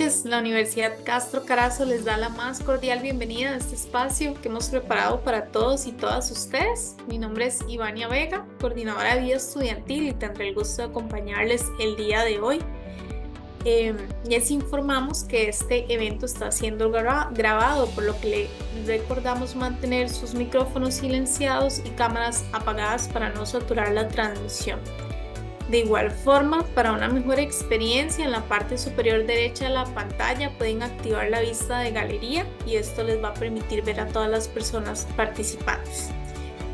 noches. La Universidad Castro Carazo les da la más cordial bienvenida a este espacio que hemos preparado para todos y todas ustedes. Mi nombre es Ivania Vega, coordinadora de vida estudiantil y tendré el gusto de acompañarles el día de hoy. Eh, les informamos que este evento está siendo grabado, por lo que le recordamos mantener sus micrófonos silenciados y cámaras apagadas para no saturar la transmisión. De igual forma, para una mejor experiencia en la parte superior derecha de la pantalla pueden activar la vista de galería y esto les va a permitir ver a todas las personas participantes.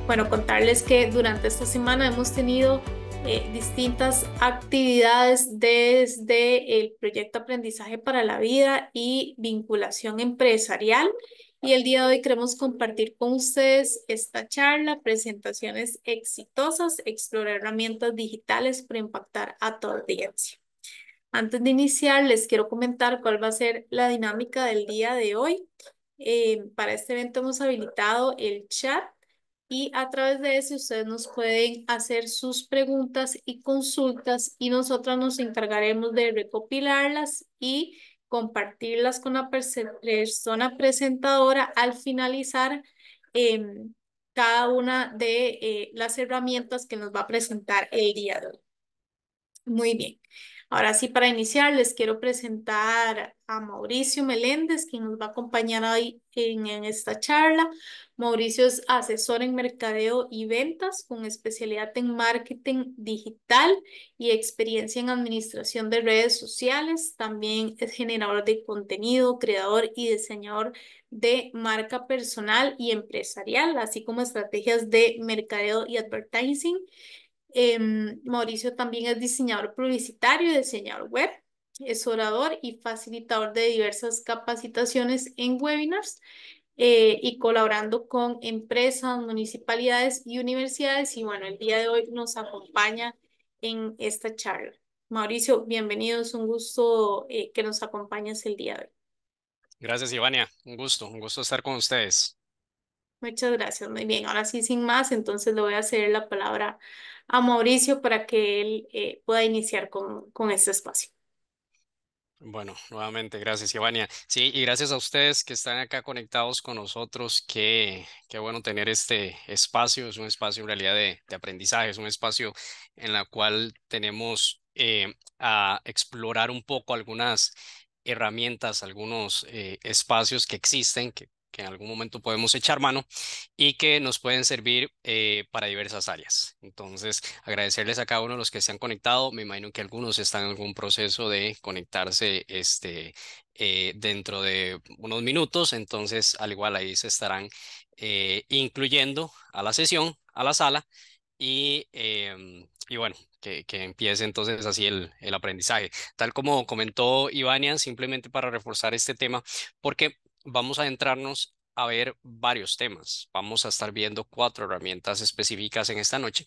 Bueno, contarles que durante esta semana hemos tenido eh, distintas actividades desde el proyecto Aprendizaje para la Vida y vinculación empresarial. Y el día de hoy queremos compartir con ustedes esta charla, presentaciones exitosas, explorar herramientas digitales para impactar a tu audiencia. Antes de iniciar, les quiero comentar cuál va a ser la dinámica del día de hoy. Eh, para este evento hemos habilitado el chat y a través de ese ustedes nos pueden hacer sus preguntas y consultas y nosotras nos encargaremos de recopilarlas y compartirlas con la persona presentadora al finalizar em, cada una de eh, las herramientas que nos va a presentar el día de hoy. Muy bien. Ahora sí, para iniciar, les quiero presentar a Mauricio Meléndez, quien nos va a acompañar hoy en esta charla. Mauricio es asesor en mercadeo y ventas con especialidad en marketing digital y experiencia en administración de redes sociales. También es generador de contenido, creador y diseñador de marca personal y empresarial, así como estrategias de mercadeo y advertising. Em, Mauricio también es diseñador publicitario y diseñador web. Es orador y facilitador de diversas capacitaciones en webinars eh, y colaborando con empresas, municipalidades y universidades. Y bueno, el día de hoy nos acompaña en esta charla. Mauricio, bienvenido, es un gusto eh, que nos acompañes el día de hoy. Gracias, Ivania, un gusto, un gusto estar con ustedes. Muchas gracias, muy bien. Ahora sí, sin más, entonces le voy a hacer la palabra a Mauricio para que él eh, pueda iniciar con, con este espacio. Bueno, nuevamente, gracias, Giovanni. Sí, y gracias a ustedes que están acá conectados con nosotros. Qué, qué bueno tener este espacio. Es un espacio en realidad de, aprendizaje, es un espacio en el cual tenemos eh, a explorar un poco algunas herramientas, algunos eh, espacios que existen, que que en algún momento podemos echar mano y que nos pueden servir eh, para diversas áreas. Entonces, agradecerles a cada uno de los que se han conectado. Me imagino que algunos están en algún proceso de conectarse este, eh, dentro de unos minutos. Entonces, al igual ahí se estarán eh, incluyendo a la sesión, a la sala y, em, y bueno, que, empiece entonces así el, aprendizaje. Tal como comentó Ivania, simplemente para reforzar este tema, porque vamos a adentrarnos a ver varios temas. Vamos a estar viendo cuatro herramientas específicas en esta noche.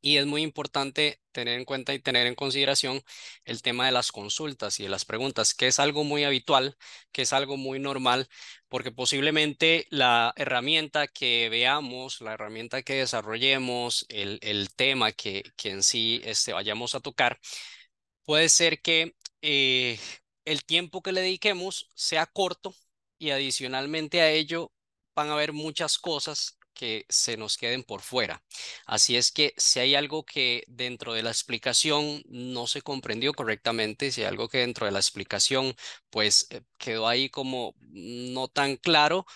Y es muy importante tener en cuenta y tener en consideración el tema de las consultas y de las preguntas, que es algo muy habitual, que es algo muy normal, porque posiblemente la herramienta que veamos, la herramienta que desarrollemos, el, tema que, que, en sí este, vayamos a tocar, puede ser que eh, el tiempo que le dediquemos sea corto y adicionalmente a ello van a haber muchas cosas que se nos queden por fuera. Así es que si hay algo que dentro de la explicación no se comprendió correctamente, si hay algo que dentro de la explicación pues eh, quedó ahí como no tan claro,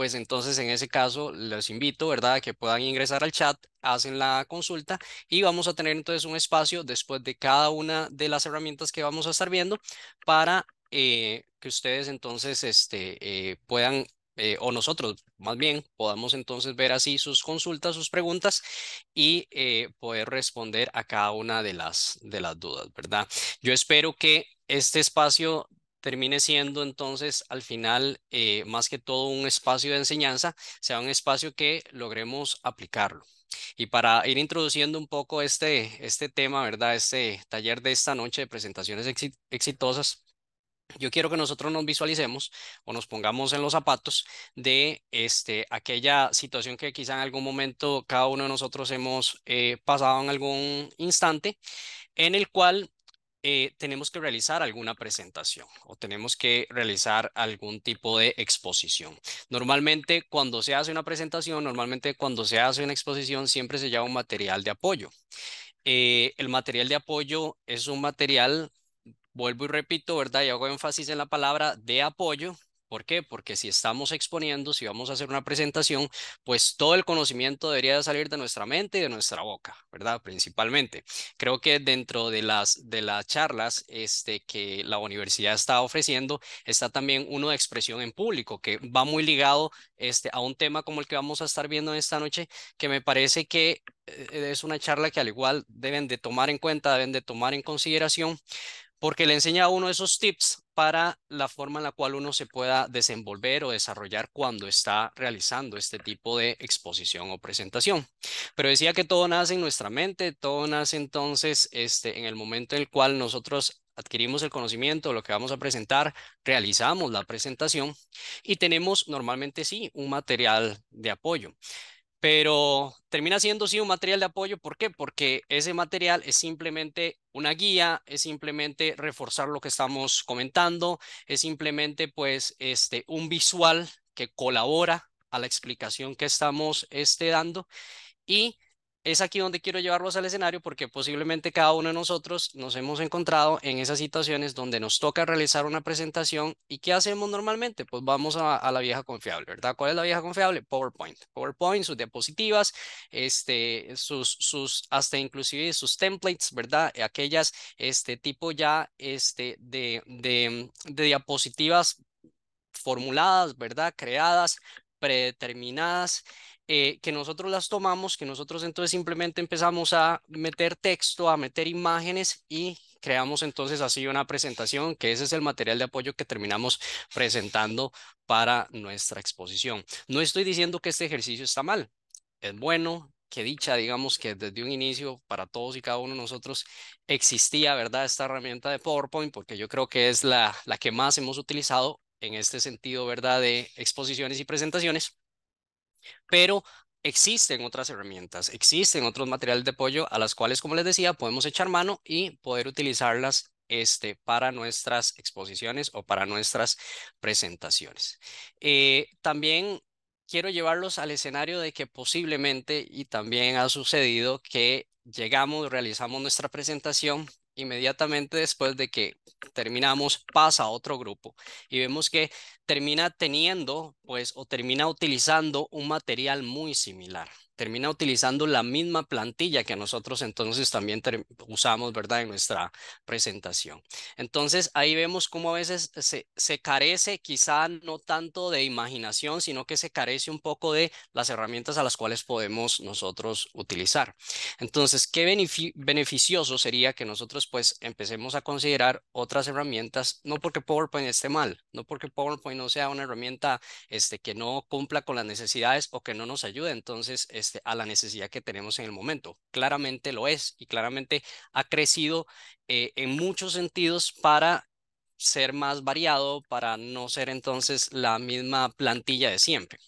pues entonces en ese caso les invito, ¿verdad?, a que puedan ingresar al chat, hacen la consulta y vamos a tener entonces un espacio después de cada una de las herramientas que vamos a estar viendo para eh, que ustedes entonces este, eh, puedan eh, o nosotros más bien podamos entonces ver así sus consultas, sus preguntas y poder responder a cada una de las, de las dudas, ¿verdad? Yo espero que este espacio termine siendo entonces al final eh, más que todo un espacio de enseñanza, sea un espacio que logremos aplicarlo. Y para ir introduciendo un poco este, este tema, ¿verdad? Este taller de esta noche de presentaciones exitosas, yo quiero que nosotros nos visualicemos o nos pongamos en los zapatos de este, aquella situación que quizá en algún momento cada uno de nosotros hemos eh, pasado en algún instante, en el cual eh, tenemos que realizar alguna presentación o tenemos que realizar algún tipo de exposición. Normalmente cuando se hace una presentación, normalmente cuando se hace una exposición siempre se lleva un material de apoyo. Eh, el material de apoyo es un material, vuelvo y repito, ¿verdad? Y hago énfasis en la palabra de apoyo, ¿Por qué? Porque si estamos exponiendo, si vamos a hacer una presentación, pues todo el conocimiento debería salir de nuestra mente y de nuestra boca, ¿verdad? Principalmente. Creo que dentro de las, de las charlas este, que la universidad está ofreciendo, está también uno de expresión en público, que va muy ligado este, a un tema como el que vamos a estar viendo esta noche, que me parece que eh, es una charla que al igual deben de tomar en cuenta, deben de tomar en consideración, porque le enseña a uno esos tips para la forma en la cual uno se pueda desenvolver o desarrollar cuando está realizando este tipo de exposición o presentación. Pero decía que todo nace en nuestra mente, todo nace entonces este, en el momento en el cual nosotros adquirimos el conocimiento lo que vamos a presentar, realizamos la presentación y tenemos normalmente sí un material de apoyo pero termina siendo sí un material de apoyo. ¿Por qué? Porque ese material es simplemente una guía, es simplemente reforzar lo que estamos comentando, es simplemente pues este, un visual que colabora a la explicación que estamos este, dando y es aquí donde quiero llevarlos al escenario porque posiblemente cada uno de nosotros nos hemos encontrado en esas situaciones donde nos toca realizar una presentación y ¿qué hacemos normalmente? Pues vamos a, la vieja confiable, ¿verdad? ¿Cuál es la vieja confiable? PowerPoint. PowerPoint, sus diapositivas, este, sus, sus, hasta inclusive sus templates, ¿verdad? Aquellas, este tipo ya, este, de, de, de diapositivas formuladas, ¿verdad? Creadas, predeterminadas eh, que nosotros las tomamos, que nosotros entonces simplemente empezamos a meter texto, a meter imágenes y creamos entonces así una presentación, que ese es el material de apoyo que terminamos presentando para nuestra exposición. No estoy diciendo que este ejercicio está mal, es bueno, que dicha, digamos que desde un inicio para todos y cada uno de nosotros existía, ¿verdad? Esta herramienta de PowerPoint, porque yo creo que es la, la que más hemos utilizado en este sentido, ¿verdad? De exposiciones y presentaciones. Pero existen otras herramientas, existen otros materiales de apoyo a las cuales, como les decía, podemos echar mano y poder utilizarlas este, para nuestras exposiciones o para nuestras presentaciones. Eh, también quiero llevarlos al escenario de que posiblemente, y también ha sucedido, que llegamos, realizamos nuestra presentación inmediatamente después de que terminamos pasa a otro grupo y vemos que termina teniendo pues o termina utilizando un material muy similar termina utilizando la misma plantilla que nosotros entonces también usamos, ¿verdad? En nuestra presentación. Entonces ahí vemos cómo a veces se, carece quizá no tanto de imaginación, sino que se carece un poco de las herramientas a las cuales podemos nosotros utilizar. Entonces, ¿qué beneficioso sería que nosotros pues empecemos a considerar otras herramientas? No porque PowerPoint esté mal, no porque PowerPoint no sea una herramienta este, que no cumpla con las necesidades o que no nos ayude. Entonces, este, este, a la necesidad que tenemos en el momento. Claramente lo es y claramente ha crecido eh, en muchos sentidos para ser más variado, para no ser entonces la misma plantilla de siempre.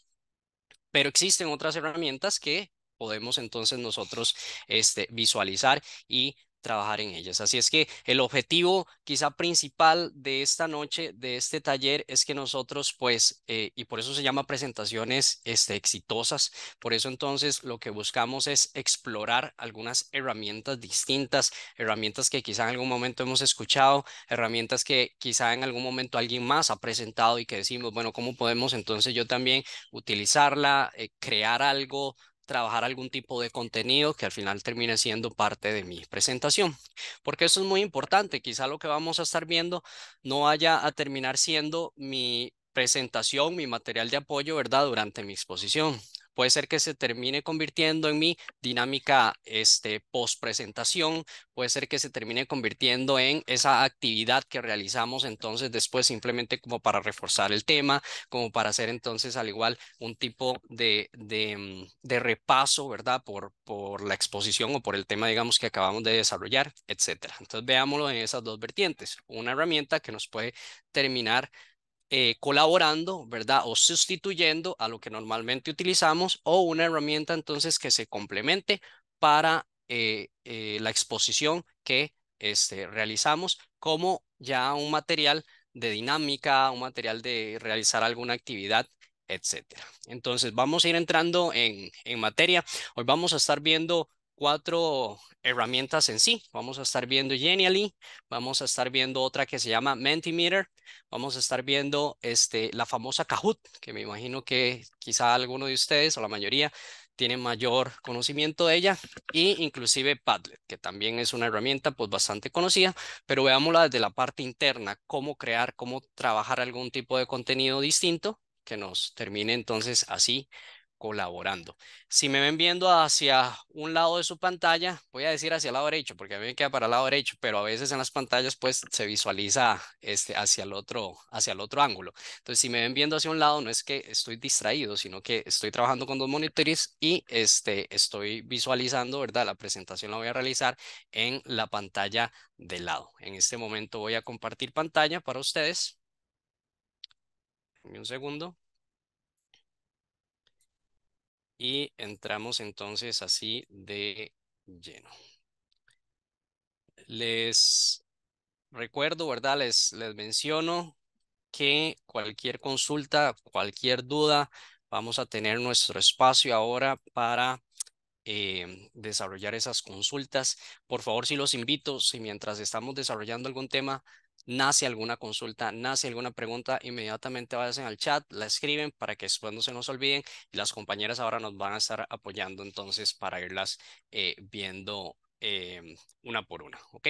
Pero existen otras herramientas que podemos entonces nosotros este, visualizar y trabajar en ellas. Así es que el objetivo quizá principal de esta noche, de este taller, es que nosotros pues, eh, y por eso se llama presentaciones este, exitosas, por eso entonces lo que buscamos es explorar algunas herramientas distintas, herramientas que quizá en algún momento hemos escuchado, herramientas que quizá en algún momento alguien más ha presentado y que decimos, bueno, ¿cómo podemos entonces yo también utilizarla, eh, crear algo? trabajar algún tipo de contenido que al final termine siendo parte de mi presentación. Porque eso es muy importante. Quizá lo que vamos a estar viendo no vaya a terminar siendo mi presentación, mi material de apoyo, ¿verdad? Durante mi exposición puede ser que se termine convirtiendo en mi dinámica este, post-presentación, puede ser que se termine convirtiendo en esa actividad que realizamos entonces después simplemente como para reforzar el tema, como para hacer entonces al igual un tipo de, de, mm, de repaso, ¿verdad? Por, por la exposición o por el tema, digamos, que acabamos de desarrollar, etcétera. Entonces veámoslo en esas dos vertientes. Una herramienta que nos puede terminar eh, colaborando, ¿verdad? O sustituyendo a lo que normalmente utilizamos o una herramienta entonces que se complemente para eh, eh, la exposición que este, realizamos como ya un material de dinámica, un material de realizar alguna actividad, etc. Entonces vamos a ir entrando en, en materia. Hoy vamos a estar viendo cuatro herramientas en sí. Vamos a estar viendo Genially, vamos a estar viendo otra que se llama Mentimeter, vamos a estar viendo este, la famosa Kahoot, que me imagino que quizá alguno de ustedes o la mayoría tiene mayor conocimiento de ella, e inclusive Padlet, que también es una herramienta pues bastante conocida, pero veámosla desde la parte interna, cómo crear, cómo trabajar algún tipo de contenido distinto que nos termine entonces así colaborando. Si me ven viendo hacia un lado de su pantalla, voy a decir hacia el lado derecho, porque a mí me queda para el lado derecho, pero a veces en las pantallas pues se visualiza este, hacia, el otro, hacia el otro ángulo. Entonces, si me ven viendo hacia un lado, no es que estoy distraído, sino que estoy trabajando con dos monitores y este, estoy visualizando, ¿verdad? La presentación la voy a realizar en la pantalla de lado. En este momento voy a compartir pantalla para ustedes. Un segundo y entramos entonces así de lleno. Les recuerdo, ¿verdad? Les, les menciono que cualquier consulta, cualquier duda, vamos a tener nuestro espacio ahora para eh, desarrollar esas consultas. Por favor, si los invito, si mientras estamos desarrollando algún tema, nace alguna consulta, nace alguna pregunta, inmediatamente vayan al chat, la escriben para que después no se nos olviden y las compañeras ahora nos van a estar apoyando entonces para irlas eh, viendo em, una por una, ¿ok?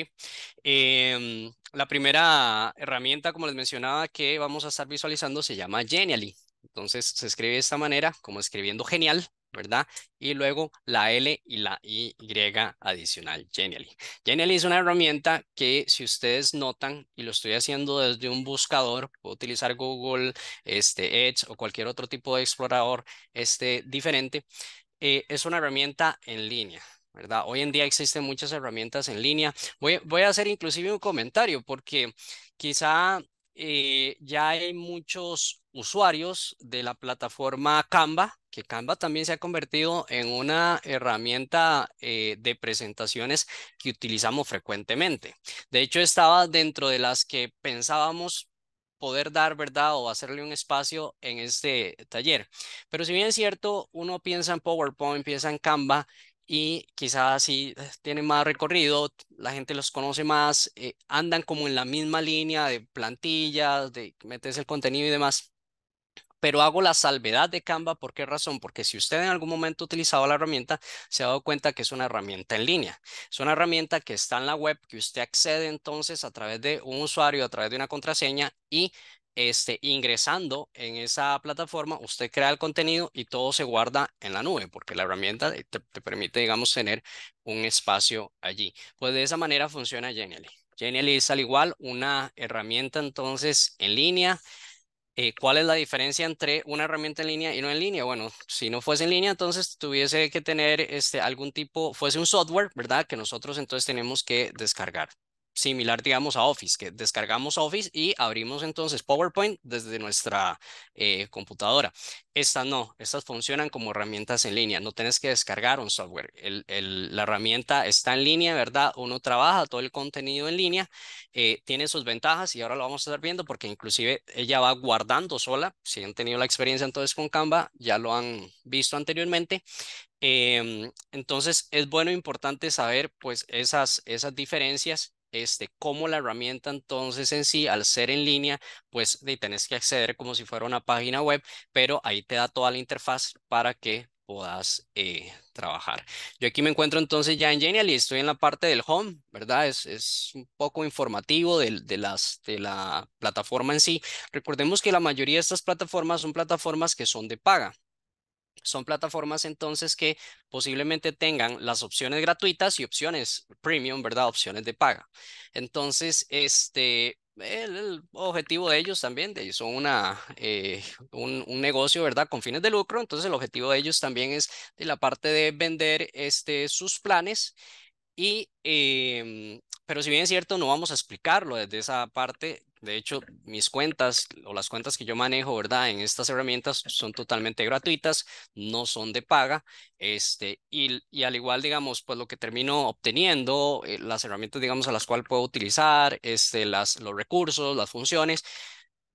Em, la primera herramienta, como les mencionaba, que vamos a estar visualizando se llama Genially. Entonces se escribe de esta manera, como escribiendo genial, ¿verdad? Y luego la L y la Y adicional, Genially. Genially es una herramienta que si ustedes notan, y lo estoy haciendo desde un buscador, puedo utilizar Google, este, Edge o cualquier otro tipo de explorador este, diferente, eh, es una herramienta en línea. ¿verdad? Hoy en día existen muchas herramientas en línea. voy a hacer inclusive un comentario porque quizá eh, ya hay muchos usuarios de la plataforma Canva, que Canva también se ha convertido en una herramienta eh, de presentaciones que utilizamos frecuentemente. De hecho, estaba dentro de las que pensábamos poder dar, ¿verdad? O hacerle un espacio en este taller. Pero si bien es cierto, uno piensa en PowerPoint, piensa en Canva, y quizás si tienen más recorrido, la gente los conoce más, eh, andan como en la misma línea de plantillas, de metes el contenido y demás. Pero hago la salvedad de Canva, ¿por qué razón? Porque si usted en algún momento ha utilizado la herramienta, se ha dado cuenta que es una herramienta en línea. Es una herramienta que está en la web, que usted accede entonces a través de un usuario, a través de una contraseña y este, ingresando en esa plataforma, usted crea el contenido y todo se guarda en la nube, porque la herramienta te, permite, digamos, tener un espacio allí. Pues de esa manera funciona Genially. Genially es al igual una herramienta entonces en línea. Eh, ¿Cuál es la diferencia entre una herramienta en línea y no en línea? Bueno, si no fuese en línea, entonces tuviese que tener este, algún tipo, fuese un software, ¿verdad? Que nosotros entonces tenemos que descargar similar, digamos, a Office, que descargamos Office y abrimos entonces PowerPoint desde nuestra eh, computadora. Estas no, estas funcionan como herramientas en línea, no tienes que descargar un software. El, el, la herramienta está en línea, ¿verdad? Uno trabaja todo el contenido en línea, eh, tiene sus ventajas y ahora lo vamos a estar viendo porque inclusive ella va guardando sola, si han tenido la experiencia entonces con Canva, ya lo han visto anteriormente, em, entonces, es bueno, importante saber pues esas, esas diferencias este, cómo la herramienta entonces en sí, al ser en línea, pues de, tenés que acceder como si fuera una página web, pero ahí te da toda la interfaz para que puedas eh, trabajar. Yo aquí me encuentro entonces ya en Genial y estoy en la parte del home, ¿verdad? Es, es un poco informativo de, las, de la plataforma en sí. Recordemos que la mayoría de estas plataformas son plataformas que son de paga. Son plataformas entonces que posiblemente tengan las opciones gratuitas y opciones premium, ¿verdad? Opciones de paga. Entonces, este, el, objetivo de ellos también, ellos son una, eh, un, negocio, ¿verdad? Con fines de lucro, entonces el objetivo de ellos también es de la parte de vender este, sus planes y, em, pero si bien es cierto, no vamos a explicarlo desde esa parte, de hecho, mis cuentas o las cuentas que yo manejo, ¿verdad? En estas herramientas son totalmente gratuitas, no son de paga. Este, y, y al igual, digamos, pues lo que termino obteniendo, eh, las herramientas, digamos, a las cuales puedo utilizar, este, las, los recursos, las funciones,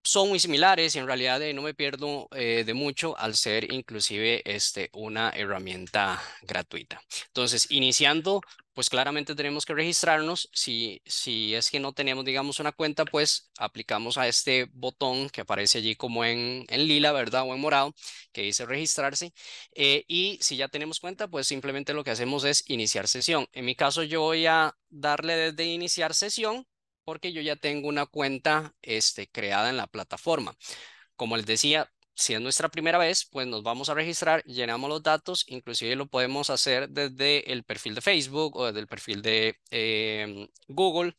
son muy similares y en realidad eh, no me pierdo eh, de mucho al ser inclusive este, una herramienta gratuita. Entonces, iniciando, pues claramente tenemos que registrarnos. Si, si es que no tenemos, digamos, una cuenta, pues aplicamos a este botón que aparece allí como en, lila, ¿verdad? O en morado, que dice registrarse. Eh, y si ya tenemos cuenta, pues simplemente lo que hacemos es iniciar sesión. En mi caso, yo voy a darle desde iniciar sesión porque yo ya tengo una cuenta este, creada en la plataforma. Como les decía, si es nuestra primera vez, pues nos vamos a registrar, llenamos los datos, inclusive lo podemos hacer desde el perfil de Facebook o desde el perfil de em, Google,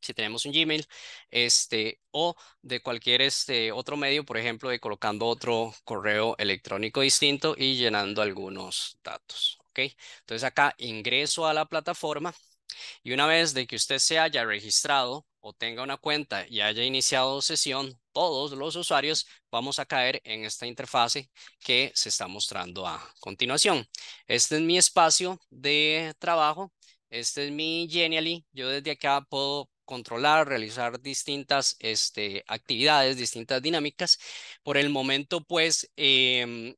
si tenemos un Gmail, este, o de cualquier este, otro medio, por ejemplo, de colocando otro correo electrónico distinto y llenando algunos datos. ¿ok? Entonces acá ingreso a la plataforma, y una vez de que usted se haya registrado o tenga una cuenta y haya iniciado sesión, todos los usuarios vamos a caer en esta interfase que se está mostrando a continuación. Este es mi espacio de trabajo. Este es mi Genially. Yo desde acá puedo controlar, realizar distintas este, actividades, distintas dinámicas. Por el momento, pues, em,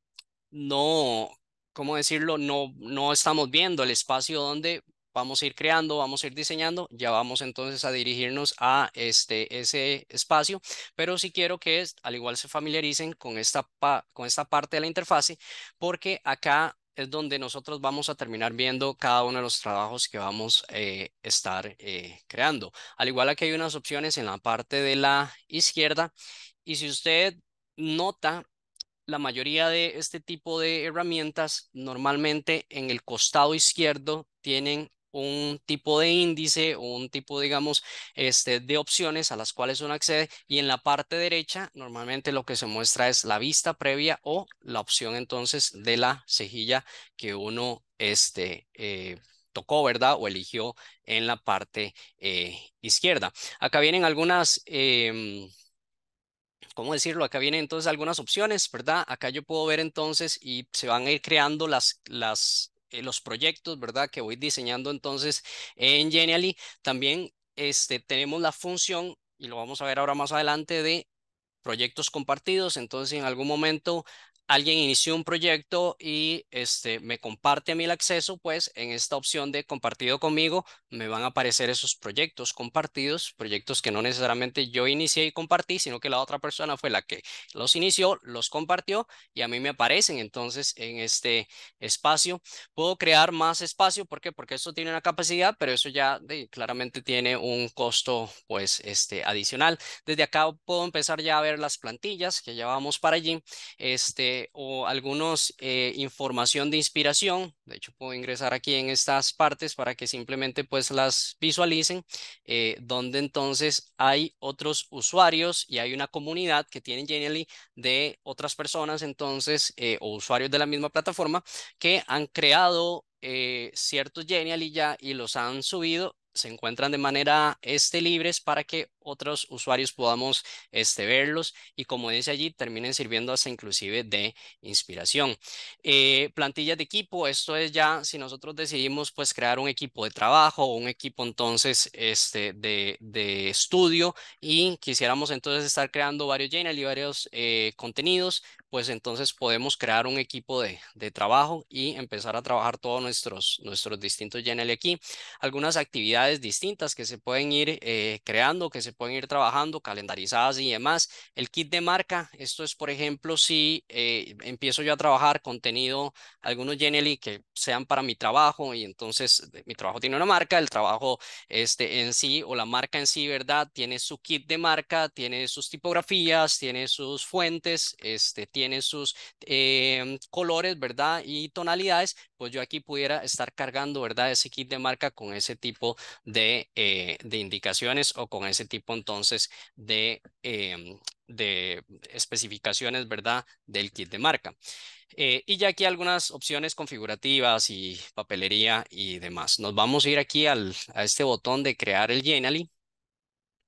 no, ¿cómo decirlo? No, no estamos viendo el espacio donde vamos a ir creando, vamos a ir diseñando, ya vamos entonces a dirigirnos a este, ese espacio, pero sí quiero que al igual se familiaricen con esta, con esta parte de la interfase, porque acá es donde nosotros vamos a terminar viendo cada uno de los trabajos que vamos a eh, estar eh, creando. Al igual aquí hay unas opciones en la parte de la izquierda y si usted nota, la mayoría de este tipo de herramientas normalmente en el costado izquierdo tienen un tipo de índice un tipo, digamos, este, de opciones a las cuales uno accede y en la parte derecha normalmente lo que se muestra es la vista previa o la opción entonces de la cejilla que uno este, eh, tocó, ¿verdad? O eligió en la parte eh, izquierda. Acá vienen algunas... Em, ¿cómo decirlo? Acá vienen entonces algunas opciones, ¿verdad? Acá yo puedo ver entonces y se van a ir creando las, las eh, los proyectos, ¿verdad? Que voy diseñando entonces en Genially. También este, tenemos la función, y lo vamos a ver ahora más adelante, de proyectos compartidos. Entonces, en algún momento alguien inició un proyecto y este, me comparte a mí el acceso, pues en esta opción de compartido conmigo me van a aparecer esos proyectos compartidos, proyectos que no necesariamente yo inicié y compartí, sino que la otra persona fue la que los inició, los compartió y a mí me aparecen entonces en este espacio. Puedo crear más espacio, ¿por qué? Porque eso tiene una capacidad, pero eso ya claramente tiene un costo pues este adicional. Desde acá puedo empezar ya a ver las plantillas que llevamos para allí. Este, eh, o algunos eh, información de inspiración. De hecho, puedo ingresar aquí en estas partes para que simplemente pues las visualicen, eh, donde entonces hay otros usuarios y hay una comunidad que tienen Genially de otras personas entonces o usuarios de la misma plataforma que han creado ciertos Genially ya y los han subido se encuentran de manera este, libres para que otros usuarios podamos este, verlos y como dice allí, terminen sirviendo hasta inclusive de inspiración. Eh, plantillas de equipo, esto es ya si nosotros decidimos pues crear un equipo de trabajo o un equipo entonces este, de, estudio y quisiéramos entonces estar creando varios journal y varios eh, contenidos, pues entonces podemos crear un equipo de, trabajo y empezar a trabajar todos nuestros, nuestros distintos GNL aquí. Algunas actividades distintas que se pueden ir eh, creando, que se pueden ir trabajando, calendarizadas y demás. El kit de marca, esto es, por ejemplo, si eh, empiezo yo a trabajar contenido, algunos GNL que sean para mi trabajo y entonces mi trabajo tiene una marca, el trabajo este, en sí o la marca en sí, ¿verdad? Tiene su kit de marca, tiene sus tipografías, tiene sus fuentes, este, tiene tienen sus em, colores, ¿verdad? Y tonalidades, pues yo aquí pudiera estar cargando, ¿verdad? Ese kit de marca con ese tipo de, eh, indicaciones o con ese tipo entonces de, em, de especificaciones, ¿verdad? Del kit de marca. Eh, y ya aquí algunas opciones configurativas y papelería y demás. Nos vamos a ir aquí a este botón de crear el Genially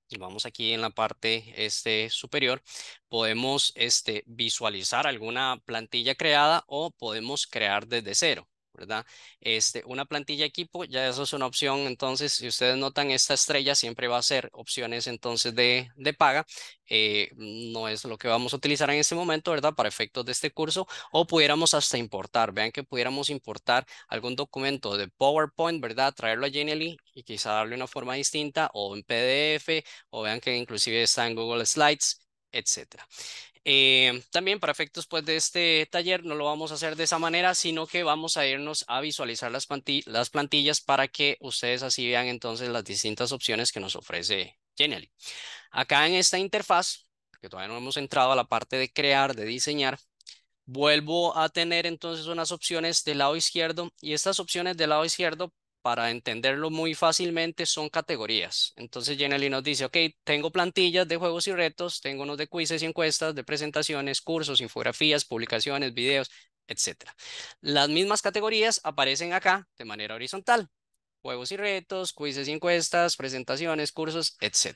y vamos aquí en la parte este, superior, podemos este, visualizar alguna plantilla creada o podemos crear desde cero. ¿verdad? Este, una plantilla equipo, ya eso es una opción, entonces, si ustedes notan, esta estrella siempre va a ser opciones entonces de, de paga, eh, no es lo que vamos a utilizar en este momento, ¿verdad? Para efectos de este curso, o pudiéramos hasta importar, vean que pudiéramos importar algún documento de PowerPoint, ¿verdad? Traerlo a Genially y quizá darle una forma distinta, o en PDF, o vean que inclusive está en Google Slides, etcétera. Eh, también para efectos pues, de este taller no lo vamos a hacer de esa manera, sino que vamos a irnos a visualizar las, las plantillas para que ustedes así vean entonces las distintas opciones que nos ofrece Genially. Acá en esta interfaz, que todavía no hemos entrado a la parte de crear, de diseñar, vuelvo a tener entonces unas opciones del lado izquierdo y estas opciones del lado izquierdo para entenderlo muy fácilmente son categorías. Entonces Jenny nos dice, ok, tengo plantillas de juegos y retos, tengo unos de quizzes y encuestas, de presentaciones, cursos, infografías, publicaciones, videos, etc. Las mismas categorías aparecen acá de manera horizontal. Juegos y retos, quizzes y encuestas, presentaciones, cursos, etc.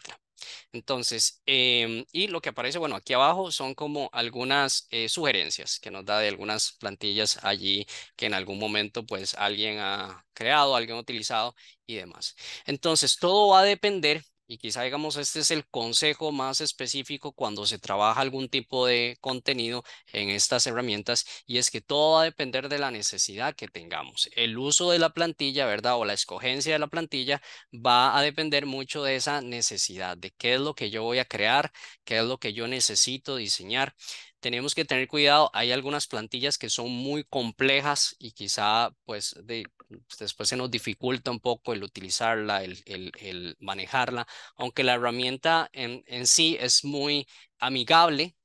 Entonces, em, y lo que aparece, bueno, aquí abajo son como algunas eh, sugerencias que nos da de algunas plantillas allí que en algún momento pues alguien ha creado, alguien ha utilizado y demás. Entonces, todo va a depender y quizá digamos este es el consejo más específico cuando se trabaja algún tipo de contenido en estas herramientas y es que todo va a depender de la necesidad que tengamos. El uso de la plantilla, ¿verdad? O la escogencia de la plantilla va a depender mucho de esa necesidad, de qué es lo que yo voy a crear, qué es lo que yo necesito diseñar tenemos que tener cuidado. Hay algunas plantillas que son muy complejas y quizá pues después se nos dificulta un poco el utilizarla, el, manejarla, aunque la herramienta en, en sí es muy amigable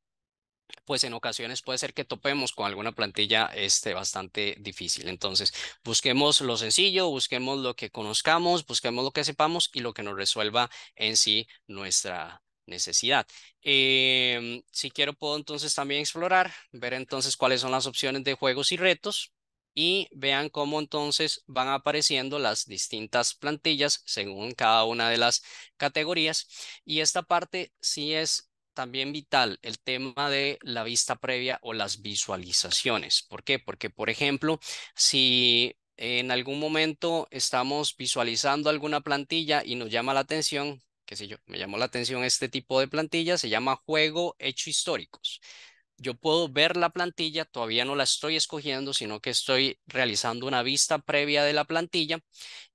pues en ocasiones puede ser que topemos con alguna plantilla este, bastante difícil. Entonces, busquemos lo sencillo, busquemos lo que conozcamos, busquemos lo que sepamos y lo que nos resuelva en sí nuestra, necesidad. Em, si quiero, puedo entonces también explorar, ver entonces cuáles son las opciones de juegos y retos y vean cómo entonces van apareciendo las distintas plantillas según cada una de las categorías. Y esta parte sí es también vital el tema de la vista previa o las visualizaciones. ¿Por qué? Porque, por ejemplo, si en algún momento estamos visualizando alguna plantilla y nos llama la atención, qué sé yo, me llamó la atención este tipo de plantilla, se llama juego hecho históricos. Yo puedo ver la plantilla, todavía no la estoy escogiendo, sino que estoy realizando una vista previa de la plantilla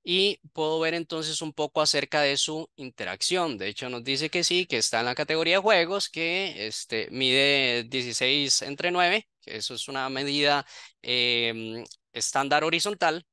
y puedo ver entonces un poco acerca de su interacción. De hecho, nos dice que sí, que está en la categoría de juegos, que este, mide 16 entre 9, que eso es una medida em, estándar horizontal,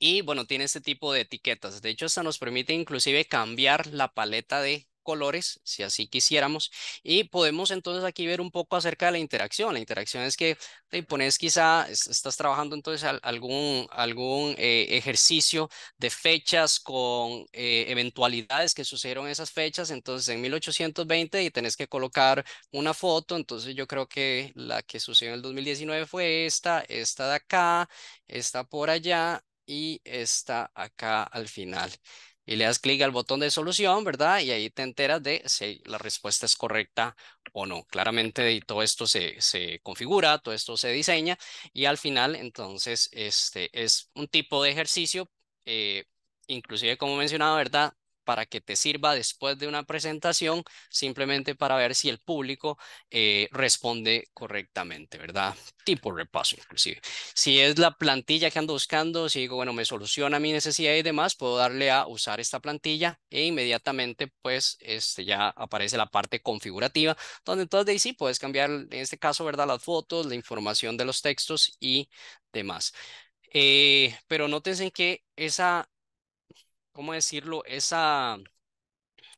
y bueno, tiene este tipo de etiquetas. De hecho, esta nos permite inclusive cambiar la paleta de colores, si así quisiéramos. Y podemos entonces aquí ver un poco acerca de la interacción. La interacción es que te pones quizá, estás trabajando entonces algún, algún eh, ejercicio de fechas con eh, eventualidades que sucedieron esas fechas. Entonces en 1820 y tenés que colocar una foto. Entonces yo creo que la que sucedió en el 2019 fue esta, esta de acá, esta por allá y está acá al final. Y le das clic al botón de solución, ¿verdad? Y ahí te enteras de si la respuesta es correcta o no. Claramente todo esto se, se, configura, todo esto se diseña y al final entonces este es un tipo de ejercicio, eh, inclusive como mencionaba, ¿verdad? para que te sirva después de una presentación, simplemente para ver si el público eh, responde correctamente, ¿verdad? Tipo repaso inclusive. Si es la plantilla que ando buscando, si digo, bueno, me soluciona mi necesidad y demás, puedo darle a usar esta plantilla e inmediatamente pues este, ya aparece la parte configurativa, donde entonces ahí sí puedes cambiar, en este caso, ¿verdad? Las fotos, la información de los textos y demás. Eh, pero noten que esa ¿cómo decirlo?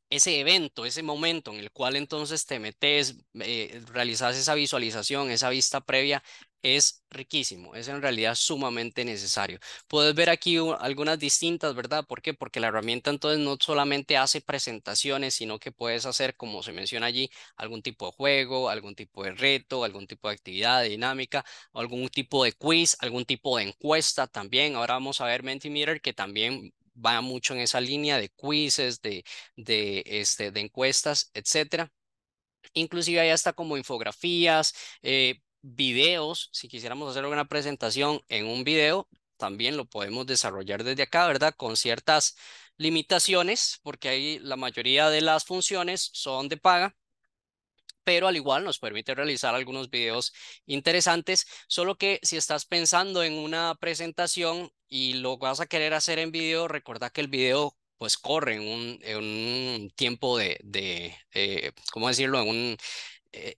ese evento, ese momento en el cual entonces te metes, eh, realizas esa visualización, esa vista previa, es riquísimo, es en realidad sumamente necesario. Puedes ver aquí algunas distintas, ¿verdad? ¿Por qué? Porque la herramienta entonces no solamente hace presentaciones, sino que puedes hacer, como se menciona allí, algún tipo de juego, algún tipo de reto, algún tipo de actividad dinámica, algún tipo de quiz, algún tipo de encuesta también. Ahora vamos a ver Mentimeter que también va mucho en esa línea de quizzes, de, de, este, de encuestas, etcétera. Inclusive hay hasta como infografías, eh, videos, si quisiéramos hacer una presentación en un video, también lo podemos desarrollar desde acá, ¿verdad? Con ciertas limitaciones, porque ahí la mayoría de las funciones son de paga, pero al igual nos permite realizar algunos videos interesantes, solo que si estás pensando en una presentación y lo vas a querer hacer en video, recuerda que el video pues corre en un, tiempo de, eh, ¿cómo decirlo? Eh,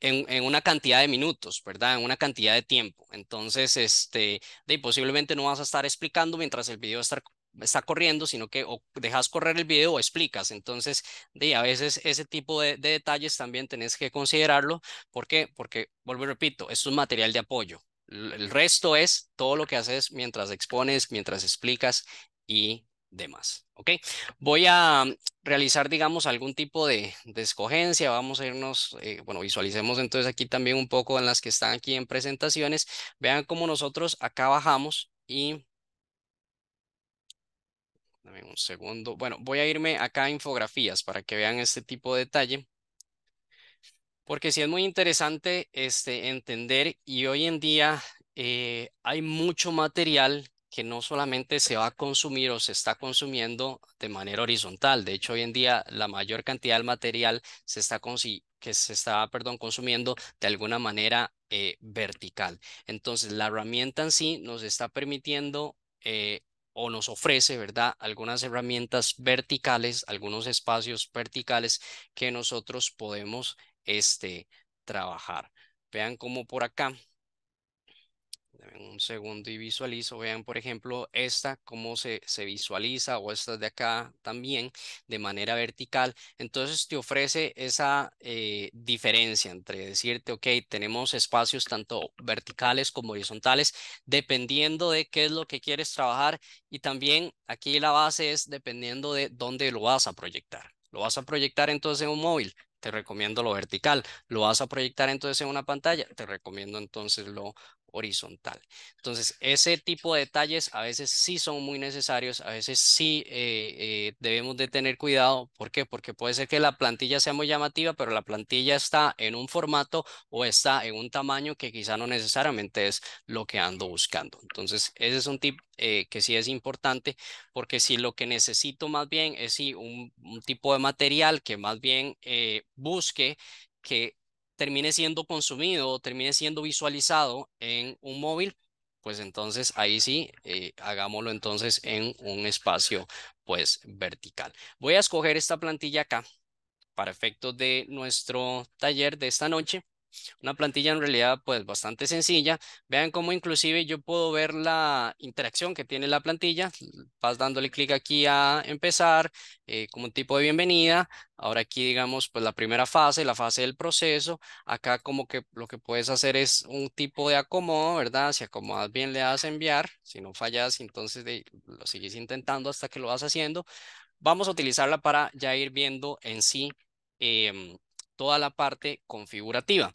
en en, una cantidad de minutos, ¿verdad? En una cantidad de tiempo. Entonces, este, de, posiblemente no vas a estar explicando mientras el video está, está corriendo, sino que o dejas correr el video o explicas. Entonces, de, a veces ese tipo de, detalles también tenés que considerarlo. ¿Por qué? Porque, vuelvo y repito, es un material de apoyo. El resto es todo lo que haces mientras expones, mientras explicas y demás. ¿Ok? Voy a realizar, digamos, algún tipo de, escogencia. Vamos a irnos, eh, bueno, visualicemos entonces aquí también un poco en las que están aquí en presentaciones. Vean cómo nosotros acá bajamos y Dame un segundo. Bueno, voy a irme acá a infografías para que vean este tipo de detalle. Porque sí es muy interesante este, entender y hoy en día eh, hay mucho material que no solamente se va a consumir o se está consumiendo de manera horizontal. De hecho, hoy en día la mayor cantidad de material se está que se está, perdón, consumiendo de alguna manera eh, vertical. Entonces, la herramienta en sí nos está permitiendo eh, o nos ofrece, ¿verdad? Algunas herramientas verticales, algunos espacios verticales que nosotros podemos este, trabajar. Vean cómo por acá un segundo y visualizo. Vean, por ejemplo, esta, cómo se, se visualiza o esta de acá también de manera vertical. Entonces te ofrece esa eh, diferencia entre decirte, ok, tenemos espacios tanto verticales como horizontales, dependiendo de qué es lo que quieres trabajar. Y también aquí la base es dependiendo de dónde lo vas a proyectar. Lo vas a proyectar entonces en un móvil, te recomiendo lo vertical. Lo vas a proyectar entonces en una pantalla, te recomiendo entonces lo horizontal. Entonces, ese tipo de detalles a veces sí son muy necesarios, a veces sí eh, eh, debemos de tener cuidado. ¿Por qué? Porque puede ser que la plantilla sea muy llamativa, pero la plantilla está en un formato o está en un tamaño que quizá no necesariamente es lo que ando buscando. Entonces, ese es un tip eh, que sí es importante, porque si lo que necesito más bien es un tipo de material que más bien busque que termine siendo consumido o termine siendo visualizado en un móvil, pues entonces ahí sí, eh, hagámoslo entonces en un espacio pues vertical. Voy a escoger esta plantilla acá para efectos de nuestro taller de esta noche una plantilla en realidad pues bastante sencilla. Vean cómo inclusive yo puedo ver la interacción que tiene la plantilla. Vas dándole clic aquí a empezar eh, como un tipo de bienvenida. Ahora aquí digamos pues la primera fase, la fase del proceso. Acá como que lo que puedes hacer es un tipo de acomodo, ¿verdad? Si acomodas bien le das enviar. Si no fallas entonces lo sigues intentando hasta que lo vas haciendo. Vamos a utilizarla para ya ir viendo en sí em, toda la parte configurativa.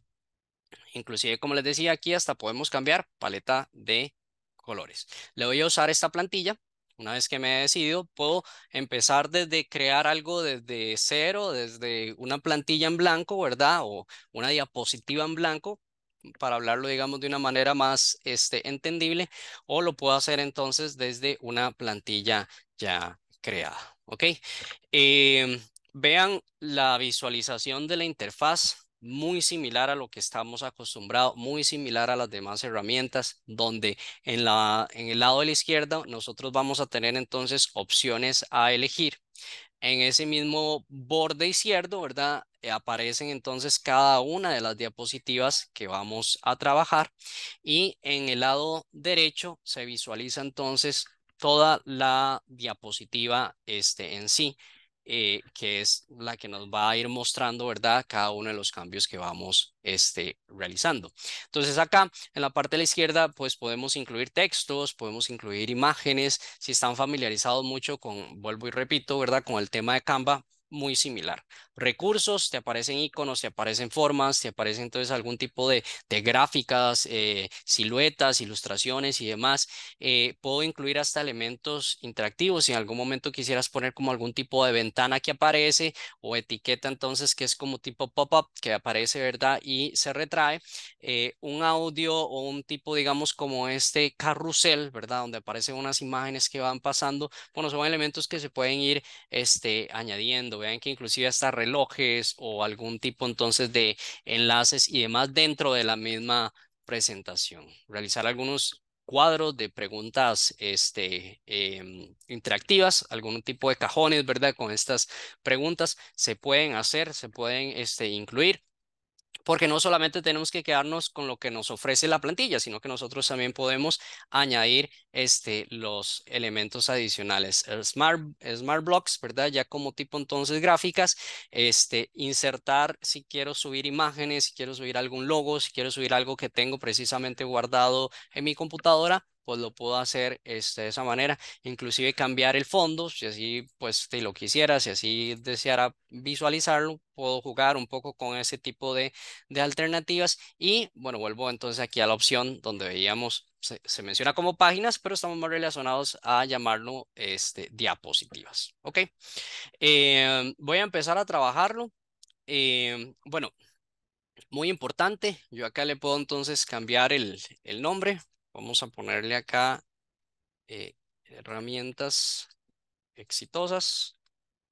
Inclusive, como les decía, aquí hasta podemos cambiar paleta de colores. Le voy a usar esta plantilla. Una vez que me he decidido, puedo empezar desde crear algo desde cero, desde una plantilla en blanco, ¿verdad? O una diapositiva en blanco, para hablarlo, digamos, de una manera más este, entendible. O lo puedo hacer entonces desde una plantilla ya creada, ¿ok? Em, vean la visualización de la interfaz muy similar a lo que estamos acostumbrados, muy similar a las demás herramientas, donde en, el lado de la izquierda nosotros vamos a tener entonces opciones a elegir. En ese mismo borde izquierdo, ¿verdad? Eh, aparecen entonces cada una de las diapositivas que vamos a trabajar y en el lado derecho se visualiza entonces toda la diapositiva este, en sí eh, que es la que nos va a ir mostrando, ¿verdad? Cada uno de los cambios que vamos este, realizando. Entonces acá en la parte de la izquierda, pues podemos incluir textos, podemos incluir imágenes, si están familiarizados mucho con, vuelvo y repito, ¿verdad? Con el tema de Canva, muy similar. Recursos, te aparecen iconos, te aparecen formas, te aparecen entonces algún tipo de, gráficas, eh, siluetas, ilustraciones y demás. Eh, puedo incluir hasta elementos interactivos. Si en algún momento quisieras poner como algún tipo de ventana que aparece o etiqueta entonces que es como tipo pop-up que aparece, ¿verdad? Y se retrae. Eh, un audio o un tipo, digamos, como este carrusel, ¿verdad? Donde aparecen unas imágenes que van pasando. Bueno, son elementos que se pueden ir este, añadiendo vean que inclusive hasta relojes o algún tipo entonces de enlaces y demás dentro de la misma presentación. Realizar algunos cuadros de preguntas este, em, interactivas, algún tipo de cajones, ¿verdad? Con estas preguntas se pueden hacer, se pueden este, incluir porque no solamente tenemos que quedarnos con lo que nos ofrece la plantilla, sino que nosotros también podemos añadir este, los elementos adicionales. El smart, smart Blocks, ¿verdad? Ya como tipo entonces gráficas, este, insertar si quiero subir imágenes, si quiero subir algún logo, si quiero subir algo que tengo precisamente guardado en mi computadora, pues lo puedo hacer este, de esa manera. Inclusive cambiar el fondo, si así pues te lo quisiera, si así deseara visualizarlo, puedo jugar un poco con ese tipo de, de alternativas. Y bueno, vuelvo entonces aquí a la opción donde veíamos, se, menciona como páginas, pero estamos más relacionados a llamarlo este, diapositivas. Ok, eh, voy a empezar a trabajarlo. Eh, bueno, muy importante. Yo acá le puedo entonces cambiar el, el nombre Vamos a ponerle acá eh, herramientas exitosas.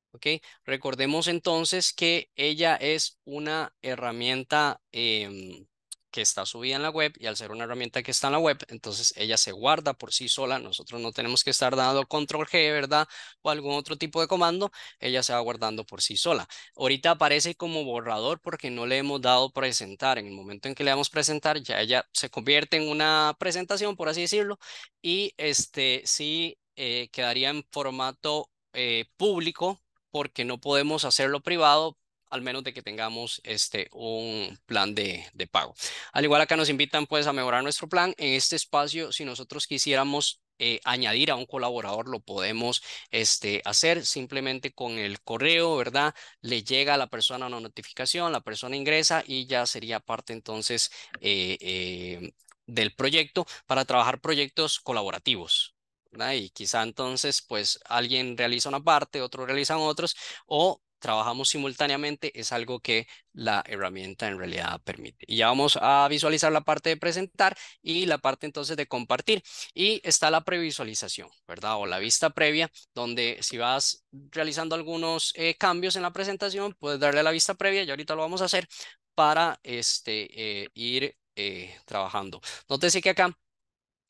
¿Ok? Recordemos entonces que ella es una herramienta em, que está subida en la web y al ser una herramienta que está en la web, entonces ella se guarda por sí sola. Nosotros no tenemos que estar dando control G, ¿verdad? O algún otro tipo de comando, ella se va guardando por sí sola. Ahorita aparece como borrador porque no le hemos dado presentar. En el momento en que le damos presentar, ya ella se convierte en una presentación, por así decirlo, y este sí eh, quedaría en formato eh, público porque no podemos hacerlo privado al menos de que tengamos este, un plan de, pago. Al igual acá nos invitan pues a mejorar nuestro plan. En este espacio, si nosotros quisiéramos eh, añadir a un colaborador, lo podemos este, hacer simplemente con el correo, ¿verdad? Le llega a la persona una notificación, la persona ingresa y ya sería parte entonces eh, eh, del proyecto para trabajar proyectos colaborativos, Y quizá entonces, pues alguien realiza una parte, otro realizan otros, o trabajamos simultáneamente es algo que la herramienta en realidad permite. Y ya vamos a visualizar la parte de presentar y la parte entonces de compartir. Y está la previsualización, ¿verdad? O la vista previa, donde si vas realizando algunos eh, cambios en la presentación, puedes darle la vista previa, y ahorita lo vamos a hacer para este, eh, ir eh, trabajando. Nótese que acá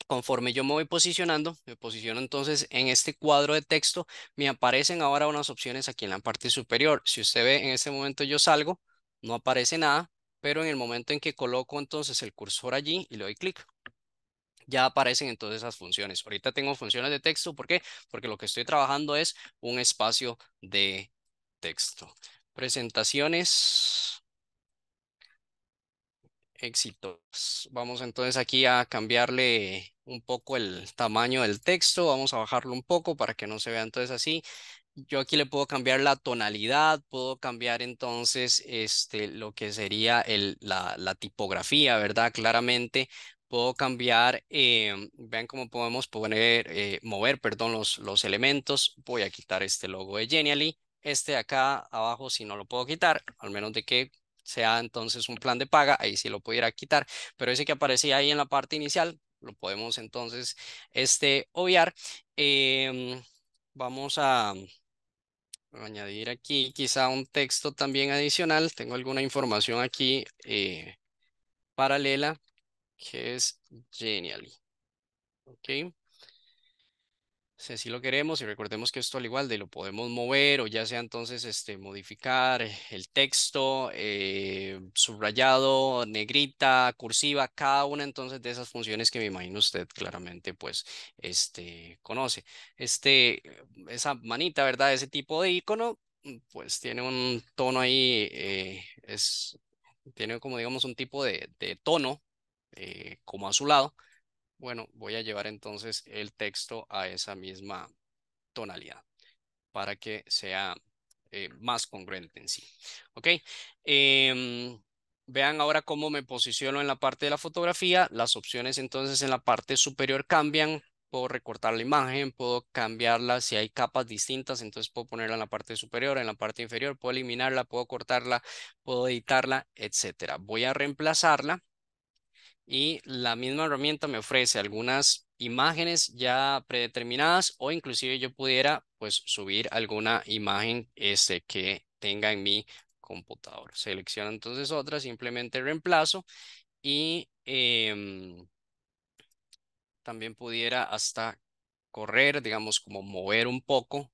conforme yo me voy posicionando, me posiciono entonces en este cuadro de texto, me aparecen ahora unas opciones aquí en la parte superior. Si usted ve, en este momento yo salgo, no aparece nada, pero en el momento en que coloco entonces el cursor allí y le doy clic, ya aparecen entonces esas funciones. Ahorita tengo funciones de texto, ¿por qué? Porque lo que estoy trabajando es un espacio de texto. Presentaciones, éxitos. Vamos entonces aquí a cambiarle un poco el tamaño del texto, vamos a bajarlo un poco para que no se vea entonces así. Yo aquí le puedo cambiar la tonalidad, puedo cambiar entonces este, lo que sería el, la, tipografía, ¿verdad? Claramente puedo cambiar, em, vean cómo podemos poner, eh, mover, perdón, los, los elementos. Voy a quitar este logo de Genially. Este de acá abajo, si no lo puedo quitar, al menos de que sea entonces un plan de paga, ahí sí lo pudiera quitar, pero ese que aparecía ahí en la parte inicial, lo podemos entonces este, obviar. Em, vamos a añadir aquí quizá un texto también adicional. Tengo alguna información aquí eh, paralela que es Genially. Ok si lo queremos, y recordemos que esto al igual de lo podemos mover o ya sea entonces este, modificar eh, el texto, eh, subrayado, negrita, cursiva, cada una entonces de esas funciones que me imagino usted claramente pues este, conoce. Este, esa manita, ¿verdad? Ese tipo de icono mm, pues tiene un tono ahí, eh, es, tiene como digamos un tipo de, de tono como azulado bueno, voy a llevar entonces el texto a esa misma tonalidad para que sea eh, más congruente en sí. ¿Ok? Em, vean ahora cómo me posiciono en la parte de la fotografía. Las opciones entonces en la parte superior cambian. Puedo recortar la imagen, puedo cambiarla. Si hay capas distintas, entonces puedo ponerla en la parte superior, en la parte inferior. Puedo eliminarla, puedo cortarla, puedo editarla, etcétera. Voy a reemplazarla y la misma herramienta me ofrece algunas imágenes ya predeterminadas o inclusive yo pudiera pues subir alguna imagen este que tenga en mi computador. Selecciono entonces otra, simplemente reemplazo y em, también pudiera hasta correr, digamos como mover un poco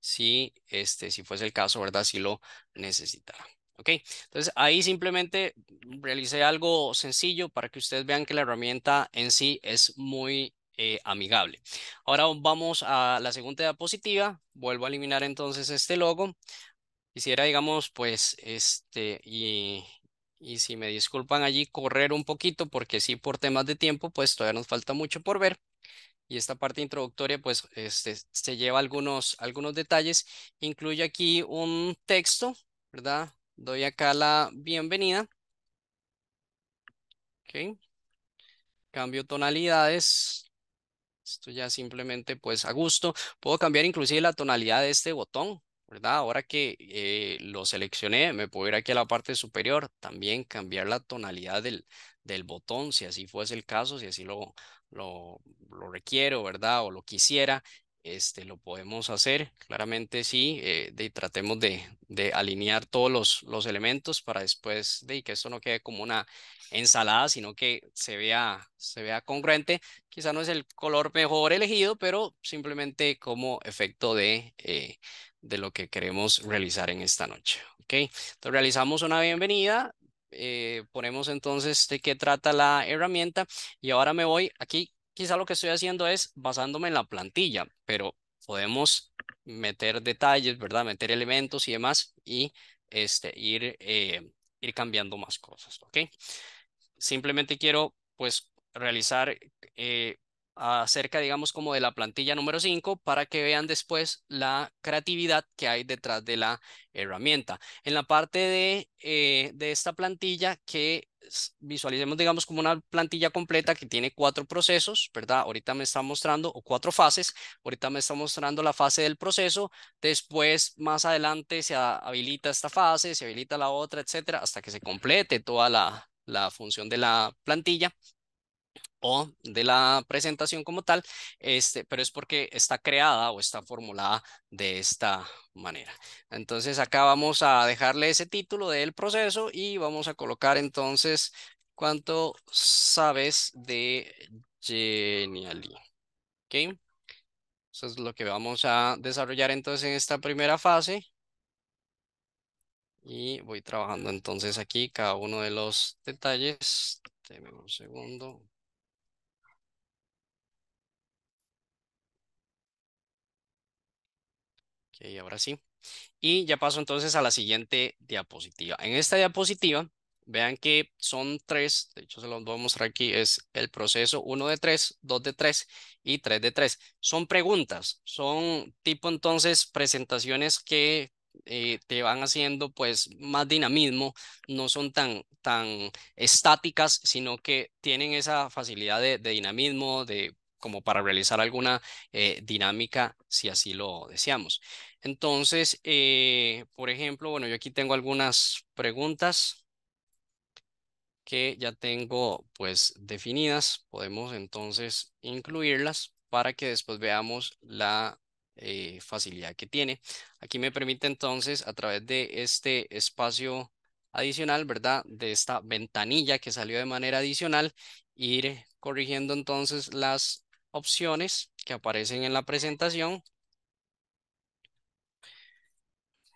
si este si fuese el caso, ¿verdad? Si lo necesitara. ¿Ok? Entonces ahí simplemente realicé algo sencillo para que ustedes vean que la herramienta en sí es muy eh, amigable. Ahora vamos a la segunda diapositiva. Vuelvo a eliminar entonces este logo. Quisiera, digamos, pues, este, y, y si me disculpan allí, correr un poquito porque sí, por temas de tiempo, pues todavía nos falta mucho por ver y esta parte introductoria pues este, se lleva algunos, algunos detalles, incluye aquí un texto, ¿verdad? Doy acá la bienvenida. Ok. Cambio tonalidades. Esto ya simplemente pues a gusto. Puedo cambiar inclusive la tonalidad de este botón. ¿verdad? Ahora que eh, lo seleccioné, me puedo ir aquí a la parte superior, también cambiar la tonalidad del, del botón, si así fuese el caso, si así lo, lo, lo requiero, ¿verdad? O lo quisiera, este, lo podemos hacer, claramente sí, eh, de, tratemos de, alinear todos los, elementos para después de que esto no quede como una ensalada, sino que se vea, se vea congruente. Quizá no es el color mejor elegido, pero simplemente como efecto de, eh, de lo que queremos realizar en esta noche. ok Entonces realizamos una bienvenida, eh, ponemos entonces de qué trata la herramienta y ahora me voy aquí quizá lo que estoy haciendo es basándome en la plantilla, pero podemos meter detalles, ¿verdad? Meter elementos y demás y este, ir, eh, ir cambiando más cosas, ¿ok? Simplemente quiero, pues, realizar eh, acerca, digamos, como de la plantilla número 5 para que vean después la creatividad que hay detrás de la herramienta. En la parte de, eh, esta plantilla que visualicemos, digamos, como una plantilla completa que tiene cuatro procesos, ¿verdad? Ahorita me está mostrando, o cuatro fases, ahorita me está mostrando la fase del proceso, después más adelante se habilita esta fase, se habilita la otra, etcétera, hasta que se complete toda la función de la plantilla, o de la presentación como tal, este, pero es porque está creada o está formulada de esta manera. Entonces acá vamos a dejarle ese título del proceso y vamos a colocar entonces cuánto sabes de Genially. ¿Ok? Eso es lo que vamos a desarrollar entonces en esta primera fase. Y voy trabajando entonces aquí cada uno de los detalles. un segundo. Y ahora sí. Y ya paso entonces a la siguiente diapositiva. En esta diapositiva, vean que son tres, de hecho se los voy a mostrar aquí, es el proceso uno de tres, dos de tres y tres de tres. Son preguntas, son tipo entonces presentaciones que eh, te van haciendo pues más dinamismo, no son tan, tan estáticas, sino que tienen esa facilidad de, dinamismo, de como para realizar alguna eh, dinámica si así lo deseamos. Entonces, eh, por ejemplo, bueno, yo aquí tengo algunas preguntas que ya tengo pues definidas. Podemos entonces incluirlas para que después veamos la eh, facilidad que tiene. Aquí me permite entonces a través de este espacio adicional, ¿verdad? De esta ventanilla que salió de manera adicional, ir corrigiendo entonces las opciones que aparecen en la presentación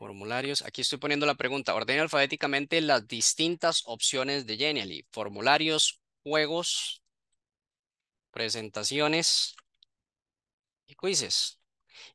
Formularios. Aquí estoy poniendo la pregunta. Ordene alfabéticamente las distintas opciones de Genially. Formularios, juegos, presentaciones y quizzes.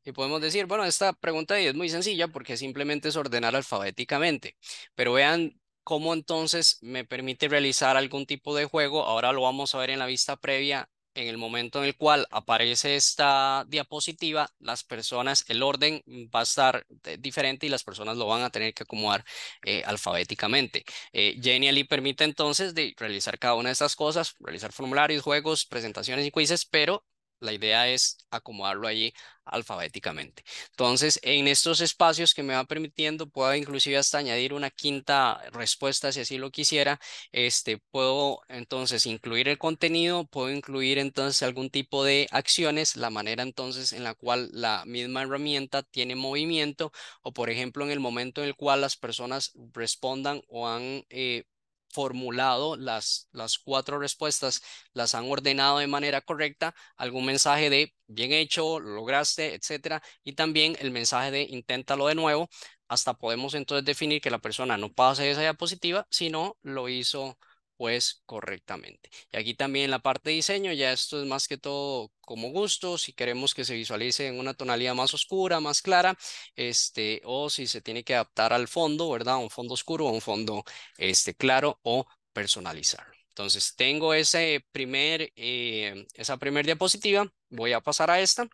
Y podemos decir, bueno, esta pregunta es muy sencilla porque simplemente es ordenar alfabéticamente. Pero vean cómo entonces me permite realizar algún tipo de juego. Ahora lo vamos a ver en la vista previa en el momento en el cual aparece esta diapositiva, las personas, el orden va a estar eh, diferente y las personas lo van a tener que acomodar eh, alfabéticamente. Eh, Genially permite entonces de realizar cada una de estas cosas, realizar formularios, juegos, presentaciones y quizzes, pero la idea es acomodarlo allí alfabéticamente. Entonces, en estos espacios que me va permitiendo, puedo inclusive hasta añadir una quinta respuesta si así lo quisiera. Este, puedo entonces incluir el contenido, puedo incluir entonces algún tipo de acciones, la manera entonces en la cual la misma herramienta tiene movimiento o por ejemplo en el momento en el cual las personas respondan o han eh, formulado las, las cuatro respuestas, las han ordenado de manera correcta, algún mensaje de bien hecho, lo lograste, etcétera, y también el mensaje de inténtalo de nuevo, hasta podemos entonces definir que la persona no pasa esa diapositiva, sino lo hizo pues correctamente. Y aquí también la parte de diseño, ya esto es más que todo como gusto, si queremos que se visualice en una tonalidad más oscura, más clara, este, o si se tiene que adaptar al fondo, ¿verdad? un fondo oscuro, un fondo este, claro o personalizar Entonces tengo ese primer, eh, esa primer diapositiva, voy a pasar a esta.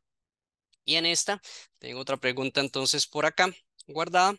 Y en esta tengo otra pregunta entonces por acá guardada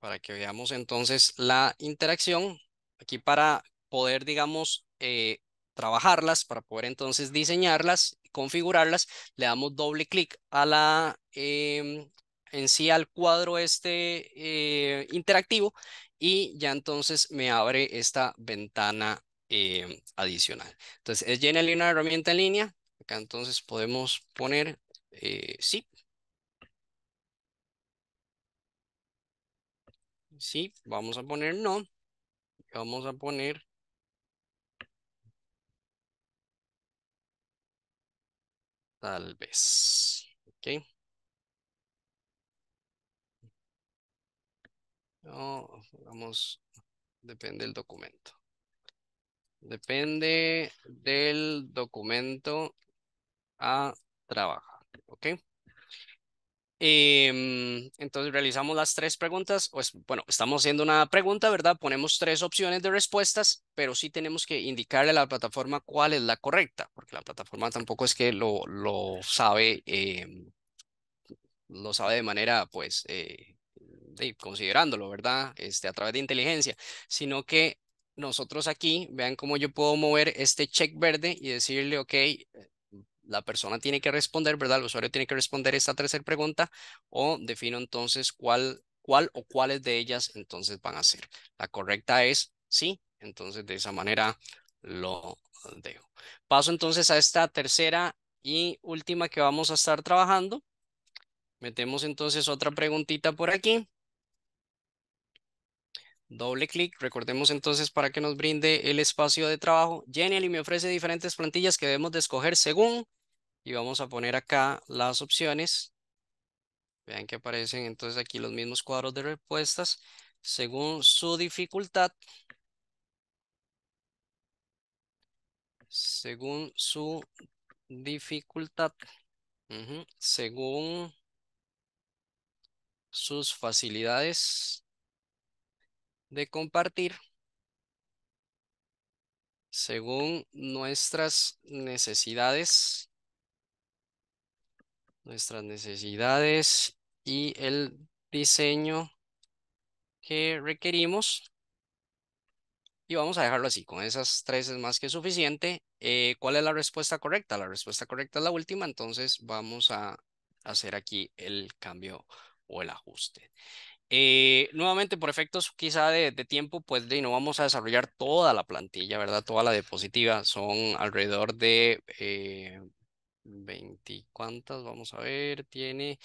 para que veamos entonces la interacción. Aquí para poder, digamos, eh, trabajarlas, para poder entonces diseñarlas, configurarlas, le damos doble clic a la, em, en sí al cuadro este eh, interactivo y ya entonces me abre esta ventana em, adicional. Entonces, es Genial una herramienta en línea. Acá entonces podemos poner, eh, sí, Sí, vamos a poner no. Vamos a poner tal vez. ¿Ok? No, vamos, depende del documento. Depende del documento a trabajar. ¿Ok? Em, entonces realizamos las tres preguntas, pues bueno, estamos haciendo una pregunta, ¿verdad? Ponemos tres opciones de respuestas, pero sí tenemos que indicarle a la plataforma cuál es la correcta, porque la plataforma tampoco es que lo, lo sabe, em, lo sabe de manera, pues, eh, considerándolo, ¿verdad? Este, a través de inteligencia, sino que nosotros aquí, vean cómo yo puedo mover este check verde y decirle, ok, la persona tiene que responder, ¿verdad? El usuario tiene que responder esta tercera pregunta o defino entonces cuál, cuál o cuáles de ellas entonces van a ser. La correcta es sí, entonces de esa manera lo dejo. Paso entonces a esta tercera y última que vamos a estar trabajando. Metemos entonces otra preguntita por aquí. Doble clic. Recordemos entonces para que nos brinde el espacio de trabajo. Genial y me ofrece diferentes plantillas que debemos de escoger según y vamos a poner acá las opciones. Vean que aparecen entonces aquí los mismos cuadros de respuestas según su dificultad. Según su dificultad. Según sus facilidades de compartir según nuestras necesidades nuestras necesidades y el diseño que requerimos. Y vamos a dejarlo así, con esas tres es más que suficiente. Eh, ¿Cuál es la respuesta correcta? La respuesta correcta es la última, entonces vamos a hacer aquí el cambio o el ajuste. Eh, nuevamente, por efectos quizá de, tiempo, pues de, no vamos a desarrollar toda la plantilla, ¿verdad? Toda la diapositiva son alrededor de eh, 20, ¿cuántas? Vamos a ver, tiene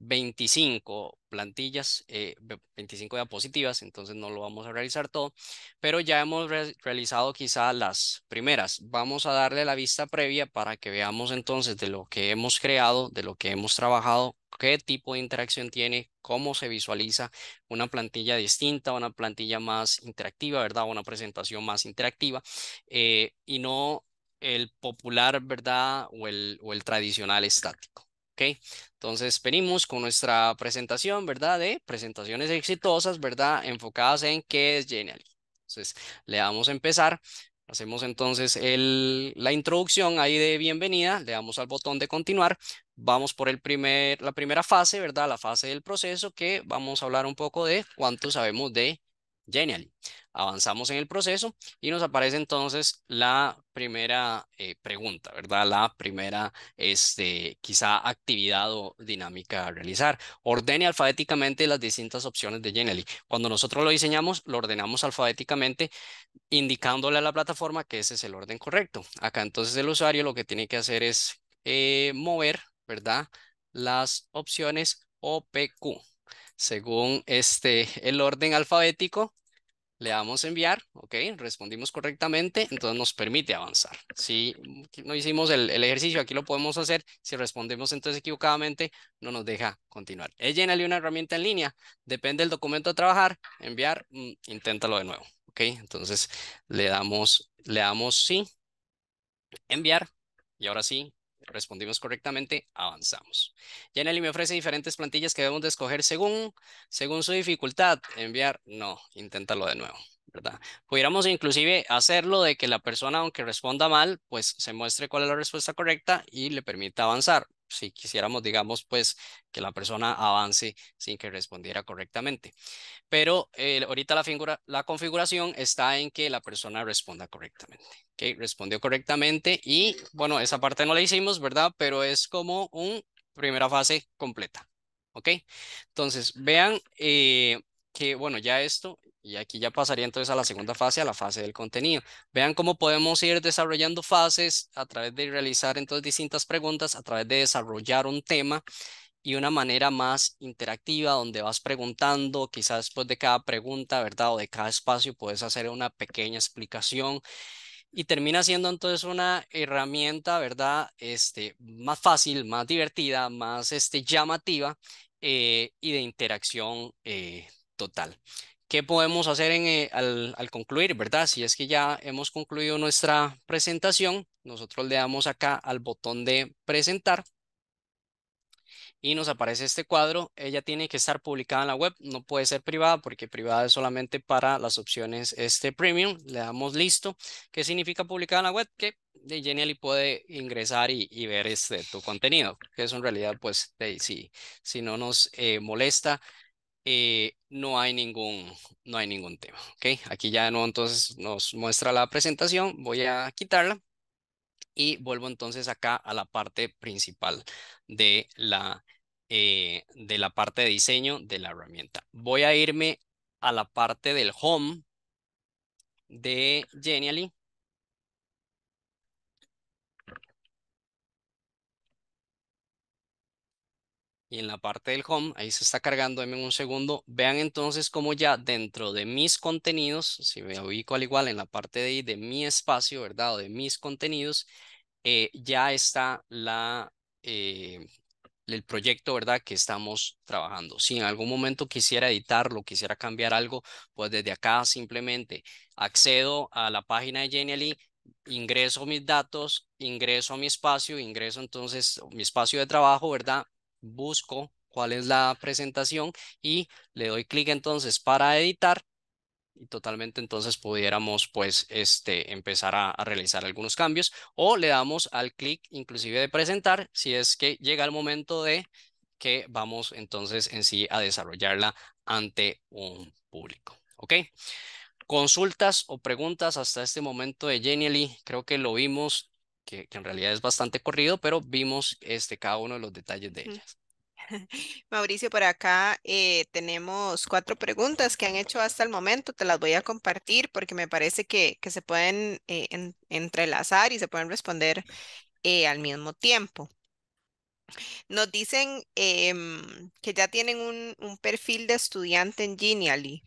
25 plantillas, eh, 25 diapositivas, entonces no lo vamos a realizar todo, pero ya hemos realizado quizá las primeras. Vamos a darle la vista previa para que veamos entonces de lo que hemos creado, de lo que hemos trabajado, qué tipo de interacción tiene, cómo se visualiza una plantilla distinta, una plantilla más interactiva, ¿verdad? Una presentación más interactiva eh, y no el popular, ¿verdad? O el, o el tradicional estático. ¿Ok? Entonces venimos con nuestra presentación, ¿verdad? De presentaciones exitosas, ¿verdad? Enfocadas en qué es Genially. Entonces le damos a empezar. Hacemos entonces el, la introducción ahí de bienvenida, le damos al botón de continuar, vamos por el primer, la primera fase, ¿verdad? La fase del proceso que vamos a hablar un poco de cuánto sabemos de Genially avanzamos en el proceso y nos aparece entonces la primera eh, pregunta, ¿verdad? La primera, este, quizá actividad o dinámica a realizar. Ordene alfabéticamente las distintas opciones de Genially. Cuando nosotros lo diseñamos, lo ordenamos alfabéticamente, indicándole a la plataforma que ese es el orden correcto. Acá entonces el usuario lo que tiene que hacer es eh, mover, ¿verdad? Las opciones OPQ según este, el orden alfabético le damos enviar, ok, respondimos correctamente, entonces nos permite avanzar. Si no hicimos el, ejercicio, aquí lo podemos hacer. Si respondemos entonces equivocadamente, no nos deja continuar. Es llenarle una herramienta en línea, depende del documento a trabajar, enviar, mm, inténtalo de nuevo, ok. Entonces le damos, le damos sí, enviar, y ahora sí, respondimos correctamente, avanzamos. Janely me ofrece diferentes plantillas que debemos escoger según, según su dificultad. Enviar, no, inténtalo de nuevo. ¿verdad? Pudiéramos inclusive hacerlo de que la persona, aunque responda mal, pues se muestre cuál es la respuesta correcta y le permita avanzar. Si quisiéramos, digamos, pues que la persona avance sin que respondiera correctamente. Pero eh, ahorita la, figura, la configuración está en que la persona responda correctamente. ¿ok? Respondió correctamente y, bueno, esa parte no la hicimos, ¿verdad? Pero es como una primera fase completa. ¿Ok? Entonces, vean eh, que, bueno, ya esto y aquí ya pasaría entonces a la segunda fase, a la fase del contenido. Vean cómo podemos ir desarrollando fases a través de realizar entonces distintas preguntas, a través de desarrollar un tema y una manera más interactiva donde vas preguntando, quizás después de cada pregunta, ¿verdad? O de cada espacio puedes hacer una pequeña explicación y termina siendo entonces una herramienta, ¿verdad? Este, más fácil, más divertida, más este, llamativa eh, y de interacción eh, total podemos hacer en, eh, al, concluir, ¿verdad? Si es que ya hemos concluido nuestra presentación, nosotros le damos acá al botón de presentar y nos aparece este cuadro. Ella tiene que estar publicada en la web, no puede ser privada porque privada es solamente para las opciones este premium. Le damos listo. ¿Qué significa publicada en la web? Que de Genially puede ingresar y, ver este, tu contenido, que es en realidad, pues, si, si no nos eh, molesta eh, no, hay ningún, no hay ningún tema. ¿okay? Aquí ya no, entonces nos muestra la presentación, voy a quitarla y vuelvo entonces acá a la parte principal de la, eh, de la parte de diseño de la herramienta. Voy a irme a la parte del home de Genially y en la parte del home, ahí se está cargando, en un segundo, vean entonces cómo ya dentro de mis contenidos, si me ubico al igual en la parte de de mi espacio, ¿verdad? O de mis contenidos, eh, ya está la, eh, el proyecto, ¿verdad? Que estamos trabajando. Si en algún momento quisiera editarlo, quisiera cambiar algo, pues desde acá simplemente accedo a la página de Genially, ingreso mis datos, ingreso a mi espacio, ingreso entonces mi espacio de trabajo, ¿verdad? busco cuál es la presentación y le doy clic entonces para editar y totalmente entonces pudiéramos pues este empezar a, realizar algunos cambios o le damos al clic inclusive de presentar si es que llega el momento de que vamos entonces en sí a desarrollarla ante un público. ¿Ok? Consultas o preguntas hasta este momento de Lee creo que lo vimos que, en realidad es bastante corrido, pero vimos este, cada uno de los detalles de ellas. Mauricio, por acá eh, tenemos cuatro preguntas que han hecho hasta el momento. Te las voy a compartir porque me parece que, se pueden eh, entrelazar y se pueden responder eh, al mismo tiempo. Nos dicen em, que ya tienen un, un, perfil de estudiante en Genially.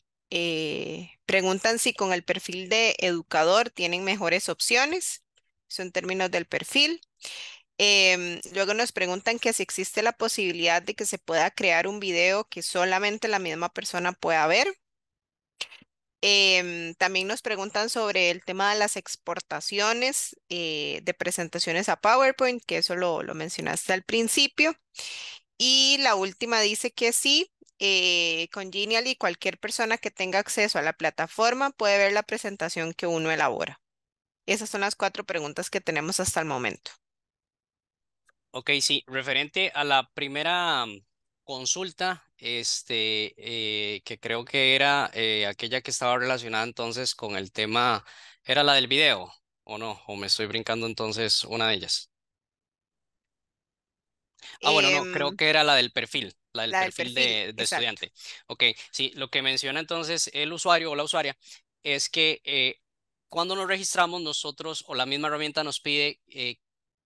preguntan si con el perfil de educador tienen mejores opciones son términos del perfil. Em, luego nos preguntan que si existe la posibilidad de que se pueda crear un video que solamente la misma persona pueda ver. Em, también nos preguntan sobre el tema de las exportaciones eh, de presentaciones a PowerPoint, que eso lo, lo, mencionaste al principio. Y la última dice que sí, eh, con Genial y cualquier persona que tenga acceso a la plataforma puede ver la presentación que uno elabora. Esas son las cuatro preguntas que tenemos hasta el momento. Ok, sí, referente a la primera mm, consulta, este, eh, que creo que era eh, aquella que estaba relacionada entonces con el tema, ¿era la del video o no? ¿O me estoy brincando entonces una de ellas? Ah, bueno, no, creo em, que era la del perfil, la del, perfil, de, estudiante. Ok, sí, lo que menciona entonces el usuario o la usuaria es que eh, cuando nos registramos nosotros o la misma herramienta nos pide eh,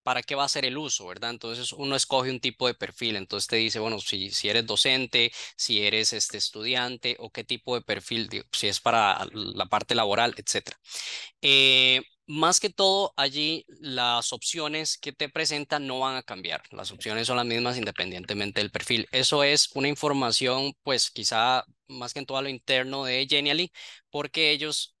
para qué va a ser el uso, ¿verdad? Entonces uno escoge un tipo de perfil, entonces te dice, bueno, si, si eres docente, si eres este estudiante o qué tipo de perfil, si es para la parte laboral, etc. Eh, más que todo, allí las opciones que te presentan no van a cambiar. Las opciones son las mismas independientemente del perfil. Eso es una información, pues quizá más que en todo lo interno de Genially, porque ellos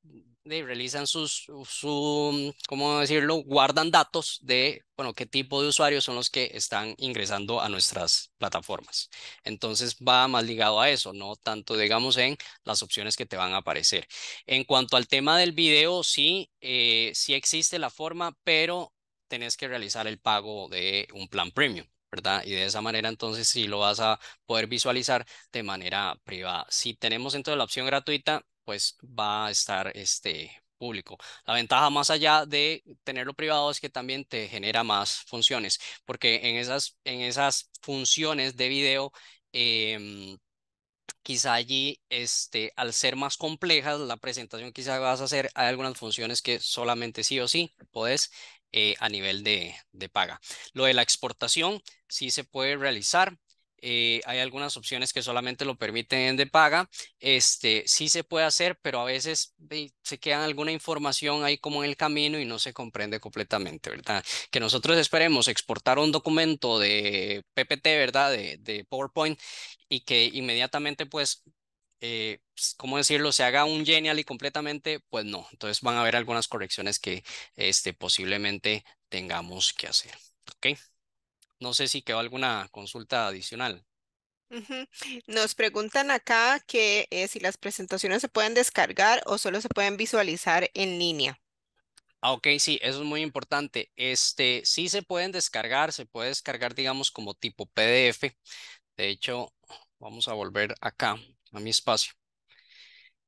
realizan sus, su, ¿cómo decirlo? Guardan datos de, bueno, qué tipo de usuarios son los que están ingresando a nuestras plataformas. Entonces va más ligado a eso, no tanto, digamos, en las opciones que te van a aparecer. En cuanto al tema del video, sí, eh, sí existe la forma, pero tenés que realizar el pago de un plan premium. ¿verdad? Y de esa manera entonces sí lo vas a poder visualizar de manera privada. Si tenemos entonces la opción gratuita, pues va a estar este público. La ventaja más allá de tenerlo privado es que también te genera más funciones, porque en esas, en esas funciones de video, em, quizá allí, este, al ser más complejas, la presentación quizá vas a hacer, hay algunas funciones que solamente sí o sí podés eh, a nivel de, de paga. Lo de la exportación sí se puede realizar, eh, hay algunas opciones que solamente lo permiten de paga. Este, sí se puede hacer, pero a veces se queda alguna información ahí como en el camino y no se comprende completamente, ¿verdad? Que nosotros esperemos exportar un documento de PPT, ¿verdad? De, PowerPoint y que inmediatamente pues eh, ¿cómo decirlo? Se haga un genial y completamente, pues no. Entonces van a haber algunas correcciones que este, posiblemente tengamos que hacer. ¿Ok? No sé si quedó alguna consulta adicional. Nos preguntan acá que eh, si las presentaciones se pueden descargar o solo se pueden visualizar en línea. Ah, ok, sí, eso es muy importante. Este, sí se pueden descargar, se puede descargar, digamos, como tipo PDF. De hecho, vamos a volver acá a mi espacio.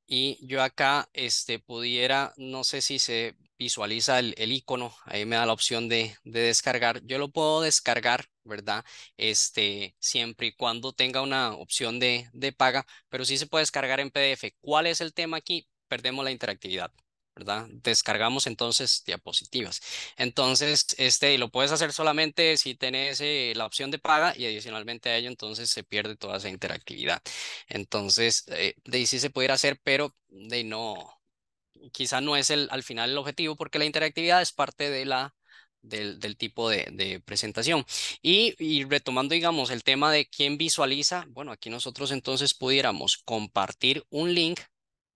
Y yo acá, este, pudiera, no sé si se visualiza el, el, icono, ahí me da la opción de, descargar. Yo lo puedo descargar, ¿verdad? Este, siempre y cuando tenga una opción de, de paga, pero sí se puede descargar en PDF. ¿Cuál es el tema aquí? Perdemos la interactividad. ¿verdad? Descargamos entonces diapositivas. Entonces, este, lo puedes hacer solamente si tenés eh, la opción de paga y adicionalmente a ello, entonces se pierde toda esa interactividad. Entonces, eh, de ahí sí se pudiera hacer, pero de no, quizá no es el, al final el objetivo porque la interactividad es parte de la, del, tipo de, de presentación. Y, y, retomando, digamos, el tema de quién visualiza, bueno, aquí nosotros entonces pudiéramos compartir un link,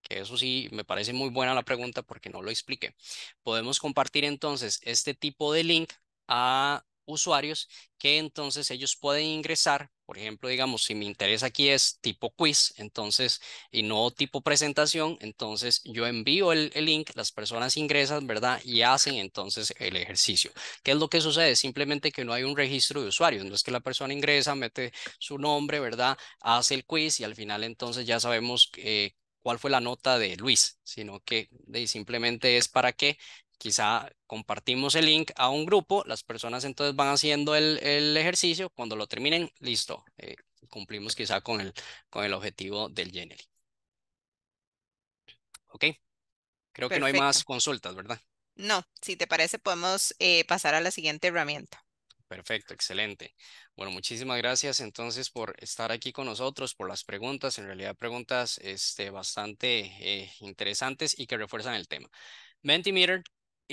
que eso sí me parece muy buena la pregunta porque no lo expliqué. Podemos compartir entonces este tipo de link a usuarios que entonces ellos pueden ingresar por ejemplo, digamos, si mi interés aquí es tipo quiz, entonces, y no tipo presentación, entonces yo envío el, link, las personas ingresan, ¿verdad? Y hacen entonces el ejercicio. ¿Qué es lo que sucede? Simplemente que no hay un registro de usuarios, no es que la persona ingresa, mete su nombre, ¿verdad? Hace el quiz y al final entonces ya sabemos eh, cuál fue la nota de Luis, sino que simplemente es para que quizá compartimos el link a un grupo, las personas entonces van haciendo el, ejercicio, cuando lo terminen, listo, eh, cumplimos quizá con el, con el objetivo del Genially. Ok, creo que no hay más consultas, ¿verdad? No, si te parece podemos eh, pasar a la siguiente herramienta. Perfecto, excelente. Bueno, muchísimas gracias entonces por estar aquí con nosotros, por las preguntas, en realidad preguntas este, bastante eh, interesantes y que refuerzan el tema. Mentimeter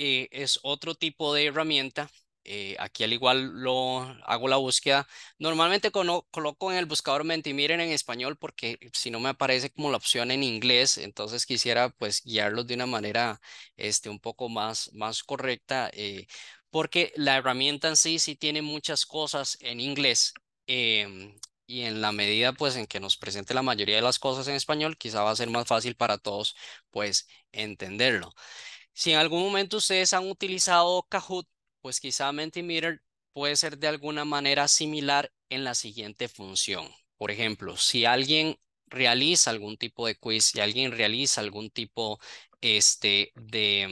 eh, es otro tipo de herramienta. Eh, aquí al igual lo hago la búsqueda. Normalmente coloco en el buscador miren en español porque si no me aparece como la opción en inglés, entonces quisiera pues guiarlos de una manera este, un poco más, más correcta eh, porque la herramienta en sí sí tiene muchas cosas en inglés em, y en la medida pues en que nos presente la mayoría de las cosas en español, quizá va a ser más fácil para todos pues entenderlo. Si en algún momento ustedes han utilizado Kahoot, pues quizá Mentimeter puede ser de alguna manera similar en la siguiente función. Por ejemplo, si alguien realiza algún tipo de quiz, si alguien realiza algún tipo este, de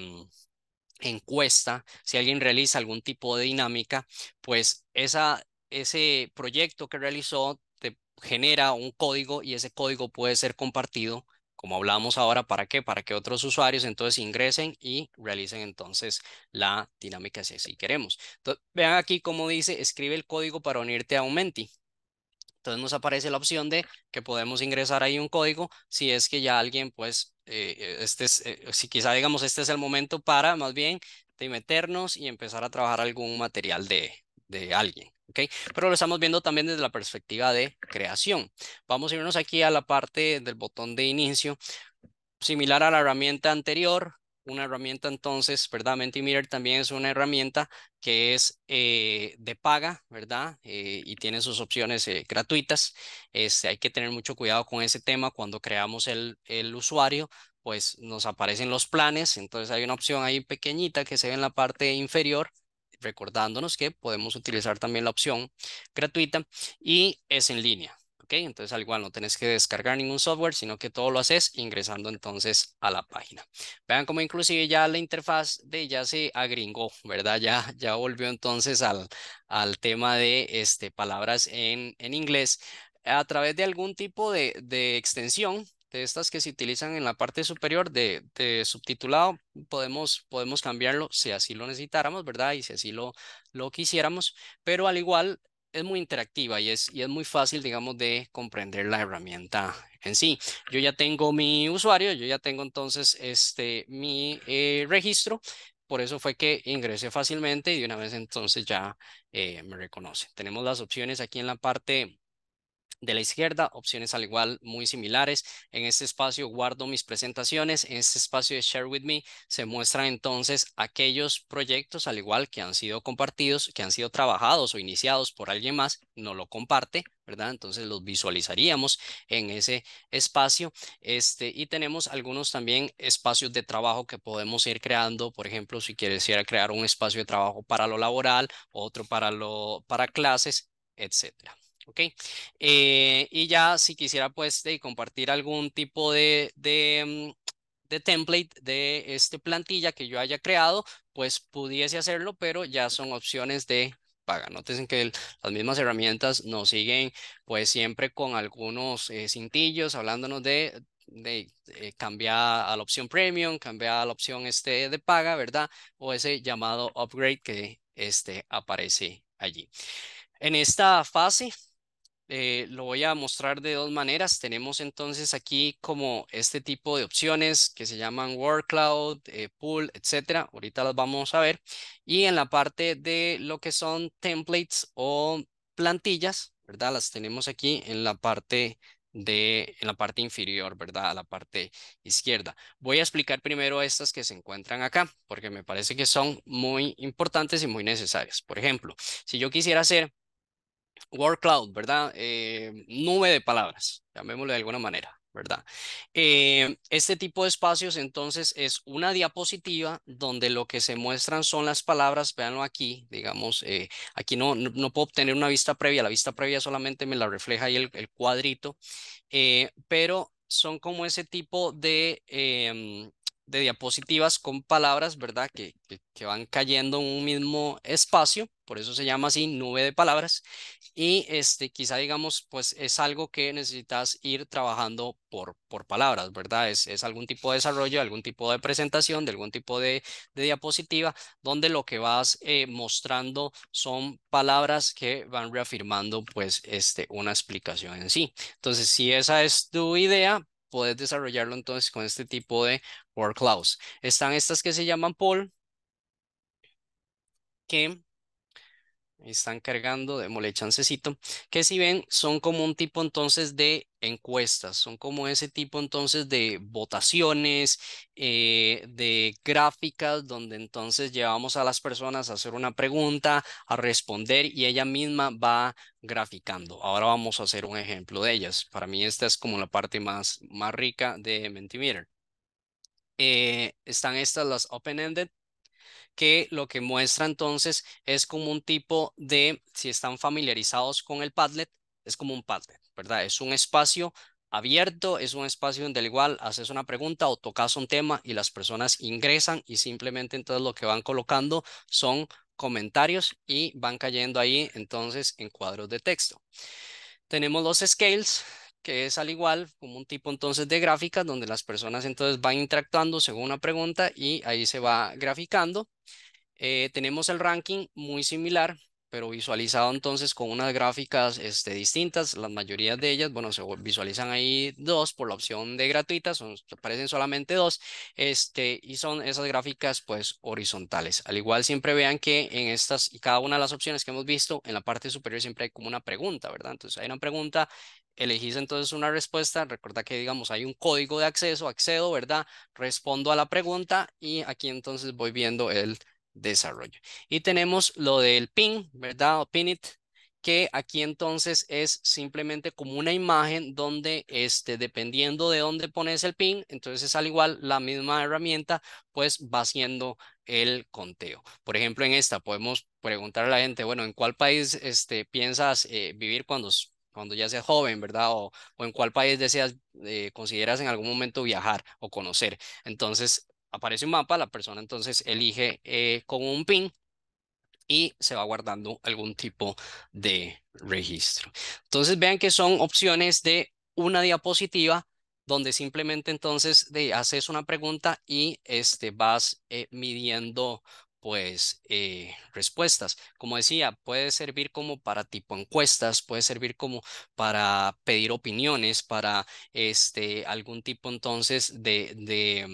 mm, encuesta, si alguien realiza algún tipo de dinámica, pues ese proyecto que realizó te genera un código y ese código puede ser compartido como hablábamos ahora, ¿para qué? Para que otros usuarios entonces ingresen y realicen entonces la dinámica si queremos. Entonces, vean aquí como dice, escribe el código para unirte a Aumenti. Entonces nos aparece la opción de que podemos ingresar ahí un código si es que ya alguien, pues, eh, eh, este eh, si quizá digamos este es el momento para más bien de meternos y empezar a trabajar algún material de, de alguien. Pero lo estamos viendo también desde la perspectiva de creación. Vamos a irnos aquí a la parte del botón de inicio, similar a la herramienta anterior, una herramienta entonces, ¿verdad? Mentimeter también es una herramienta que es eh, de paga, ¿verdad? Eh, y tiene sus opciones eh, gratuitas. Este, hay que tener mucho cuidado con ese tema cuando creamos el, el usuario, pues nos aparecen los planes, entonces hay una opción ahí pequeñita que se ve en la parte inferior, recordándonos que podemos utilizar también la opción gratuita y es en línea. ¿ok? Entonces, al igual, no tenés que descargar ningún software, sino que todo lo haces ingresando entonces a la página. Vean cómo inclusive ya la interfaz de ya se agringó, ¿verdad? Ya, ya volvió entonces al, al tema de este, palabras en, en inglés a través de algún tipo de, de extensión de estas que se utilizan en la parte superior de, subtitulado, podemos, podemos cambiarlo si así lo necesitáramos, ¿verdad? Y si así lo, lo quisiéramos, pero al igual es muy interactiva y es, y es muy fácil, digamos, de comprender la herramienta en sí. Yo ya tengo mi usuario, yo ya tengo entonces este, mi eh, registro, por eso fue que ingresé fácilmente y de una vez entonces ya eh, me reconoce. Tenemos las opciones aquí en la parte de la izquierda, opciones al igual muy similares. En este espacio guardo mis presentaciones, en este espacio de Share With Me se muestran entonces aquellos proyectos al igual que han sido compartidos, que han sido trabajados o iniciados por alguien más, no lo comparte, ¿verdad? Entonces los visualizaríamos en ese espacio. Este, y tenemos algunos también espacios de trabajo que podemos ir creando. Por ejemplo, si quieres crear un espacio de trabajo para lo laboral, otro para, lo, para clases, etcétera. ¿ok? Eh, y ya si quisiera pues compartir algún tipo de, mm, de, template de este plantilla que yo haya creado, pues pudiese hacerlo, pero ya son opciones de paga. Noten que las mismas herramientas nos siguen pues siempre con algunos eh, cintillos hablándonos de eh, cambiar a la opción premium, cambiar a la opción este de paga, ¿verdad? O ese llamado upgrade que este aparece allí. En esta fase eh, lo voy a mostrar de dos maneras. Tenemos entonces aquí como este tipo de opciones que se llaman workload, Cloud, eh, pool, etcétera. Ahorita las vamos a ver. Y en la parte de lo que son templates o plantillas, ¿verdad? Las tenemos aquí en la parte de en la parte inferior, ¿verdad? A la parte izquierda. Voy a explicar primero estas que se encuentran acá, porque me parece que son muy importantes y muy necesarias. Por ejemplo, si yo quisiera hacer word cloud, ¿verdad? Eh, nube de palabras, llamémosle de alguna manera, ¿verdad? Eh, este tipo de espacios entonces es una diapositiva donde lo que se muestran son las palabras, véanlo aquí, digamos, eh, aquí no, no, puedo obtener una vista previa, la vista previa solamente me la refleja ahí el cuadrito, pero son como ese tipo de em, de diapositivas con palabras, ¿verdad? Que, que, van cayendo en un mismo espacio, por eso se llama así nube de palabras. Y este, quizá digamos, pues es algo que necesitas ir trabajando por, por palabras, ¿verdad? Es, algún tipo de desarrollo, algún tipo de presentación, de algún tipo de, diapositiva, donde lo que vas eh, mostrando son palabras que van reafirmando, pues, este, una explicación en sí. Entonces, si esa es tu idea, puedes desarrollarlo entonces con este tipo de están estas que se llaman Paul, que están cargando, démosle chancecito, que si ven son como un tipo entonces de encuestas, son como ese tipo entonces de votaciones, eh, de gráficas, donde entonces llevamos a las personas a hacer una pregunta, a responder y ella misma va graficando. Ahora vamos a hacer un ejemplo de ellas. Para mí esta es como la parte más, más rica de Mentimeter. Eh, están estas las open-ended, que lo que muestra entonces es como un tipo de, si están familiarizados con el Padlet, es como un Padlet, ¿verdad? Es un espacio abierto, es un espacio donde el igual haces una pregunta o tocas un tema y las personas ingresan y simplemente entonces lo que van colocando son comentarios y van cayendo ahí entonces en cuadros de texto. Tenemos los scales, que es al igual como un tipo entonces de gráficas donde las personas entonces van interactuando según una pregunta y ahí se va graficando. Eh, tenemos el ranking muy similar, pero visualizado entonces con unas gráficas este, distintas. las mayorías de ellas, bueno, se visualizan ahí dos por la opción de gratuita, aparecen solamente dos, este, y son esas gráficas pues horizontales. Al igual siempre vean que en estas y cada una de las opciones que hemos visto, en la parte superior siempre hay como una pregunta, ¿verdad? Entonces hay una pregunta elegís entonces una respuesta, recuerda que digamos hay un código de acceso, accedo, ¿verdad? Respondo a la pregunta y aquí entonces voy viendo el desarrollo. Y tenemos lo del pin, ¿verdad? O pin it, que aquí entonces es simplemente como una imagen donde este, dependiendo de dónde pones el pin, entonces al igual la misma herramienta pues va haciendo el conteo. Por ejemplo, en esta podemos preguntar a la gente, bueno, ¿en cuál país este, piensas eh, vivir cuando cuando ya seas joven, ¿verdad? O, o en cuál país deseas, eh, consideras en algún momento viajar o conocer. Entonces, aparece un mapa, la persona entonces elige eh, con un pin y se va guardando algún tipo de registro. Entonces, vean que son opciones de una diapositiva donde simplemente entonces haces una pregunta y este, vas eh, midiendo pues eh, respuestas. Como decía, puede servir como para tipo encuestas, puede servir como para pedir opiniones, para este, algún tipo entonces de, de,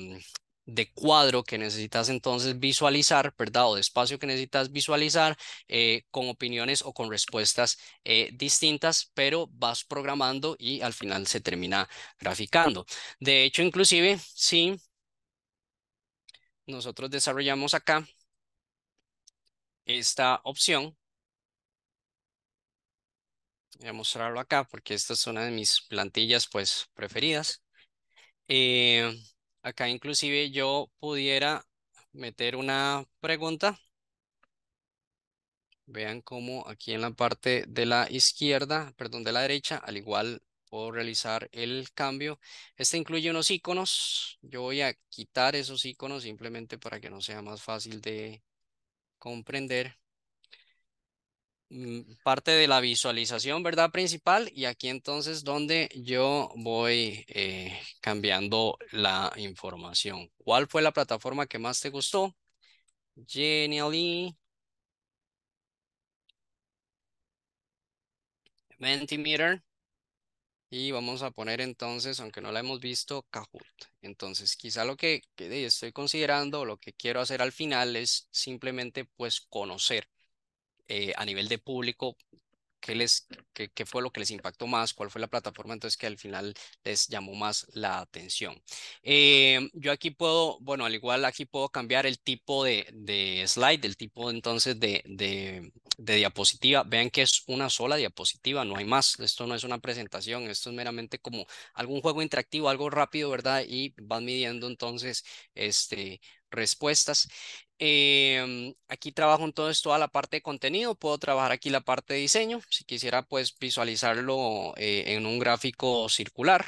mm, cuadro que necesitas entonces visualizar, ¿verdad? O de espacio que necesitas visualizar eh, con opiniones o con respuestas eh, distintas, pero vas programando y al final se termina graficando. De hecho, inclusive, si nosotros desarrollamos acá esta opción. Voy a mostrarlo acá porque esta es una de mis plantillas pues preferidas. Eh, acá inclusive yo pudiera meter una pregunta. Vean cómo aquí en la parte de la izquierda, perdón, de la derecha, al igual puedo realizar el cambio. Este incluye unos iconos. Yo voy a quitar esos iconos simplemente para que no sea más fácil de comprender mm, parte de la visualización, ¿verdad? Principal y aquí entonces donde yo voy eh, cambiando la información. ¿Cuál fue la plataforma que más te gustó? Genially. Mentimeter. Y vamos a poner entonces, aunque no la hemos visto, Kahoot. Entonces, quizá lo que, estoy considerando lo que quiero hacer al final es simplemente pues conocer eh, a nivel de público qué, les, qué, fue lo que les impactó más, cuál fue la plataforma entonces que al final les llamó más la atención. Eh, yo aquí puedo, bueno, al igual aquí puedo cambiar el tipo de, de slide, el tipo entonces de, de, de diapositiva, vean que es una sola diapositiva, no hay más, esto no es una presentación, esto es meramente como algún juego interactivo, algo rápido, ¿verdad? Y van midiendo entonces este, respuestas. Em, aquí trabajo entonces toda la parte de contenido, puedo trabajar aquí la parte de diseño, si quisiera pues visualizarlo eh, en un gráfico circular,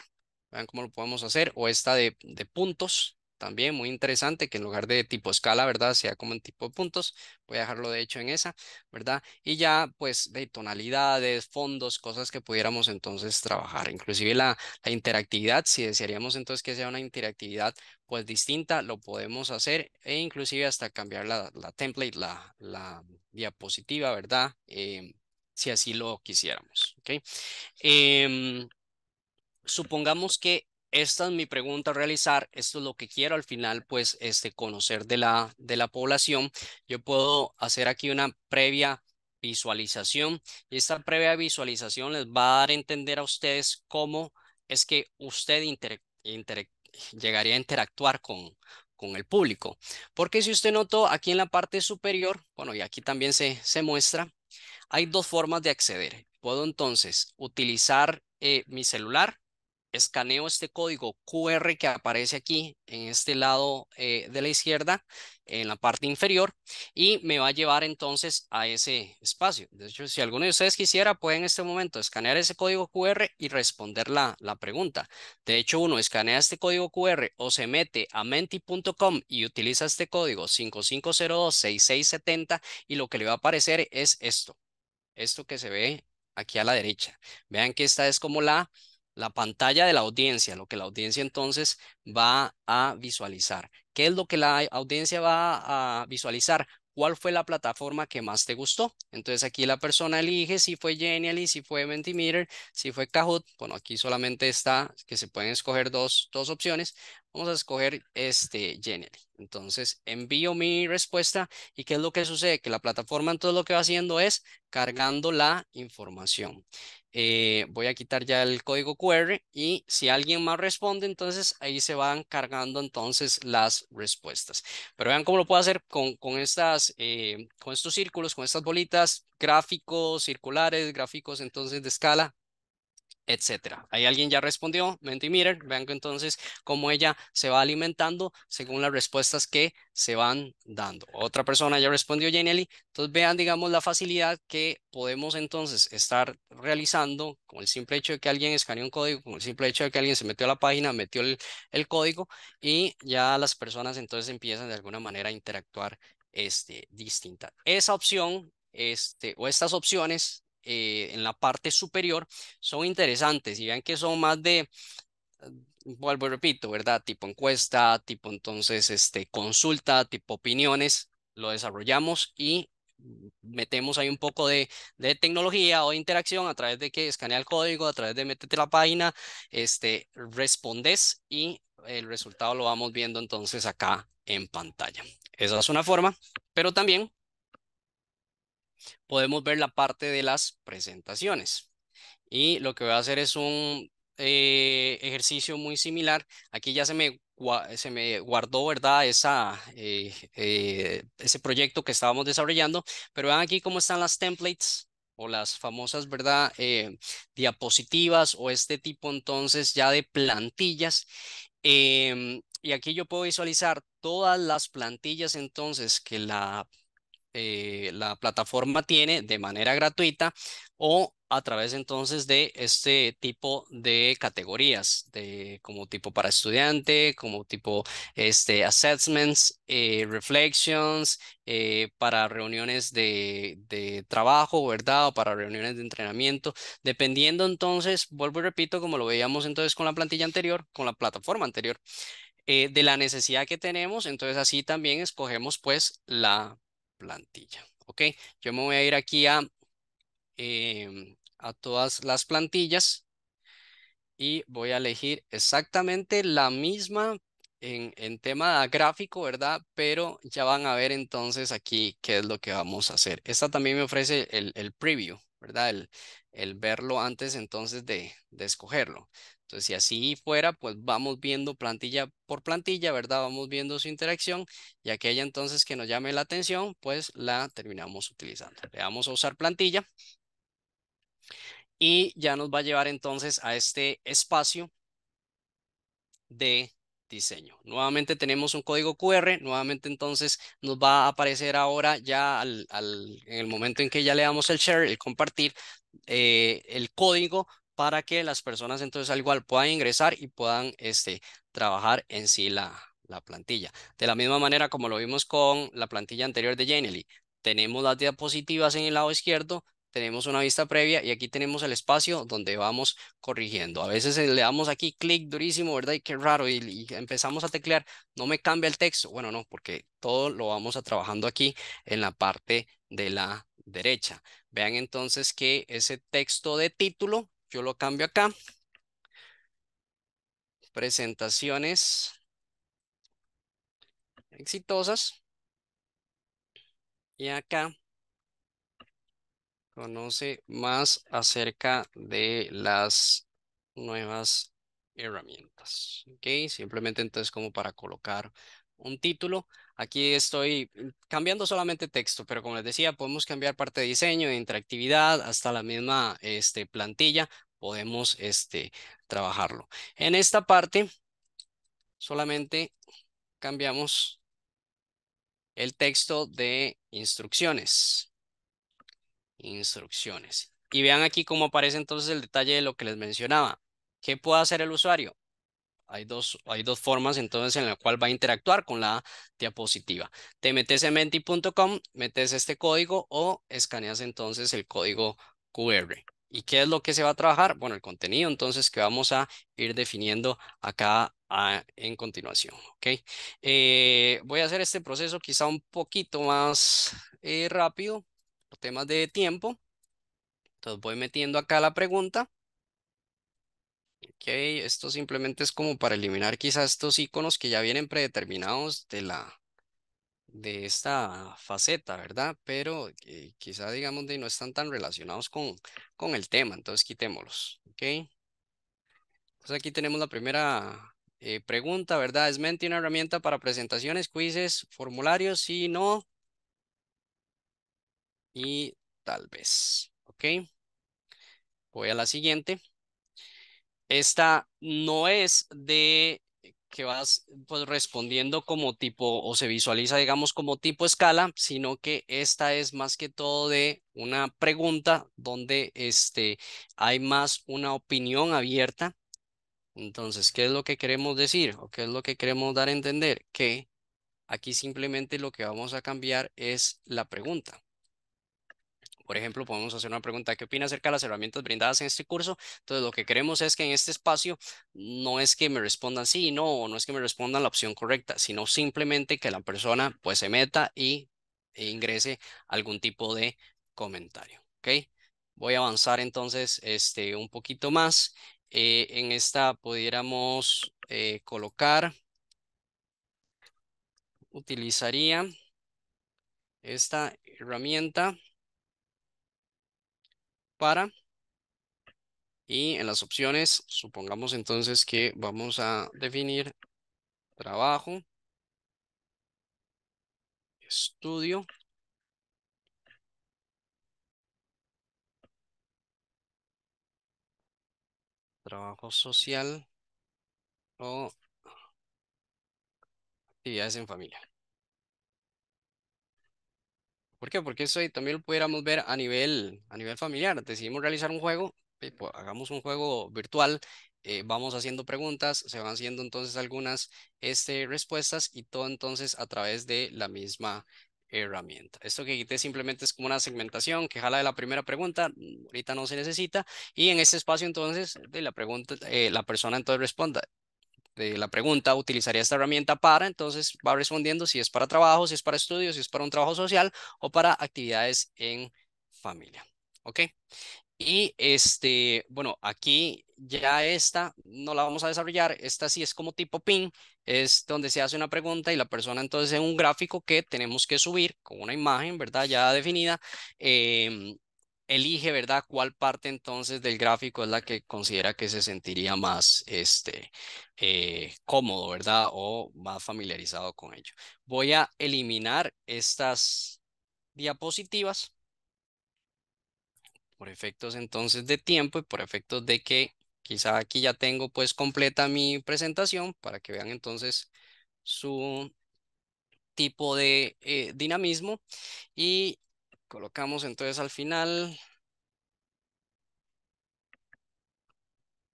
vean cómo lo podemos hacer, o esta de, de puntos, también, muy interesante, que en lugar de tipo escala, ¿verdad? Sea como en tipo puntos, voy a dejarlo de hecho en esa, ¿verdad? Y ya, pues, de tonalidades, fondos, cosas que pudiéramos entonces trabajar, inclusive la, la interactividad, si desearíamos entonces que sea una interactividad, pues, distinta, lo podemos hacer e inclusive hasta cambiar la, template, la, diapositiva, ¿verdad? Em, si así lo quisiéramos, okay em, supongamos que esta es mi pregunta a realizar, esto es lo que quiero al final, pues, este, conocer de la, de la población. Yo puedo hacer aquí una previa visualización y esta previa visualización les va a dar a entender a ustedes cómo es que usted llegaría a interactuar con, con el público. Porque si usted notó aquí en la parte superior, bueno, y aquí también se, muestra, hay dos formas de acceder. Puedo entonces utilizar eh, mi celular escaneo este código QR que aparece aquí en este lado eh, de la izquierda, en la parte inferior, y me va a llevar entonces a ese espacio. De hecho, si alguno de ustedes quisiera, puede en este momento escanear ese código QR y responder la, la pregunta. De hecho, uno escanea este código QR o se mete a menti.com y utiliza este código 55026670 y lo que le va a aparecer es esto. Esto que se ve aquí a la derecha. Vean que esta es como la la pantalla de la audiencia, lo que la audiencia entonces va a visualizar. ¿Qué es lo que la audiencia va a visualizar? ¿Cuál fue la plataforma que más te gustó? Entonces aquí la persona elige si fue Genially, si fue Mentimeter, si fue Kahoot. Bueno, aquí solamente está que se pueden escoger dos, dos opciones. Vamos a escoger este Genially. Entonces envío mi respuesta y ¿qué es lo que sucede? Que la plataforma entonces lo que va haciendo es cargando la información. Eh, voy a quitar ya el código QR y si alguien más responde, entonces ahí se van cargando entonces las respuestas. Pero vean cómo lo puedo hacer con, estas, eh, con estos círculos, con estas bolitas, gráficos circulares, gráficos entonces de escala, etcétera. Ahí alguien ya respondió, mirror vean entonces cómo ella se va alimentando según las respuestas que se van dando. Otra persona ya respondió, Jenny, entonces vean, digamos, la facilidad que podemos entonces estar realizando con el simple hecho de que alguien escaneó un código, con el simple hecho de que alguien se metió a la página, metió el, código y ya las personas entonces empiezan de alguna manera a interactuar este, distinta. Esa opción este, o estas opciones eh, en la parte superior son interesantes y vean que son más de, vuelvo y repito, ¿verdad? Tipo encuesta, tipo entonces este, consulta, tipo opiniones, lo desarrollamos y metemos ahí un poco de, tecnología o de interacción a través de que escanea el código, a través de meterte la página, este, respondes y el resultado lo vamos viendo entonces acá en pantalla. Esa es una forma, pero también podemos ver la parte de las presentaciones. Y lo que voy a hacer es un eh, ejercicio muy similar. Aquí ya se me, se me guardó, ¿verdad? Esa, eh, eh, ese proyecto que estábamos desarrollando. Pero vean aquí cómo están las templates o las famosas, ¿verdad? diapositivas o este tipo entonces ya de plantillas. Em, y aquí yo puedo visualizar todas las plantillas entonces que la eh, la plataforma tiene de manera gratuita o a través entonces de este tipo de categorías, de como tipo para estudiante, como tipo este, assessments, eh, reflections, eh, para reuniones de, de, trabajo, ¿verdad? O para reuniones de entrenamiento, dependiendo entonces, vuelvo y repito, como lo veíamos entonces con la plantilla anterior, con la plataforma anterior, de la necesidad que tenemos, entonces así también escogemos pues la plantilla. Ok, yo me voy a ir aquí a, em, a todas las plantillas y voy a elegir exactamente la misma en, tema gráfico, ¿verdad? Pero ya van a ver entonces aquí qué es lo que vamos a hacer. Esta también me ofrece el, el preview, ¿verdad? El, verlo antes entonces de, de escogerlo. Entonces, si así fuera, pues vamos viendo plantilla por plantilla, ¿verdad? Vamos viendo su interacción y aquella entonces que nos llame la atención, pues la terminamos utilizando. Le damos a usar plantilla y ya nos va a llevar entonces a este espacio de diseño. Nuevamente tenemos un código QR, nuevamente entonces nos va a aparecer ahora ya al, en el momento en que ya le damos el share, el compartir, eh, el código para que las personas entonces al igual puedan ingresar y puedan este, trabajar en sí la, la plantilla. De la misma manera como lo vimos con la plantilla anterior de Janely, tenemos las diapositivas en el lado izquierdo, tenemos una vista previa y aquí tenemos el espacio donde vamos corrigiendo. A veces eh, le damos aquí clic durísimo, ¿verdad? Y qué raro, y, empezamos a teclear, no me cambia el texto. Bueno, no, porque todo lo vamos a trabajando aquí en la parte de la derecha. Vean entonces que ese texto de título yo lo cambio acá. Presentaciones exitosas. Y acá conoce más acerca de las nuevas herramientas. ¿Ok? Simplemente entonces como para colocar un título Aquí estoy mm, cambiando solamente texto, pero como les decía, podemos cambiar parte de diseño, de interactividad, hasta la misma este, plantilla, podemos este, trabajarlo. En esta parte, solamente cambiamos el texto de instrucciones. Instrucciones. Y vean aquí cómo aparece entonces el detalle de lo que les mencionaba. ¿Qué puede hacer el usuario? Hay dos, hay dos formas entonces en la cual va a interactuar con la diapositiva. Te metes en menti.com, metes este código o escaneas entonces el código QR. ¿Y qué es lo que se va a trabajar? Bueno, el contenido entonces que vamos a ir definiendo acá ah, en continuación. Eh, voy a hacer este proceso quizá un poquito más eh, rápido por temas de tiempo. Entonces voy metiendo acá la pregunta. Ok, esto simplemente es como para eliminar quizás estos iconos que ya vienen predeterminados de la de esta faceta, ¿verdad? Pero eh, quizá digamos de no están tan relacionados con, el tema, entonces quitémoslos, ¿ok? Entonces aquí tenemos la primera eh, pregunta, ¿verdad? ¿Es Menti una herramienta para presentaciones, quizzes, formularios? Sí, no. Y tal vez, ¿ok? Voy a la siguiente. Esta no es de que vas pues, respondiendo como tipo o se visualiza, digamos, como tipo escala, sino que esta es más que todo de una pregunta donde este, hay más una opinión abierta. Entonces, ¿qué es lo que queremos decir o qué es lo que queremos dar a entender? Que aquí simplemente lo que vamos a cambiar es la pregunta. Por ejemplo, podemos hacer una pregunta, ¿qué opina acerca de las herramientas brindadas en este curso? Entonces, lo que queremos es que en este espacio no es que me respondan sí y no, o no es que me respondan la opción correcta, sino simplemente que la persona pues se meta y ingrese algún tipo de comentario, ¿ok? Voy a avanzar entonces este, un poquito más. Eh, en esta pudiéramos eh, colocar, utilizaría esta herramienta y en las opciones, supongamos entonces que vamos a definir trabajo, estudio. Trabajo social o actividades en familia. ¿Por qué? Porque eso también lo pudiéramos ver a nivel, a nivel familiar. Decidimos realizar un juego, hagamos un juego virtual, eh, vamos haciendo preguntas, se van haciendo entonces algunas este, respuestas y todo entonces a través de la misma herramienta. Esto que quité simplemente es como una segmentación que jala de la primera pregunta, mm, ahorita no se necesita, y en ese espacio entonces de la pregunta, eh, la persona entonces responda de la pregunta, ¿utilizaría esta herramienta para? Entonces va respondiendo si es para trabajo, si es para estudios, si es para un trabajo social o para actividades en familia. ¿Ok? Y este, bueno, aquí ya esta no la vamos a desarrollar. Esta sí es como tipo pin, es donde se hace una pregunta y la persona entonces en un gráfico que tenemos que subir con una imagen, ¿verdad? Ya definida. Em, elige, ¿verdad?, cuál parte entonces del gráfico es la que considera que se sentiría más este, eh, cómodo, ¿verdad?, o más familiarizado con ello. Voy a eliminar estas diapositivas por efectos entonces de tiempo y por efectos de que quizá aquí ya tengo pues completa mi presentación para que vean entonces su tipo de eh, dinamismo y colocamos entonces al final.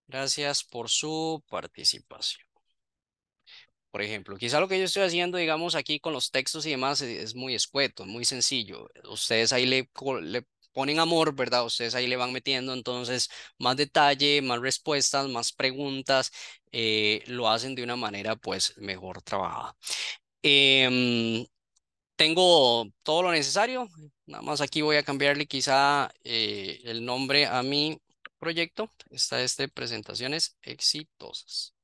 Gracias por su participación. Por ejemplo, quizá lo que yo estoy haciendo, digamos, aquí con los textos y demás es, muy escueto, muy sencillo. Ustedes ahí le, le ponen amor, ¿verdad? Ustedes ahí le van metiendo entonces más detalle, más respuestas, más preguntas, eh, lo hacen de una manera pues mejor trabajada. Em, tengo todo lo necesario Nada más aquí voy a cambiarle quizá eh, el nombre a mi proyecto. Está este, presentaciones exitosas.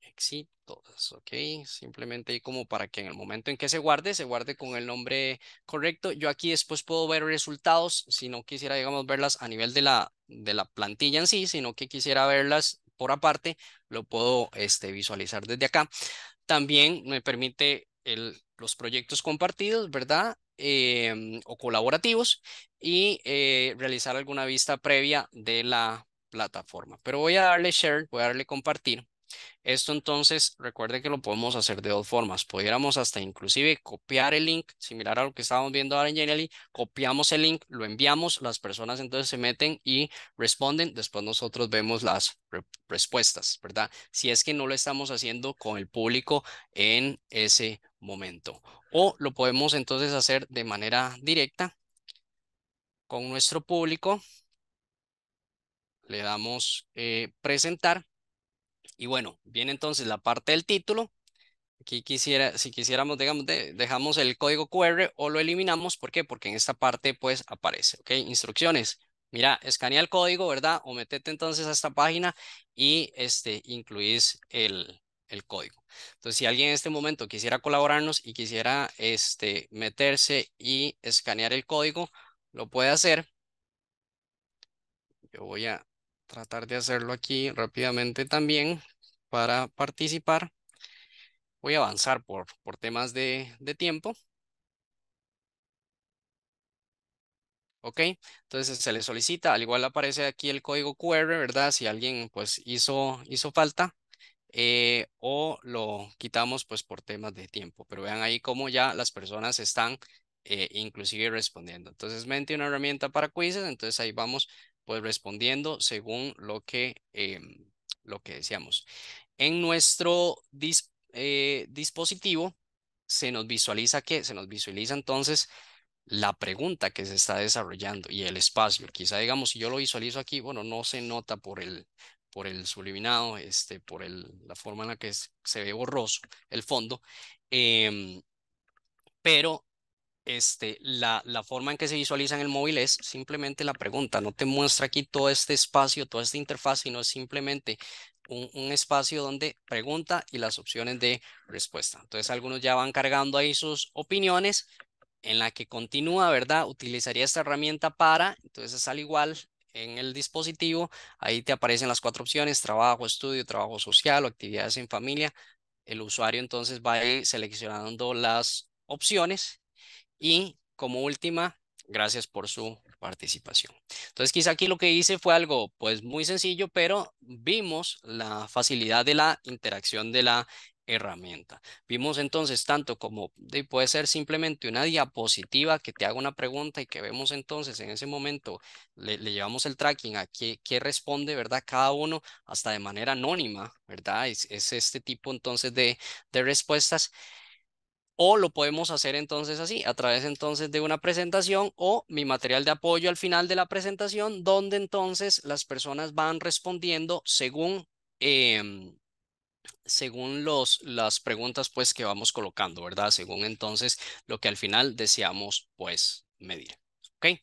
Exitosas, ok. Simplemente como para que en el momento en que se guarde, se guarde con el nombre correcto. Yo aquí después puedo ver resultados, si no quisiera, digamos, verlas a nivel de la, de la plantilla en sí, sino que quisiera verlas por aparte, lo puedo este, visualizar desde acá. También me permite el, los proyectos compartidos, ¿verdad? Em, o colaborativos y eh, realizar alguna vista previa de la plataforma. Pero voy a darle share, voy a darle compartir esto entonces, recuerde que lo podemos hacer de dos formas. Pudiéramos hasta inclusive copiar el link, similar a lo que estábamos viendo ahora en Genially, copiamos el link, lo enviamos, las personas entonces se meten y responden, después nosotros vemos las respuestas, ¿verdad? Si es que no lo estamos haciendo con el público en ese momento. O lo podemos entonces hacer de manera directa con nuestro público. Le damos eh, presentar y bueno, viene entonces la parte del título. Aquí quisiera, si quisiéramos, digamos, dejamos el código QR o lo eliminamos. ¿Por qué? Porque en esta parte pues aparece, ¿ok? Instrucciones. Mira, escanea el código, ¿verdad? O metete entonces a esta página y este, incluís el, código. Entonces, si alguien en este momento quisiera colaborarnos y quisiera este, meterse y escanear el código, lo puede hacer. Yo voy a tratar de hacerlo aquí rápidamente también para participar. Voy a avanzar por, por temas de, tiempo. ¿ok? Entonces se le solicita, al igual aparece aquí el código QR, ¿verdad? Si alguien pues hizo, hizo falta eh, o lo quitamos pues por temas de tiempo, pero vean ahí cómo ya las personas están eh, inclusive respondiendo. Entonces mente una herramienta para quizzes, entonces ahí vamos pues respondiendo según lo que, em, lo que decíamos. En nuestro eh, dispositivo se nos visualiza qué? Se nos visualiza entonces la pregunta que se está desarrollando y el espacio. Quizá digamos, si yo lo visualizo aquí, bueno, no se nota por el, por el subliminado, este, por el, la forma en la que se ve borroso el fondo, em, pero este, la, la, forma en que se visualiza en el móvil es simplemente la pregunta, no te muestra aquí todo este espacio, toda esta interfaz, sino simplemente un, espacio donde pregunta y las opciones de respuesta. Entonces algunos ya van cargando ahí sus opiniones en la que continúa, ¿verdad? Utilizaría esta herramienta para, entonces al igual en el dispositivo, ahí te aparecen las cuatro opciones, trabajo, estudio, trabajo social o actividades en familia. El usuario entonces va a seleccionando las opciones y como última, gracias por su participación. Entonces, quizá aquí lo que hice fue algo pues muy sencillo, pero vimos la facilidad de la interacción de la herramienta. Vimos entonces tanto como puede ser simplemente una diapositiva que te haga una pregunta y que vemos entonces en ese momento, le, llevamos el tracking a qué, responde, ¿verdad? Cada uno hasta de manera anónima, ¿verdad? Es, este tipo entonces de, de respuestas. O lo podemos hacer entonces así, a través entonces de una presentación o mi material de apoyo al final de la presentación, donde entonces las personas van respondiendo según, em, según los, las preguntas pues que vamos colocando, ¿verdad? Según entonces lo que al final deseamos pues medir. ¿Ok?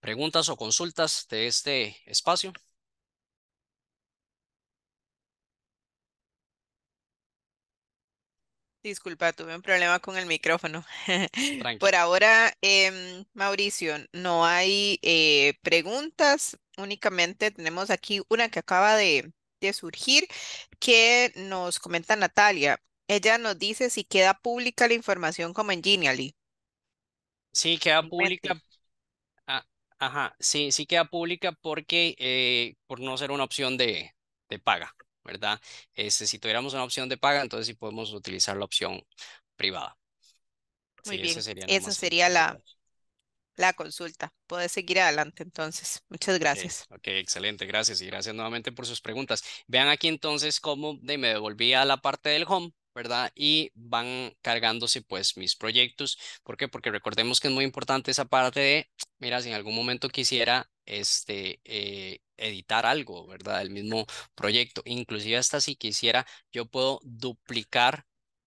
¿Preguntas o consultas de este espacio? Disculpa, tuve un problema con el micrófono. Por ahora, em, Mauricio, no hay eh, preguntas, únicamente tenemos aquí una que acaba de, surgir que nos comenta Natalia. Ella nos dice si queda pública la información como en Genially. Sí, queda pública. Ah, ajá, sí, sí queda pública porque eh, por no ser una opción de paga. ¿verdad? Este, si tuviéramos una opción de paga, entonces sí podemos utilizar la opción privada. Muy bien, sería esa sería la, la consulta. Puedes seguir adelante entonces. Muchas gracias. ok, excelente, gracias y gracias nuevamente por sus preguntas. Vean aquí entonces cómo me devolví a la parte del home. ¿verdad? Y van cargándose pues mis proyectos. ¿Por qué? Porque recordemos que es muy importante esa parte de, mira, si en algún momento quisiera este, eh, editar algo, ¿verdad? El mismo proyecto. Inclusive hasta si quisiera, yo puedo duplicar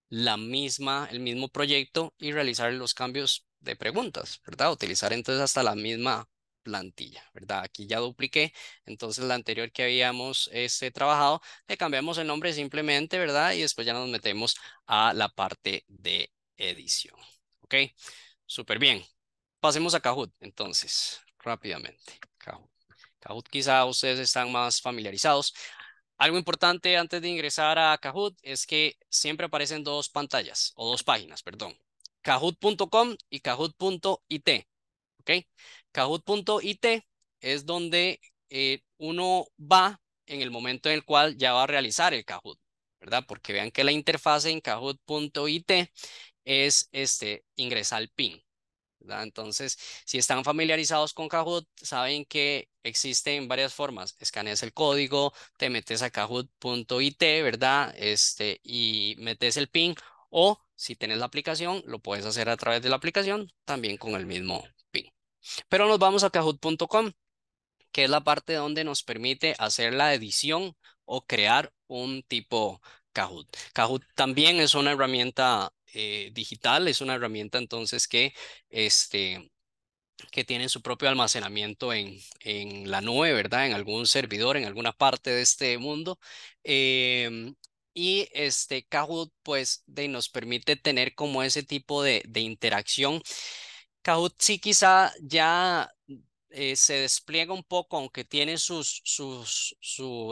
la misma, el mismo proyecto y realizar los cambios de preguntas, ¿verdad? Utilizar entonces hasta la misma plantilla, ¿verdad? Aquí ya dupliqué, entonces la anterior que habíamos este, trabajado, le cambiamos el nombre simplemente, ¿verdad? Y después ya nos metemos a la parte de edición, ¿ok? Súper bien. Pasemos a Kahoot, entonces, rápidamente. Kahoot. Kahoot quizá ustedes están más familiarizados. Algo importante antes de ingresar a Kahoot es que siempre aparecen dos pantallas o dos páginas, perdón. Kahoot.com y Kahoot.it. ¿Ok? Kahoot.it es donde eh, uno va en el momento en el cual ya va a realizar el Kahoot, ¿verdad? Porque vean que la interfaz en Kahoot.it es este, ingresar el PIN. Entonces, si están familiarizados con Kahoot, saben que existen varias formas. Escaneas el código, te metes a kahoot.it, ¿verdad? Este, y metes el PIN o si tienes la aplicación, lo puedes hacer a través de la aplicación también con el mismo PIN. Pero nos vamos a kahoot.com, que es la parte donde nos permite hacer la edición o crear un tipo Kahoot. Kahoot también es una herramienta eh, digital, es una herramienta entonces que, este, que tiene su propio almacenamiento en, en la nube, ¿verdad? En algún servidor, en alguna parte de este mundo. Em, y este Kahoot, pues, de, nos permite tener como ese tipo de, de interacción. Kahoot sí quizá ya eh, se despliega un poco, aunque tiene sus, sus,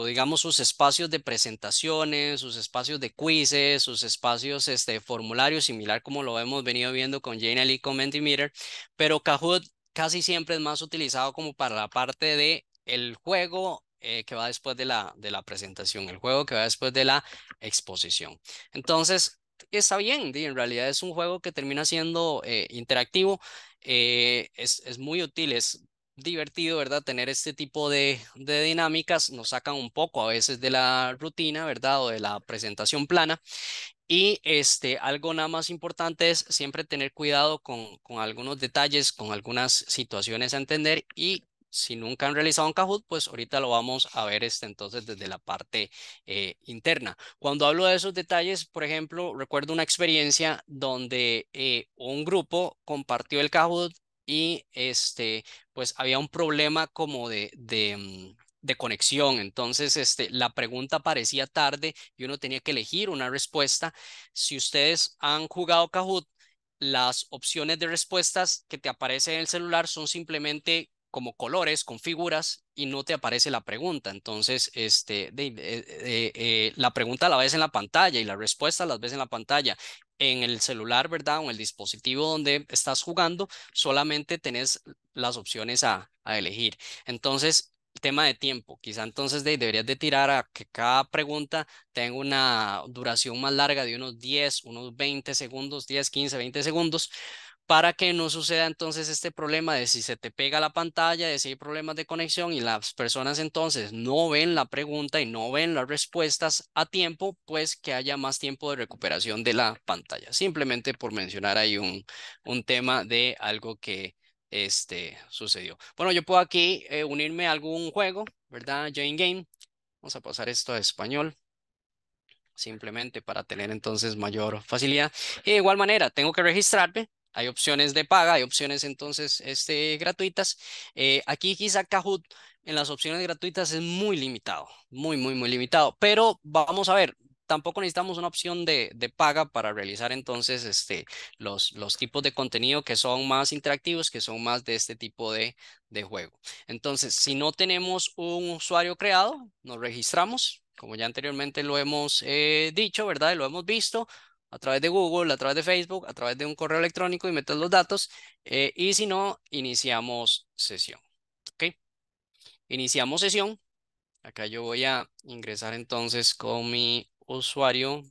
digamos, sus espacios de presentaciones, sus espacios de quizzes, sus espacios este, formularios, similar como lo hemos venido viendo con Jane Ali con Mentimeter, pero Kahoot casi siempre es más utilizado como para la parte de el juego eh, que va después de la, de la presentación, el juego que va después de la exposición. Entonces, está bien, en realidad es un juego que termina siendo eh, interactivo, es, es, muy útil, es, divertido, ¿verdad? Tener este tipo de, dinámicas nos sacan un poco a veces de la rutina, ¿verdad? O de la presentación plana. Y este, algo nada más importante es siempre tener cuidado con, algunos detalles, con algunas situaciones a entender y si nunca han realizado un Kahoot, pues ahorita lo vamos a ver este, entonces desde la parte eh, interna. Cuando hablo de esos detalles, por ejemplo, recuerdo una experiencia donde eh, un grupo compartió el Kahoot y este, pues había un problema como de, mm, de, conexión. Entonces, este, la pregunta aparecía tarde y uno tenía que elegir una respuesta. Si ustedes han jugado Kahoot, las opciones de respuestas que te aparecen en el celular son simplemente como colores, con figuras, y no te aparece la pregunta. Entonces, este, eh, eh, eh, la pregunta la ves en la pantalla y la respuesta las ves en la pantalla en el celular, ¿verdad? O en el dispositivo donde estás jugando, solamente tenés las opciones a, elegir. Entonces, tema de tiempo, quizá entonces deberías de tirar a que cada pregunta tenga una duración más larga de unos 10, unos 20 segundos, 10, 15, 20 segundos, para que no suceda entonces este problema de si se te pega la pantalla, de si hay problemas de conexión y las personas entonces no ven la pregunta y no ven las respuestas a tiempo, pues que haya más tiempo de recuperación de la pantalla. Simplemente por mencionar ahí un, un tema de algo que este, sucedió. Bueno, yo puedo aquí eh, unirme a algún juego, ¿verdad? Jane Game. Vamos a pasar esto a español simplemente para tener entonces mayor facilidad. Y de igual manera, tengo que registrarme, hay opciones de paga, hay opciones entonces este, gratuitas. Eh, aquí quizá Kahoot en las opciones gratuitas es muy limitado, muy, muy, muy limitado. Pero vamos a ver, tampoco necesitamos una opción de, paga para realizar entonces este, los, los tipos de contenido que son más interactivos, que son más de este tipo de, de juego. Entonces, si no tenemos un usuario creado, nos registramos, como ya anteriormente lo hemos eh, dicho, ¿verdad? Lo hemos visto, a través de Google, a través de Facebook, a través de un correo electrónico y metes los datos. Eh, y si no, iniciamos sesión. ¿Ok? Iniciamos sesión. Acá yo voy a ingresar entonces con mi usuario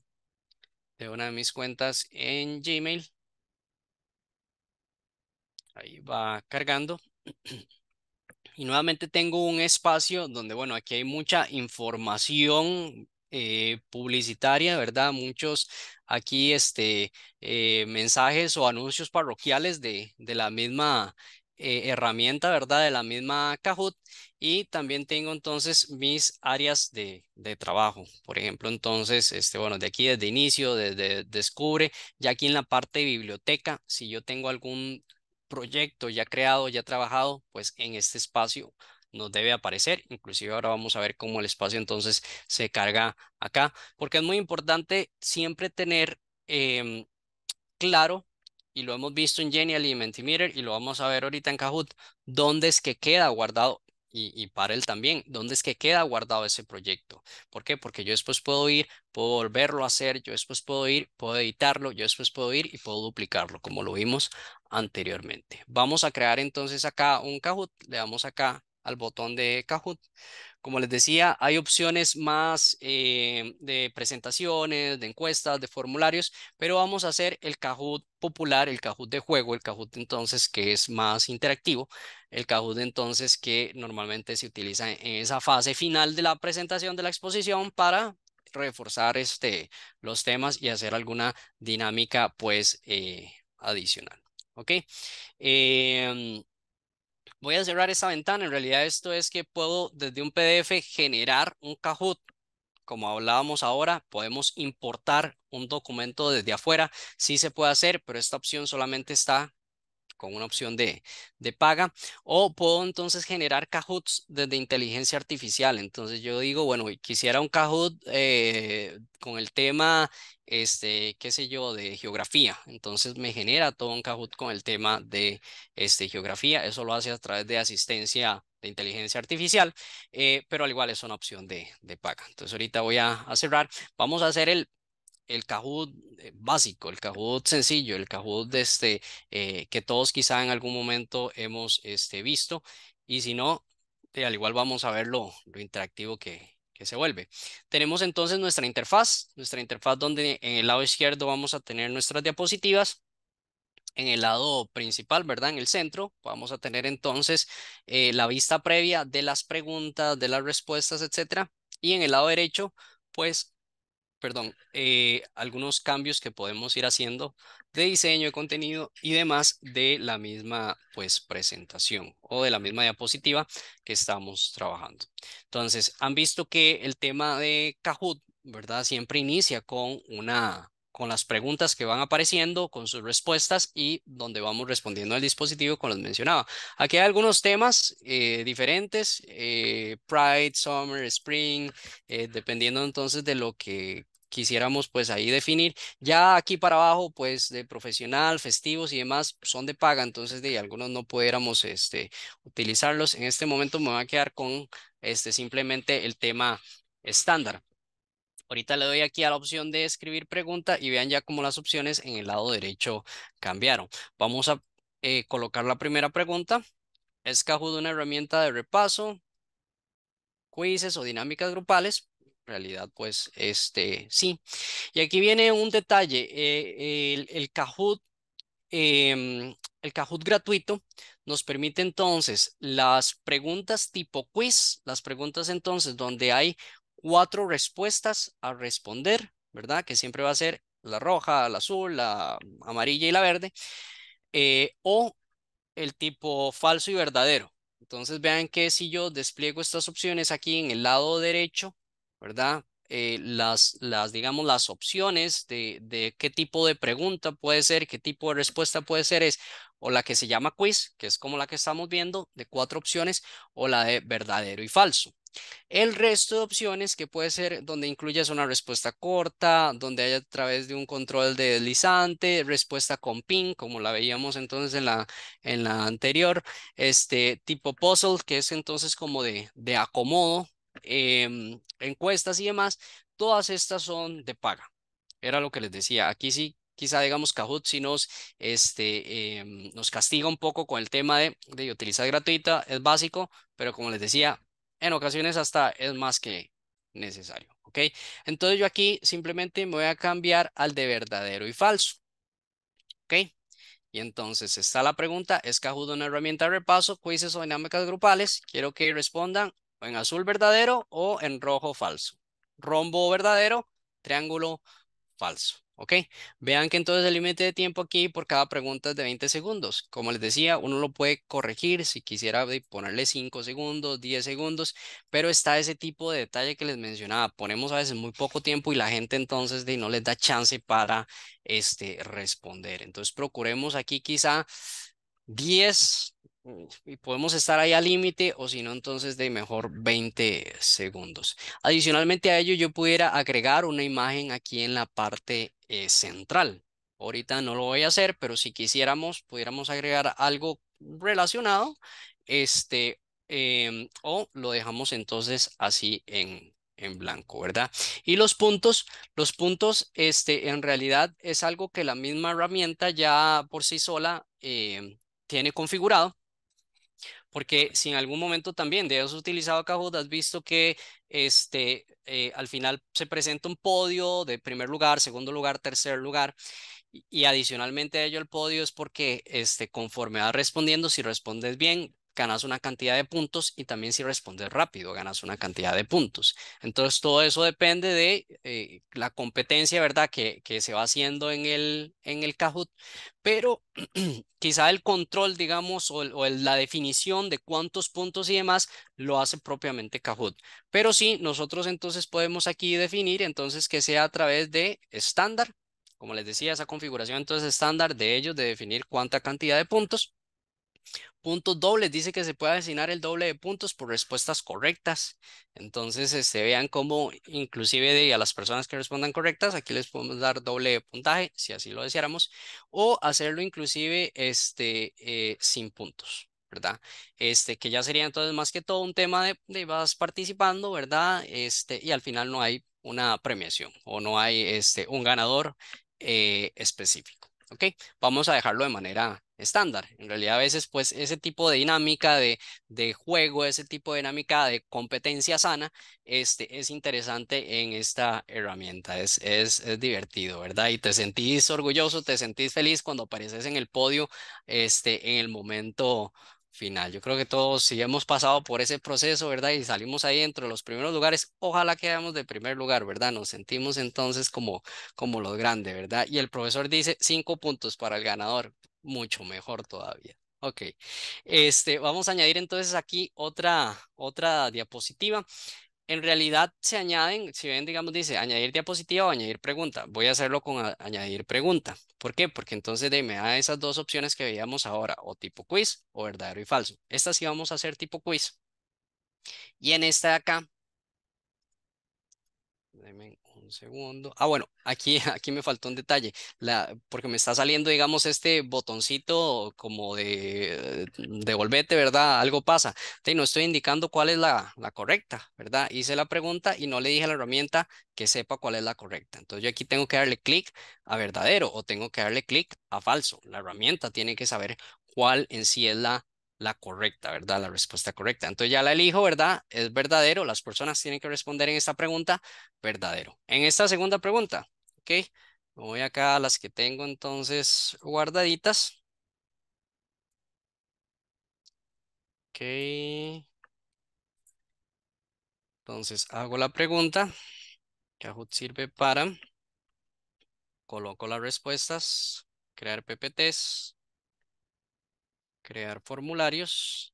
de una de mis cuentas en Gmail. Ahí va cargando. Y nuevamente tengo un espacio donde, bueno, aquí hay mucha información eh, publicitaria, ¿verdad? Muchos aquí este, eh, mensajes o anuncios parroquiales de, la misma eh, herramienta, ¿verdad? De la misma Kahoot. Y también tengo entonces mis áreas de, trabajo. Por ejemplo, entonces, este, bueno, de aquí desde inicio, desde descubre, ya aquí en la parte biblioteca, si yo tengo algún proyecto ya creado, ya trabajado, pues en este espacio nos debe aparecer. Inclusive ahora vamos a ver cómo el espacio entonces se carga acá, porque es muy importante siempre tener em, claro, y lo hemos visto en Genial y Mentimeter, y lo vamos a ver ahorita en Kahoot, dónde es que queda guardado y, y para él también, dónde es que queda guardado ese proyecto. ¿Por qué? Porque yo después puedo ir, puedo volverlo a hacer, yo después puedo ir, puedo editarlo, yo después puedo ir y puedo duplicarlo, como lo vimos anteriormente. Vamos a crear entonces acá un Kahoot, le damos acá al botón de Kahoot. Como les decía, hay opciones más eh, de presentaciones, de encuestas, de formularios, pero vamos a hacer el Kahoot popular, el Kahoot de juego, el Kahoot entonces que es más interactivo, el Kahoot entonces que normalmente se utiliza en esa fase final de la presentación de la exposición para reforzar este, los temas y hacer alguna dinámica pues eh, adicional. ¿Ok? Em, voy a cerrar esta ventana. En realidad esto es que puedo desde un PDF generar un Kahoot. Como hablábamos ahora, podemos importar un documento desde afuera. Sí se puede hacer, pero esta opción solamente está con una opción de, de paga. O puedo entonces generar Kahoots desde inteligencia artificial. Entonces yo digo, bueno, quisiera un Kahoot eh, con el tema, este, qué sé yo, de geografía. Entonces me genera todo un Kahoot con el tema de este, geografía. Eso lo hace a través de asistencia de inteligencia artificial, eh, pero al igual es una opción de, de paga. Entonces ahorita voy a cerrar. Vamos a hacer el el Kahoot eh, básico, el Kahoot sencillo, el Kahoot de este, eh, que todos quizá en algún momento hemos este, visto. Y si no, eh, al igual vamos a ver lo, interactivo que, que se vuelve. Tenemos entonces nuestra interfaz, nuestra interfaz donde en el lado izquierdo vamos a tener nuestras diapositivas en el lado principal, ¿verdad? En el centro, vamos a tener entonces la vista previa de las preguntas, de las respuestas, etcétera. Y en el lado derecho, pues perdón, eh, algunos cambios que podemos ir haciendo de diseño de contenido y demás de la misma pues presentación o de la misma diapositiva que estamos trabajando. Entonces, han visto que el tema de Kahoot, ¿verdad? Siempre inicia con una con las preguntas que van apareciendo, con sus respuestas y donde vamos respondiendo al dispositivo con los mencionaba. Aquí hay algunos temas eh, diferentes, eh, Pride, Summer, Spring, eh, dependiendo entonces de lo que quisiéramos pues ahí definir. Ya aquí para abajo pues de profesional, festivos y demás son de paga, entonces de algunos no pudiéramos este, utilizarlos. En este momento me voy a quedar con este, simplemente el tema estándar. Ahorita le doy aquí a la opción de escribir pregunta y vean ya cómo las opciones en el lado derecho cambiaron. Vamos a eh, colocar la primera pregunta. ¿Es Kahoot una herramienta de repaso, quizzes o dinámicas grupales? realidad, pues, este, sí. Y aquí viene un detalle, eh, el, em, el Kahoot gratuito nos permite entonces las preguntas tipo quiz, las preguntas entonces donde hay cuatro respuestas a responder, ¿verdad? Que siempre va a ser la roja, la azul, la amarilla y la verde. Eh, o el tipo falso y verdadero. Entonces vean que si yo despliego estas opciones aquí en el lado derecho, ¿verdad? Eh, las, las, digamos, las opciones de, de, qué tipo de pregunta puede ser, qué tipo de respuesta puede ser es o la que se llama quiz, que es como la que estamos viendo, de cuatro opciones, o la de verdadero y falso. El resto de opciones que puede ser donde incluyas una respuesta corta, donde haya a través de un control de deslizante, respuesta con pin, como la veíamos entonces en la, en la anterior, este tipo puzzle, que es entonces como de, de acomodo, em, encuestas y demás, todas estas son de paga. Era lo que les decía. Aquí sí quizá digamos Kahoot si nos, este, em, nos castiga un poco con el tema de, de utilizar gratuita, es básico, pero como les decía, en ocasiones hasta es más que necesario. ¿Ok? Entonces yo aquí simplemente me voy a cambiar al de verdadero y falso. ¿Ok? Y entonces está la pregunta, ¿es Cajudo una herramienta de repaso, quizzes o dinámicas grupales? Quiero que respondan en azul verdadero o en rojo falso. Rombo verdadero, triángulo falso. ¿Ok? Vean que entonces el límite de tiempo aquí por cada pregunta es de 20 segundos. Como les decía, uno lo puede corregir si quisiera eh, ponerle 5 segundos, 10 segundos, pero está ese tipo de detalle que les mencionaba. Ponemos a veces muy poco tiempo y la gente entonces no les da chance para este, responder. Entonces procuremos aquí quizá 10, y podemos estar ahí al límite o si no, entonces de mejor 20 segundos. Adicionalmente a ello, yo pudiera agregar una imagen aquí en la parte eh, central. Ahorita no lo voy a hacer, pero si quisiéramos, pudiéramos agregar algo relacionado este, em, o lo dejamos entonces así en, en blanco, ¿verdad? Y los puntos, los puntos, este, en realidad es algo que la misma herramienta ya por sí sola em, tiene configurado. Porque si en algún momento también de has utilizado Kahoot, has visto que este, eh, al final se presenta un podio de primer lugar, segundo lugar, tercer lugar. Y, adicionalmente a ello el podio es porque este, conforme vas respondiendo, si respondes bien, ganas una cantidad de puntos y también si respondes rápido, ganas una cantidad de puntos. Entonces, todo eso depende de eh, la competencia, ¿verdad? Que, se va haciendo en el, en el Kahoot, pero quizá el control, digamos, o, la definición de cuántos puntos y demás lo hace propiamente Kahoot. Pero sí, nosotros entonces podemos aquí definir entonces que sea a través de estándar, como les decía, esa configuración entonces estándar de ellos de definir cuánta cantidad de puntos Puntos dobles, dice que se puede asignar el doble de puntos por respuestas correctas. Entonces, este, vean cómo inclusive a las personas que respondan correctas, aquí les podemos dar doble de puntaje, si así lo deseáramos, o hacerlo inclusive este, eh, sin puntos. ¿verdad? Este, que ya sería entonces más que todo un tema de, vas participando, ¿verdad? Este, y al final no hay una premiación o no hay este, un ganador eh, específico. Vamos a dejarlo de manera estándar. En realidad a veces pues ese tipo de dinámica de, juego, ese tipo de dinámica de competencia sana, este, es interesante en esta herramienta, es, es, es divertido, ¿verdad? Y te sentís orgulloso, te sentís feliz cuando apareces en el podio este, en el momento final. Yo creo que todos, si hemos pasado por ese proceso, ¿verdad? Y salimos ahí dentro de los primeros lugares, ojalá quedamos de primer lugar, ¿verdad? Nos sentimos entonces como, como los grandes, ¿verdad? Y el profesor dice cinco puntos para el ganador, mucho mejor todavía. Ok, este, vamos a añadir entonces aquí otra, otra diapositiva en realidad se añaden, si ven, digamos, dice añadir diapositiva o añadir pregunta. Voy a hacerlo con añadir pregunta. ¿Por qué? Porque entonces de, me ah, esas dos opciones que veíamos ahora, o tipo quiz o verdadero y falso. Esta sí vamos a hacer tipo quiz. Y en esta de acá, segundo. Ah, bueno, aquí, aquí me faltó un detalle, la, porque me está saliendo, digamos, este botoncito como de devolvete, ¿verdad? Algo pasa. no estoy indicando cuál es la, la correcta, ¿verdad? Hice la pregunta y no le dije a la herramienta que sepa cuál es la correcta. Entonces yo aquí tengo que darle clic a verdadero o tengo que darle clic a falso. La herramienta tiene que saber cuál en sí es la la correcta, ¿verdad? La respuesta correcta. Entonces ya la elijo, ¿verdad? Es verdadero. Las personas tienen que responder en esta pregunta, verdadero. En esta segunda pregunta, ¿ok? Voy acá a las que tengo entonces guardaditas. Ok. Entonces hago la pregunta. Kahoot sirve para. Coloco las respuestas. Crear PPTs crear formularios.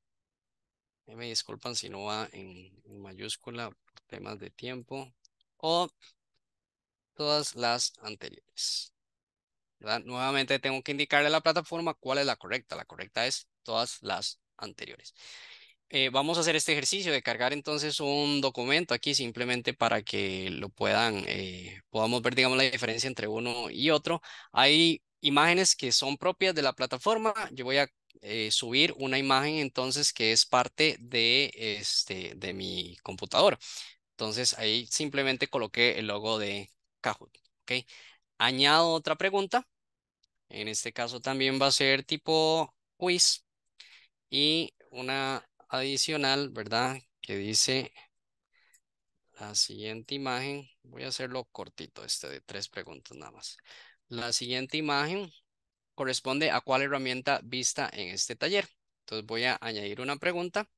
Eh, me disculpan si no va en, mayúscula por temas de tiempo. O todas las anteriores. Nuevamente tengo que indicarle a la plataforma cuál es la correcta. La correcta es todas las anteriores. Eh, vamos a hacer este ejercicio de cargar entonces un documento aquí simplemente para que lo puedan, eh, podamos ver, digamos, la diferencia entre uno y otro. Hay imágenes que son propias de la plataforma. Yo voy a eh, subir una imagen entonces que es parte de, este, de mi computadora. Entonces ahí simplemente coloqué el logo de Kahoot. ok Añado otra pregunta. En este caso también va a ser tipo quiz. Y una adicional, ¿verdad? Que dice la siguiente imagen. Voy a hacerlo cortito, este de tres preguntas nada más. La siguiente imagen corresponde a cuál herramienta vista en este taller. Entonces voy a añadir una pregunta.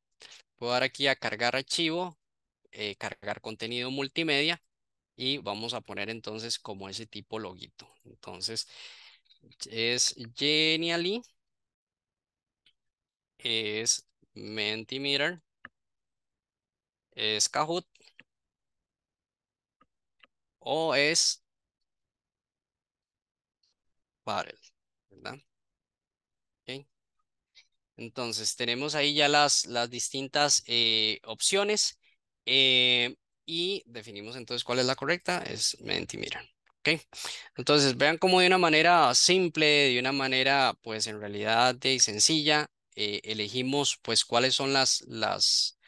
Puedo dar aquí a cargar archivo, eh, cargar contenido multimedia y vamos a poner entonces como ese tipo loguito. Entonces es Genially, es Mentimeter, es Kahoot o es parel. Entonces, tenemos ahí ya las, las distintas eh, opciones eh, y definimos entonces cuál es la correcta, es Mentimeter. ¿Okay? Entonces, vean cómo de una manera simple, de una manera, pues, en realidad de sencilla, eh, elegimos, pues, cuáles son las, las,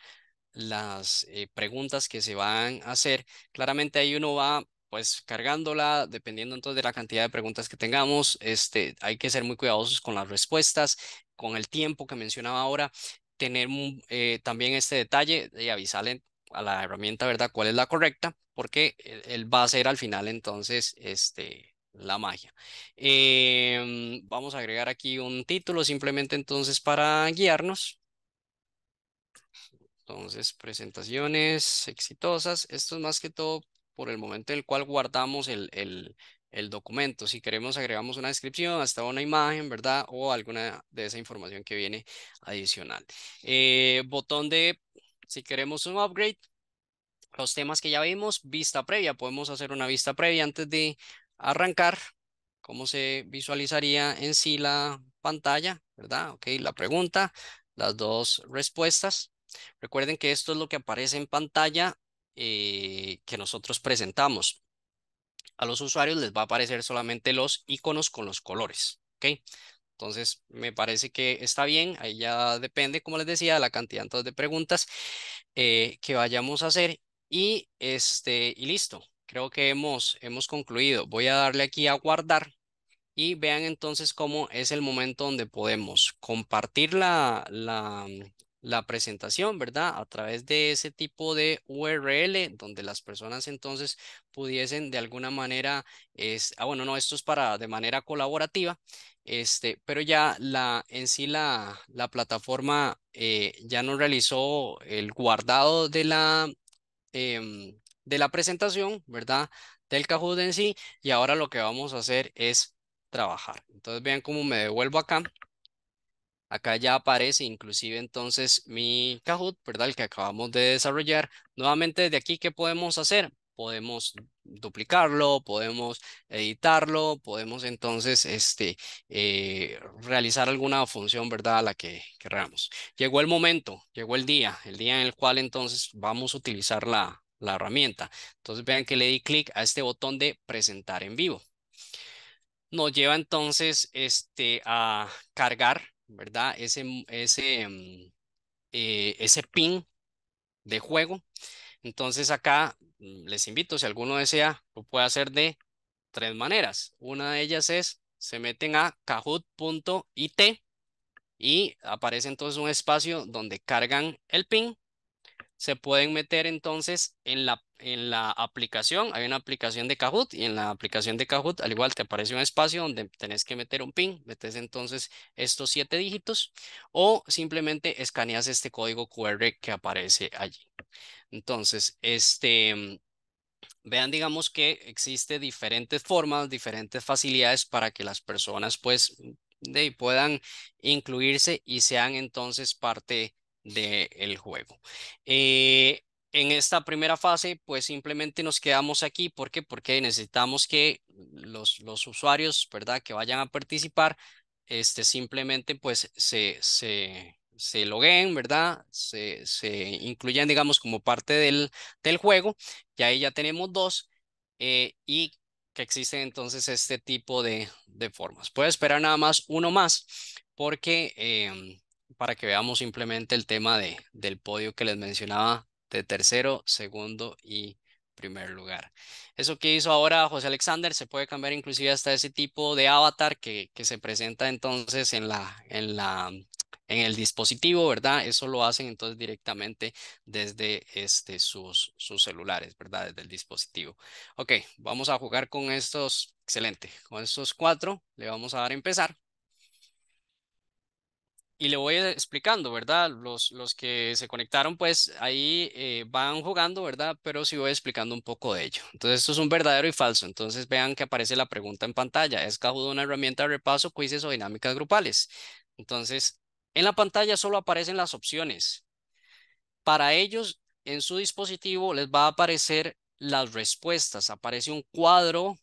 las preguntas que se van a hacer. Claramente ahí uno va pues cargándola, dependiendo entonces de la cantidad de preguntas que tengamos, este, hay que ser muy cuidadosos con las respuestas, con el tiempo que mencionaba ahora, tener eh, también este detalle y avisarle a la herramienta, ¿verdad? ¿Cuál es la correcta? Porque e, él va a ser al final entonces este, la magia. Em, vamos a agregar aquí un título simplemente entonces para guiarnos. Entonces, presentaciones exitosas. Esto es más que todo por el momento en el cual guardamos el, el, documento. Si queremos agregamos una descripción, hasta una imagen, ¿verdad? O alguna de esa información que viene adicional. Eh, botón de, si queremos un upgrade, los temas que ya vimos, vista previa. Podemos hacer una vista previa antes de arrancar. ¿Cómo se visualizaría en sí la pantalla? ¿Verdad? Ok, la pregunta, las dos respuestas. Recuerden que esto es lo que aparece en pantalla eh, que nosotros presentamos. A los usuarios les va a aparecer solamente los iconos con los colores. ¿ok? Entonces, me parece que está bien. Ahí ya depende, como les decía, de la cantidad de preguntas eh, que vayamos a hacer. Y, este, y listo. Creo que hemos, hemos concluido. Voy a darle aquí a guardar. Y vean entonces cómo es el momento donde podemos compartir la, la, la presentación, ¿verdad? A través de ese tipo de URL, donde las personas entonces pudiesen de alguna manera, es, ah, bueno, no, esto es para de manera colaborativa, este, pero ya la, en sí la, la plataforma eh, ya no realizó el guardado de la, em, de la presentación, ¿verdad? Del Kahoot en sí, y ahora lo que vamos a hacer es trabajar. Entonces vean cómo me devuelvo acá Acá ya aparece inclusive entonces mi Kahoot, ¿verdad? El que acabamos de desarrollar. Nuevamente de aquí, ¿qué podemos hacer? Podemos duplicarlo, podemos editarlo, podemos entonces este, eh, realizar alguna función, ¿verdad? A la que queramos. Llegó el momento, llegó el día, el día en el cual entonces vamos a utilizar la, la herramienta. Entonces vean que le di clic a este botón de presentar en vivo. Nos lleva entonces este, a cargar ¿verdad? Ese, mm, mm, eh, ese pin de juego. Entonces acá mm, les invito, si alguno desea, lo puede hacer de tres maneras. Una de ellas es, se meten a kahoot.it y aparece entonces un espacio donde cargan el pin se pueden meter entonces en la, en la aplicación. Hay una aplicación de Kahoot y en la aplicación de Kahoot, al igual te aparece un espacio donde tenés que meter un PIN, metes entonces estos siete dígitos o simplemente escaneas este código QR que aparece allí. Entonces, este, mm, vean, digamos que existe diferentes formas, diferentes facilidades para que las personas pues de, puedan incluirse y sean entonces parte del juego. Eh, en esta primera fase, pues simplemente nos quedamos aquí. ¿Por Porque necesitamos que los, los usuarios, ¿verdad? Que vayan a participar, este, simplemente pues se, se, se loguen, ¿verdad? Se, se incluyan, digamos, como parte del, del juego. Y ahí ya tenemos dos. Eh, y que existen entonces este tipo de, de, formas. Puedo esperar nada más uno más porque... Em, para que veamos simplemente el tema de, del podio que les mencionaba de tercero, segundo y primer lugar. Eso que hizo ahora José Alexander se puede cambiar inclusive hasta ese tipo de avatar que, se presenta entonces en la, en la en el dispositivo, ¿verdad? Eso lo hacen entonces directamente desde este, sus, sus celulares, ¿verdad? Desde el dispositivo. Ok, vamos a jugar con estos, excelente, con estos cuatro, le vamos a dar a empezar y le voy e, explicando, ¿verdad? Los, los que se conectaron, pues ahí eh, van jugando, ¿verdad? Pero sí voy explicando un poco de ello. Entonces, esto es un verdadero y falso. Entonces, vean que aparece la pregunta en pantalla. ¿Es Cajudo una herramienta de repaso, quizzes o dinámicas grupales? Entonces, en la pantalla solo aparecen las opciones. Para ellos, en su dispositivo les va a aparecer las respuestas. Aparece un cuadro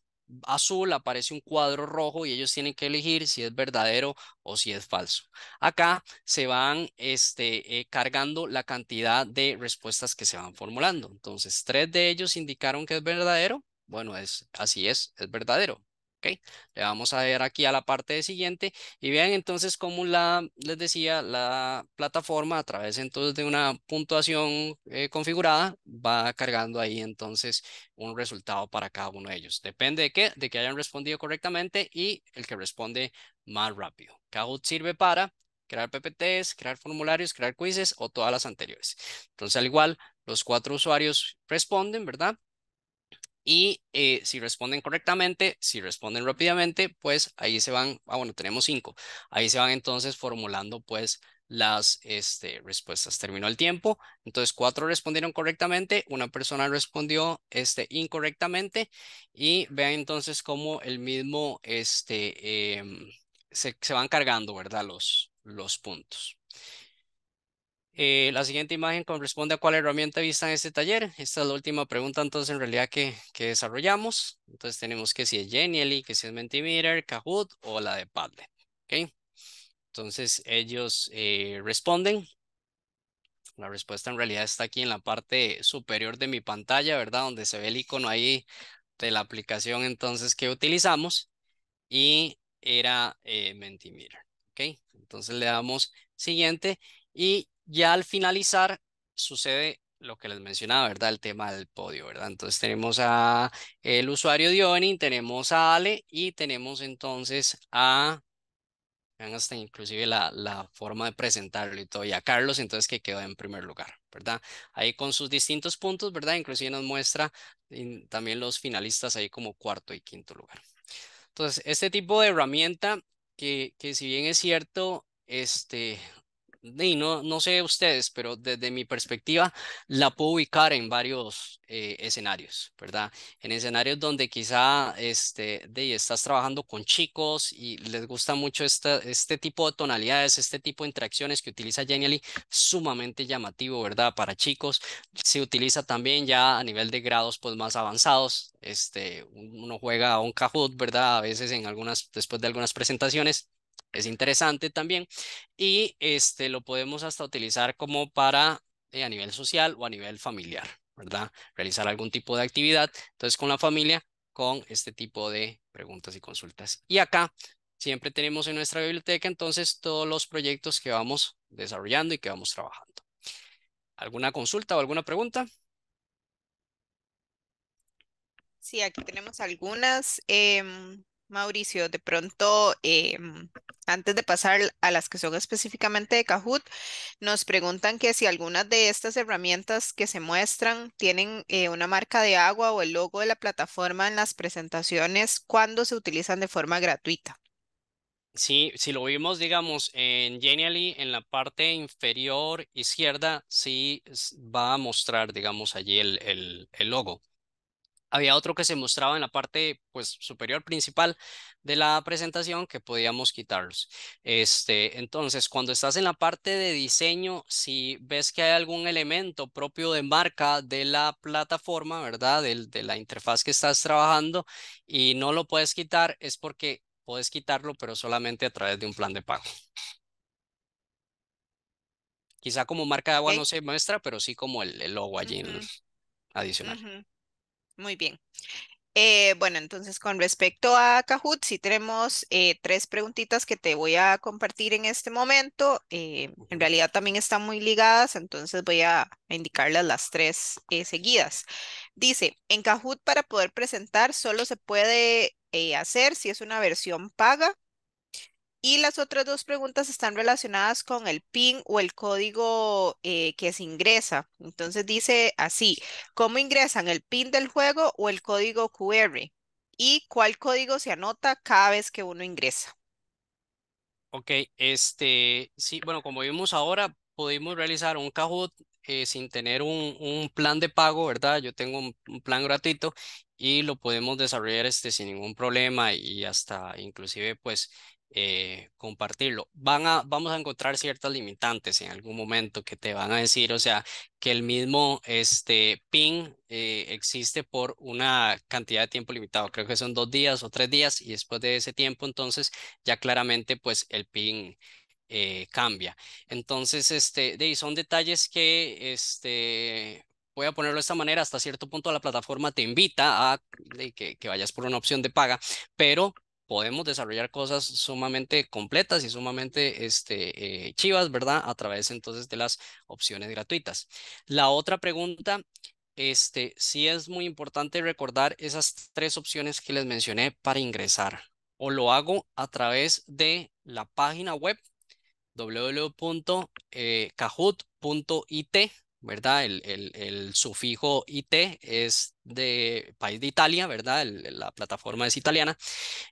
azul aparece un cuadro rojo y ellos tienen que elegir si es verdadero o si es falso. Acá se van este, eh, cargando la cantidad de respuestas que se van formulando. Entonces, tres de ellos indicaron que es verdadero. Bueno, es, así es, es verdadero. Le vamos a ver aquí a la parte de siguiente y vean entonces cómo la, les decía, la plataforma a través entonces de una puntuación eh, configurada va cargando ahí entonces un resultado para cada uno de ellos. Depende de qué, de que hayan respondido correctamente y el que responde más rápido. Kahoot sirve para crear PPTs, crear formularios, crear quizzes o todas las anteriores. Entonces, al igual, los cuatro usuarios responden, ¿verdad? Y eh, si responden correctamente, si responden rápidamente, pues ahí se van, ah, bueno, tenemos cinco. Ahí se van entonces formulando pues las este, respuestas. Terminó el tiempo, entonces cuatro respondieron correctamente, una persona respondió este, incorrectamente y vean entonces cómo el mismo este, em, se, van cargando, ¿verdad? Los, los puntos. Eh, la siguiente imagen corresponde a cuál herramienta vista en este taller. Esta es la última pregunta entonces en realidad que, desarrollamos. Entonces tenemos que si es Genially, que si es Mentimeter, Kahoot o la de Padlet. ¿ok? Entonces ellos eh, responden. La respuesta en realidad está aquí en la parte superior de mi pantalla, ¿verdad? Donde se ve el icono ahí de la aplicación entonces que utilizamos. Y era eh, Mentimeter. ¿ok? Entonces le damos siguiente y ya al finalizar sucede lo que les mencionaba, ¿verdad? El tema del podio, ¿verdad? Entonces tenemos a el usuario Diony, tenemos a Ale y tenemos entonces a hasta inclusive la, la, forma de presentarlo y todo, y a Carlos entonces que quedó en primer lugar, ¿verdad? Ahí con sus distintos puntos, ¿verdad? Inclusive nos muestra también los finalistas ahí como cuarto y quinto lugar. Entonces, este tipo de herramienta que, que si bien es cierto, este, y no, no sé ustedes, pero desde mi perspectiva la puedo ubicar en varios eh, escenarios, ¿verdad? En escenarios donde quizá este, de, estás trabajando con chicos y les gusta mucho este tipo de tonalidades, este tipo de interacciones que utiliza Genially, sumamente llamativo, ¿verdad? Para chicos. Se utiliza también ya a nivel de grados pues, más avanzados. Este, uno juega a un Kahoot, ¿verdad? A veces en algunas, después de algunas presentaciones es interesante también y este, lo podemos hasta utilizar como para eh, a nivel social o a nivel familiar, ¿verdad? Realizar algún tipo de actividad, entonces con la familia, con este tipo de preguntas y consultas. Y acá siempre tenemos en nuestra biblioteca entonces todos los proyectos que vamos desarrollando y que vamos trabajando. ¿Alguna consulta o alguna pregunta? Sí, aquí tenemos algunas. Eh Mauricio, de pronto, em, antes de pasar a las que son específicamente de Kahoot, nos preguntan que si algunas de estas herramientas que se muestran tienen eh, una marca de agua o el logo de la plataforma en las presentaciones cuando se utilizan de forma gratuita. Sí, si lo vimos, digamos, en Genially, en la parte inferior izquierda, sí va a mostrar, digamos, allí el logo había otro que se mostraba en la parte pues, superior principal de la presentación que podíamos quitarlos. Este, entonces, cuando estás en la parte de diseño, si ves que hay algún elemento propio de marca de la plataforma, ¿verdad? De, de la interfaz que estás trabajando y no lo puedes quitar, es porque puedes quitarlo, pero solamente a través de un plan de pago. Quizá como marca de agua no se muestra, pero sí como el, logo allí adicional. Muy bien. Eh, bueno, entonces con respecto a Kahoot, sí tenemos eh, tres preguntitas que te voy a compartir en este momento. Eh, en realidad también están muy ligadas, entonces voy a indicarlas las tres seguidas. Dice, en Kahoot para poder presentar solo se puede hacer si es una versión paga y las otras dos preguntas están relacionadas con el PIN o el código eh, que se ingresa. Entonces dice así, ¿cómo ingresan el PIN del juego o el código QR? ¿Y cuál código se anota cada vez que uno ingresa? Ok, este, sí, bueno, como vimos ahora, podemos realizar un Kahoot eh, sin tener un, plan de pago, ¿verdad? Yo tengo un, un, plan gratuito y lo podemos desarrollar este, sin ningún problema y hasta inclusive pues eh, compartirlo. Van a, vamos a encontrar ciertas limitantes en algún momento que te van a decir, o sea, que el mismo este, pin eh, existe por una cantidad de tiempo limitado. Creo que son dos días o tres días y después de ese tiempo, entonces ya claramente pues el pin eh, cambia. Entonces, este, de, son detalles que este, voy a ponerlo de esta manera, hasta cierto punto la plataforma te invita a que, vayas por una opción de paga, pero podemos desarrollar cosas sumamente completas y sumamente este, eh, chivas, ¿verdad? A través entonces de las opciones gratuitas. La otra pregunta, este, sí es muy importante recordar esas tres opciones que les mencioné para ingresar. O lo hago a través de la página web www.cajut.it ¿verdad? El, el, sufijo IT es de país de Italia, ¿verdad? la plataforma es italiana.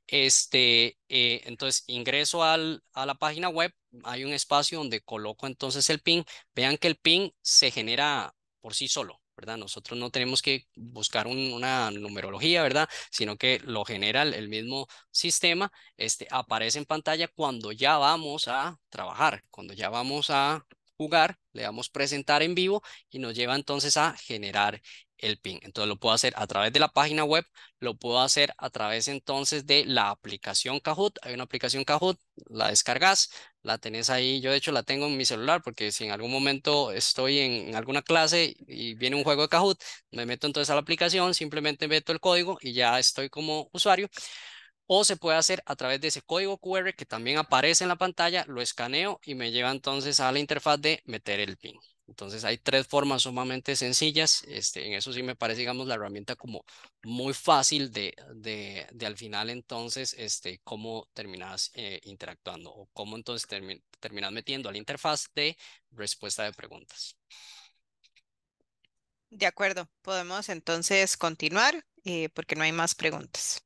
Este, eh, entonces, ingreso a la página web, hay un espacio donde coloco entonces el PIN. Vean que el PIN se genera por sí solo. ¿verdad? Nosotros no tenemos que buscar una numerología, ¿verdad? Sino que lo genera el, mismo sistema, este, aparece en pantalla cuando ya vamos a trabajar, cuando ya vamos a jugar, le damos presentar en vivo y nos lleva entonces a generar el pin. Entonces lo puedo hacer a través de la página web, lo puedo hacer a través entonces de la aplicación Kahoot. Hay una aplicación Kahoot, la descargas, la tenés ahí. Yo de hecho la tengo en mi celular porque si en algún momento estoy en, alguna clase y viene un juego de Kahoot, me meto entonces a la aplicación, simplemente meto el código y ya estoy como usuario o se puede hacer a través de ese código QR que también aparece en la pantalla, lo escaneo y me lleva entonces a la interfaz de meter el PIN. Entonces hay tres formas sumamente sencillas. Este, en eso sí me parece, digamos, la herramienta como muy fácil de, de, al final entonces, este, cómo terminas eh, interactuando o cómo entonces terminas metiendo a la interfaz de respuesta de preguntas. De acuerdo, podemos entonces continuar eh, porque no hay más preguntas.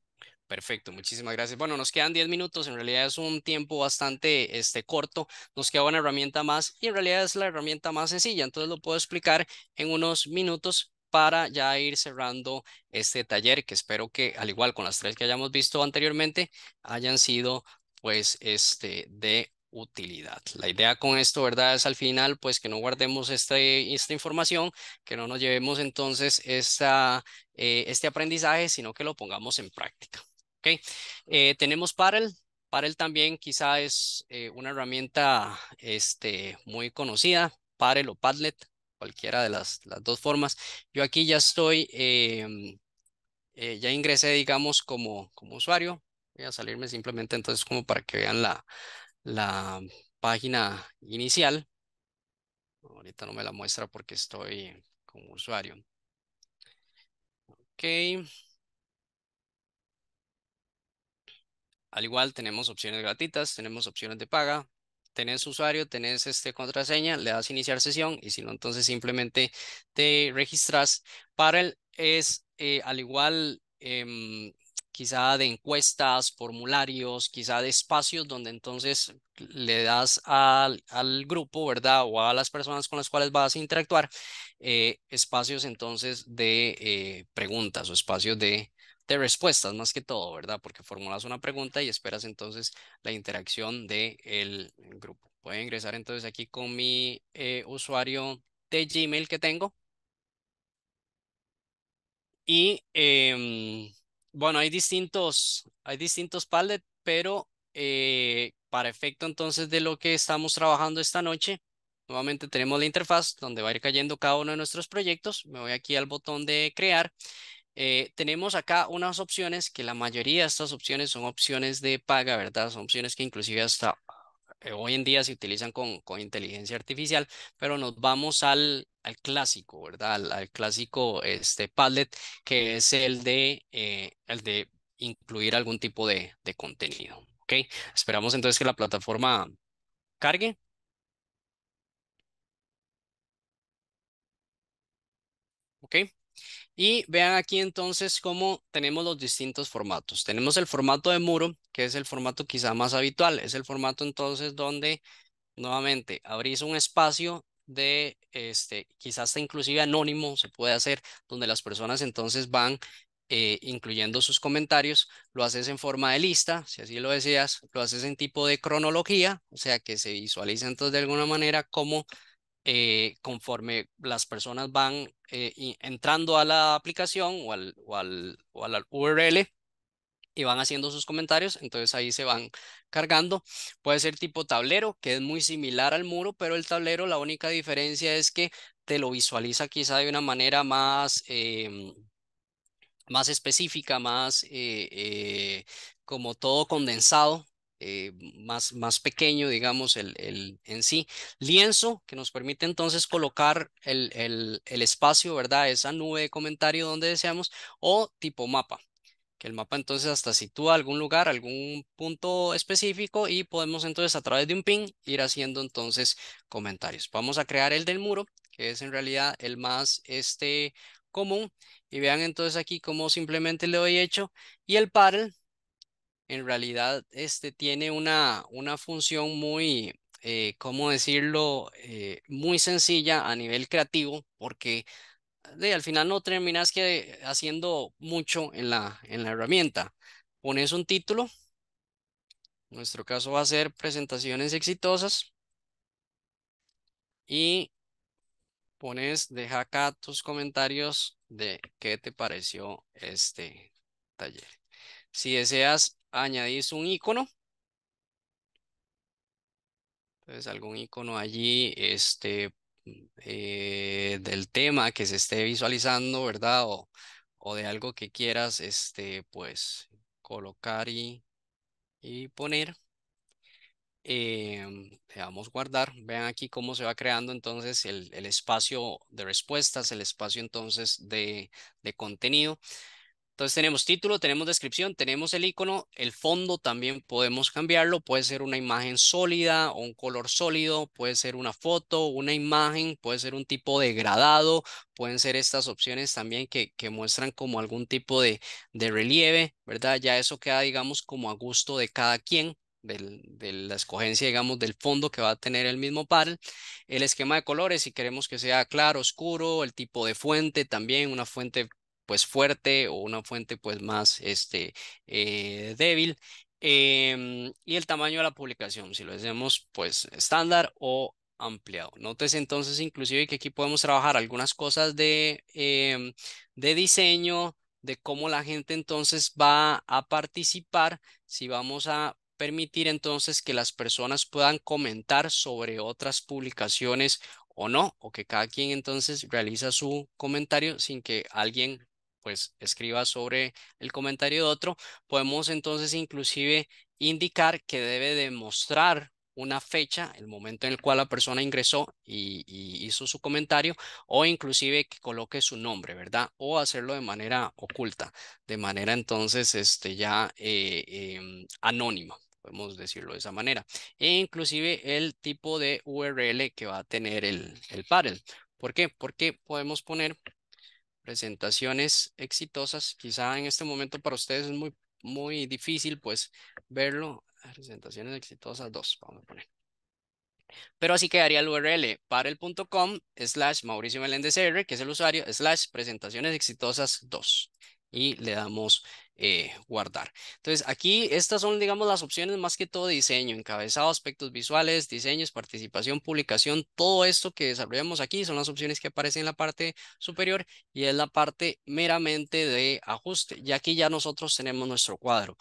Perfecto, muchísimas gracias. Bueno, nos quedan 10 minutos, en realidad es un tiempo bastante este, corto, nos queda una herramienta más y en realidad es la herramienta más sencilla, entonces lo puedo explicar en unos minutos para ya ir cerrando este taller que espero que al igual con las tres que hayamos visto anteriormente hayan sido pues este de utilidad. La idea con esto, ¿verdad? Es al final, pues que no guardemos este, esta información, que no nos llevemos entonces esta, eh, este aprendizaje, sino que lo pongamos en práctica. Ok, eh, tenemos Parel. Parel también quizá es eh, una herramienta este, muy conocida, Parel o Padlet, cualquiera de las, las dos formas. Yo aquí ya estoy, em, eh, ya ingresé, digamos, como, como usuario. Voy a salirme simplemente entonces como para que vean la, la página inicial. Ahorita no me la muestra porque estoy como usuario. Ok. Al igual tenemos opciones gratuitas, tenemos opciones de paga, tenés usuario, tenés este contraseña, le das iniciar sesión y si no, entonces simplemente te registras. Parallel es eh, al igual em, quizá de encuestas, formularios, quizá de espacios donde entonces le das al, grupo, ¿verdad? O a las personas con las cuales vas a interactuar, eh, espacios entonces de eh, preguntas o espacios de de respuestas más que todo, ¿verdad? Porque formulas una pregunta y esperas entonces la interacción del el grupo. Voy a ingresar entonces aquí con mi eh, usuario de Gmail que tengo. Y em, bueno, hay distintos, hay distintos pero eh, para efecto entonces de lo que estamos trabajando esta noche, nuevamente tenemos la interfaz donde va a ir cayendo cada uno de nuestros proyectos. Me voy aquí al botón de crear eh, tenemos acá unas opciones que la mayoría de estas opciones son opciones de paga, ¿verdad? Son opciones que inclusive hasta eh, hoy en día se utilizan con, inteligencia artificial, pero nos vamos al, clásico, ¿verdad? Al, clásico este Padlet, que es el de, eh, el de incluir algún tipo de, de contenido, ¿ok? Esperamos entonces que la plataforma cargue. ¿Ok? Y vean aquí entonces cómo tenemos los distintos formatos. Tenemos el formato de muro, que es el formato quizá más habitual. Es el formato entonces donde nuevamente abrís un espacio de, este, quizás hasta inclusive anónimo se puede hacer, donde las personas entonces van eh, incluyendo sus comentarios, lo haces en forma de lista, si así lo deseas, lo haces en tipo de cronología, o sea que se visualiza entonces de alguna manera cómo eh, conforme las personas van eh, entrando a la aplicación o al, a URL y van haciendo sus comentarios, entonces ahí se van cargando. Puede ser tipo tablero, que es muy similar al muro, pero el tablero la única diferencia es que te lo visualiza quizá de una manera más, em, más específica, más eh, como todo condensado, eh, más, más pequeño, digamos, el, en sí. Lienzo, que nos permite entonces colocar el, el, el espacio, ¿verdad? Esa nube de comentario donde deseamos, o tipo mapa, que el mapa entonces hasta sitúa algún lugar, algún punto específico y podemos entonces a través de un pin ir haciendo entonces comentarios. Vamos a crear el del muro, que es en realidad el más este común y vean entonces aquí cómo simplemente le doy hecho y el paddle en realidad este, tiene una, una función muy, eh, ¿cómo decirlo?, eh, muy sencilla a nivel creativo, porque ah, al final no terminas que, haciendo mucho en la, en la herramienta. Pones un título, en nuestro caso va a ser presentaciones exitosas, y pones, deja acá tus comentarios de qué te pareció este taller. Si deseas añadís un icono. Entonces, algún icono allí este, eh, del tema que se esté visualizando, ¿verdad? O, de algo que quieras, este, pues, colocar y, poner. Eh, em, le damos guardar. Vean aquí cómo se va creando entonces el, espacio de respuestas, el espacio entonces de contenido. Entonces tenemos título, tenemos descripción, tenemos el icono, el fondo también podemos cambiarlo, puede ser una imagen sólida o un color sólido, puede ser una foto, una imagen, puede ser un tipo de gradado, pueden ser estas opciones también que, que muestran como algún tipo de, relieve, ¿verdad? Ya eso queda, digamos, como a gusto de cada quien, de la escogencia, digamos, del fondo que va a tener el mismo panel, el esquema de colores, si queremos que sea claro, oscuro, el tipo de fuente también, una fuente pues fuerte o una fuente pues más este, eh, débil. Em, y el tamaño de la publicación, si lo hacemos pues estándar o ampliado. Notes entonces inclusive que aquí podemos trabajar algunas cosas de, em, de diseño, de cómo la gente entonces va a participar, si vamos a permitir entonces que las personas puedan comentar sobre otras publicaciones o no, o que cada quien entonces realiza su comentario sin que alguien pues escriba sobre el comentario de otro, podemos entonces inclusive indicar que debe demostrar una fecha, el momento en el cual la persona ingresó y, hizo su comentario, o inclusive que coloque su nombre, ¿verdad? O hacerlo de manera oculta, de manera entonces este, ya eh, em, anónima, podemos decirlo de esa manera. E inclusive el tipo de URL que va a tener el, el panel ¿Por qué? Porque podemos poner presentaciones exitosas. Quizá en este momento para ustedes es muy, muy difícil pues verlo. Presentaciones exitosas 2, vamos a poner. Pero así quedaría el URL para el .com slash Mauricio Meléndez R, que es el usuario, slash presentaciones exitosas 2 y le damos eh, guardar. Entonces, aquí estas son, digamos, las opciones más que todo diseño, encabezado, aspectos visuales, diseños, participación, publicación, todo esto que desarrollamos aquí son las opciones que aparecen en la parte superior y es la parte meramente de ajuste. Y aquí ya nosotros tenemos nuestro cuadro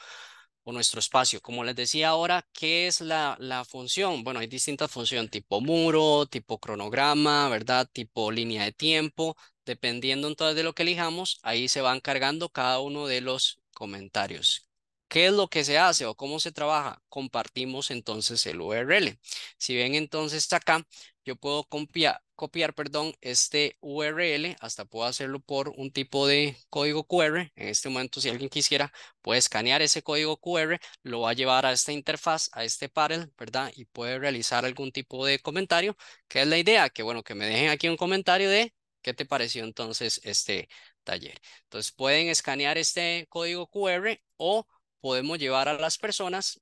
o nuestro espacio. Como les decía ahora, ¿qué es la, la función? Bueno, hay distintas funciones, tipo muro, tipo cronograma, ¿verdad? Tipo línea de tiempo, Dependiendo entonces de lo que elijamos, ahí se van cargando cada uno de los comentarios. ¿Qué es lo que se hace o cómo se trabaja? Compartimos entonces el URL. Si ven entonces acá, yo puedo copiar, copiar perdón, este URL, hasta puedo hacerlo por un tipo de código QR. En este momento, si alguien quisiera, puede escanear ese código QR, lo va a llevar a esta interfaz, a este panel, ¿verdad? Y puede realizar algún tipo de comentario. ¿Qué es la idea? Que bueno, que me dejen aquí un comentario de ¿Qué te pareció entonces este taller? Entonces pueden escanear este código QR o podemos llevar a las personas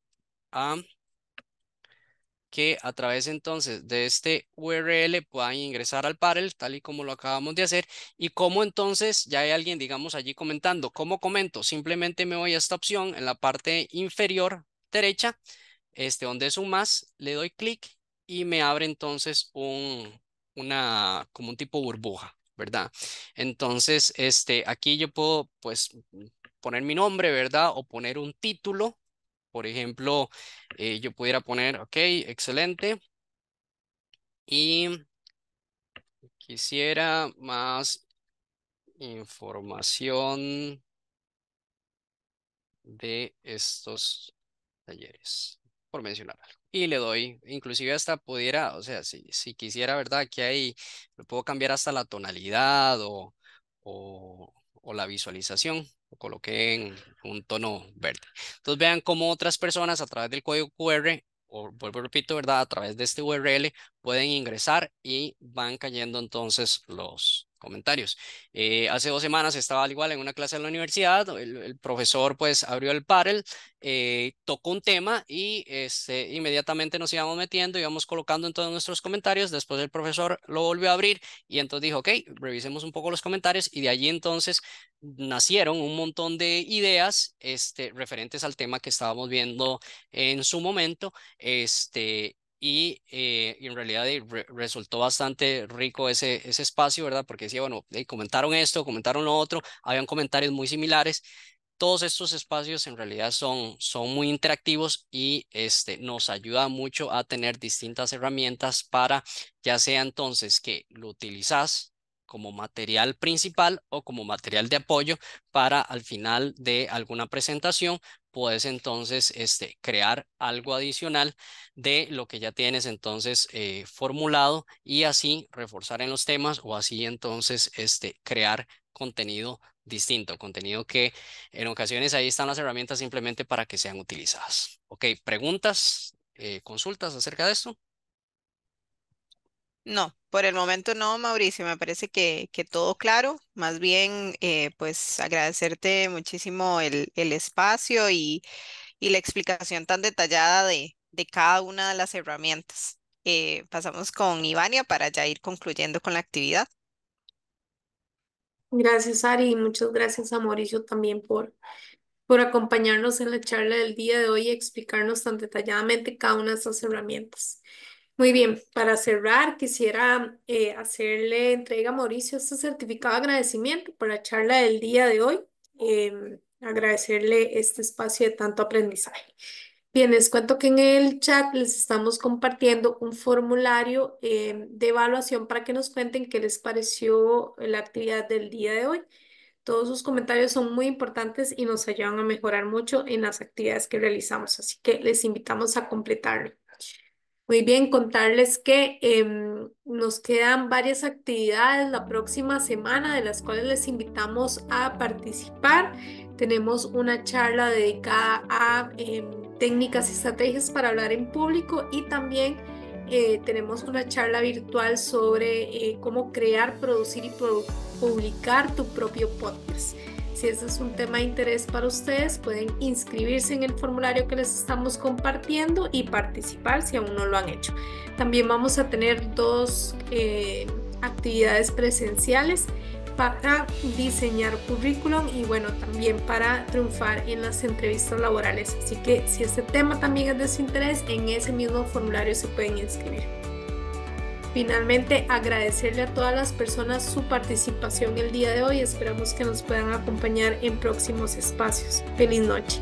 a que a través entonces de este URL puedan ingresar al panel tal y como lo acabamos de hacer y como entonces ya hay alguien digamos allí comentando. ¿Cómo comento? Simplemente me voy a esta opción en la parte inferior derecha, este donde es un más, le doy clic y me abre entonces un, una, como un tipo burbuja, ¿verdad? Entonces, este, aquí yo puedo, pues, poner mi nombre, ¿verdad? O poner un título. Por ejemplo, eh, yo pudiera poner, ok, excelente. Y quisiera más información de estos talleres por mencionar algo. Y le doy, inclusive hasta pudiera, o sea, si, si quisiera, ¿verdad? Que ahí lo puedo cambiar hasta la tonalidad o, o, la visualización. Lo coloqué en un tono verde. Entonces vean cómo otras personas a través del código QR, o vuelvo repito, ¿verdad? A través de este URL pueden ingresar y van cayendo entonces los, comentarios. Eh, hace dos semanas estaba al igual en una clase en la universidad, el, profesor pues abrió el panel, eh, tocó un tema y este, inmediatamente nos íbamos metiendo, íbamos colocando en todos nuestros comentarios, después el profesor lo volvió a abrir y entonces dijo, ok, revisemos un poco los comentarios y de allí entonces nacieron un montón de ideas este, referentes al tema que estábamos viendo en su momento este, eh, y, en realidad resultó bastante rico ese, ese espacio, ¿verdad? Porque decía, bueno, comentaron esto, comentaron lo otro, habían comentarios muy similares. Todos estos espacios en realidad son, son muy interactivos y este, nos ayuda mucho a tener distintas herramientas para ya sea entonces que lo utilizas como material principal o como material de apoyo para al final de alguna presentación puedes entonces este, crear algo adicional de lo que ya tienes entonces eh, formulado y así reforzar en los temas o así entonces este, crear contenido distinto, contenido que en ocasiones ahí están las herramientas simplemente para que sean utilizadas. Ok, preguntas, eh, consultas acerca de esto. No, por el momento no, Mauricio, me parece que, todo claro. Más bien, eh, pues agradecerte muchísimo el, espacio y, la explicación tan detallada de, de, cada una de las herramientas. Eh, pasamos con Ivania para ya ir concluyendo con la actividad. Gracias, Ari, y muchas gracias a Mauricio también por, por acompañarnos en la charla del día de hoy y explicarnos tan detalladamente cada una de estas herramientas. Muy bien, para cerrar, quisiera eh, hacerle entrega a Mauricio este certificado de agradecimiento por la charla del día de hoy. Em, agradecerle este espacio de tanto aprendizaje. Bien, les cuento que en el chat les estamos compartiendo un formulario em, de evaluación para que nos cuenten qué les pareció la actividad del día de hoy. Todos sus comentarios son muy importantes y nos ayudan a mejorar mucho en las actividades que realizamos, así que les invitamos a completarlo. Muy bien, contarles que em, nos quedan varias actividades la próxima semana de las cuales les invitamos a participar. Tenemos una charla dedicada a em, técnicas y estrategias para hablar en público y también eh, tenemos una charla virtual sobre eh, cómo crear, producir y publicar tu propio podcast. Si ese es un tema de interés para ustedes, pueden inscribirse en el formulario que les estamos compartiendo y participar si aún no lo han hecho. También vamos a tener dos eh, actividades presenciales para diseñar currículum y bueno, también para triunfar en las entrevistas laborales. Así que si este tema también es de su interés, en ese mismo formulario se pueden inscribir. Finalmente, agradecerle a todas las personas su participación el día de hoy. Esperamos que nos puedan acompañar en próximos espacios. Feliz noche.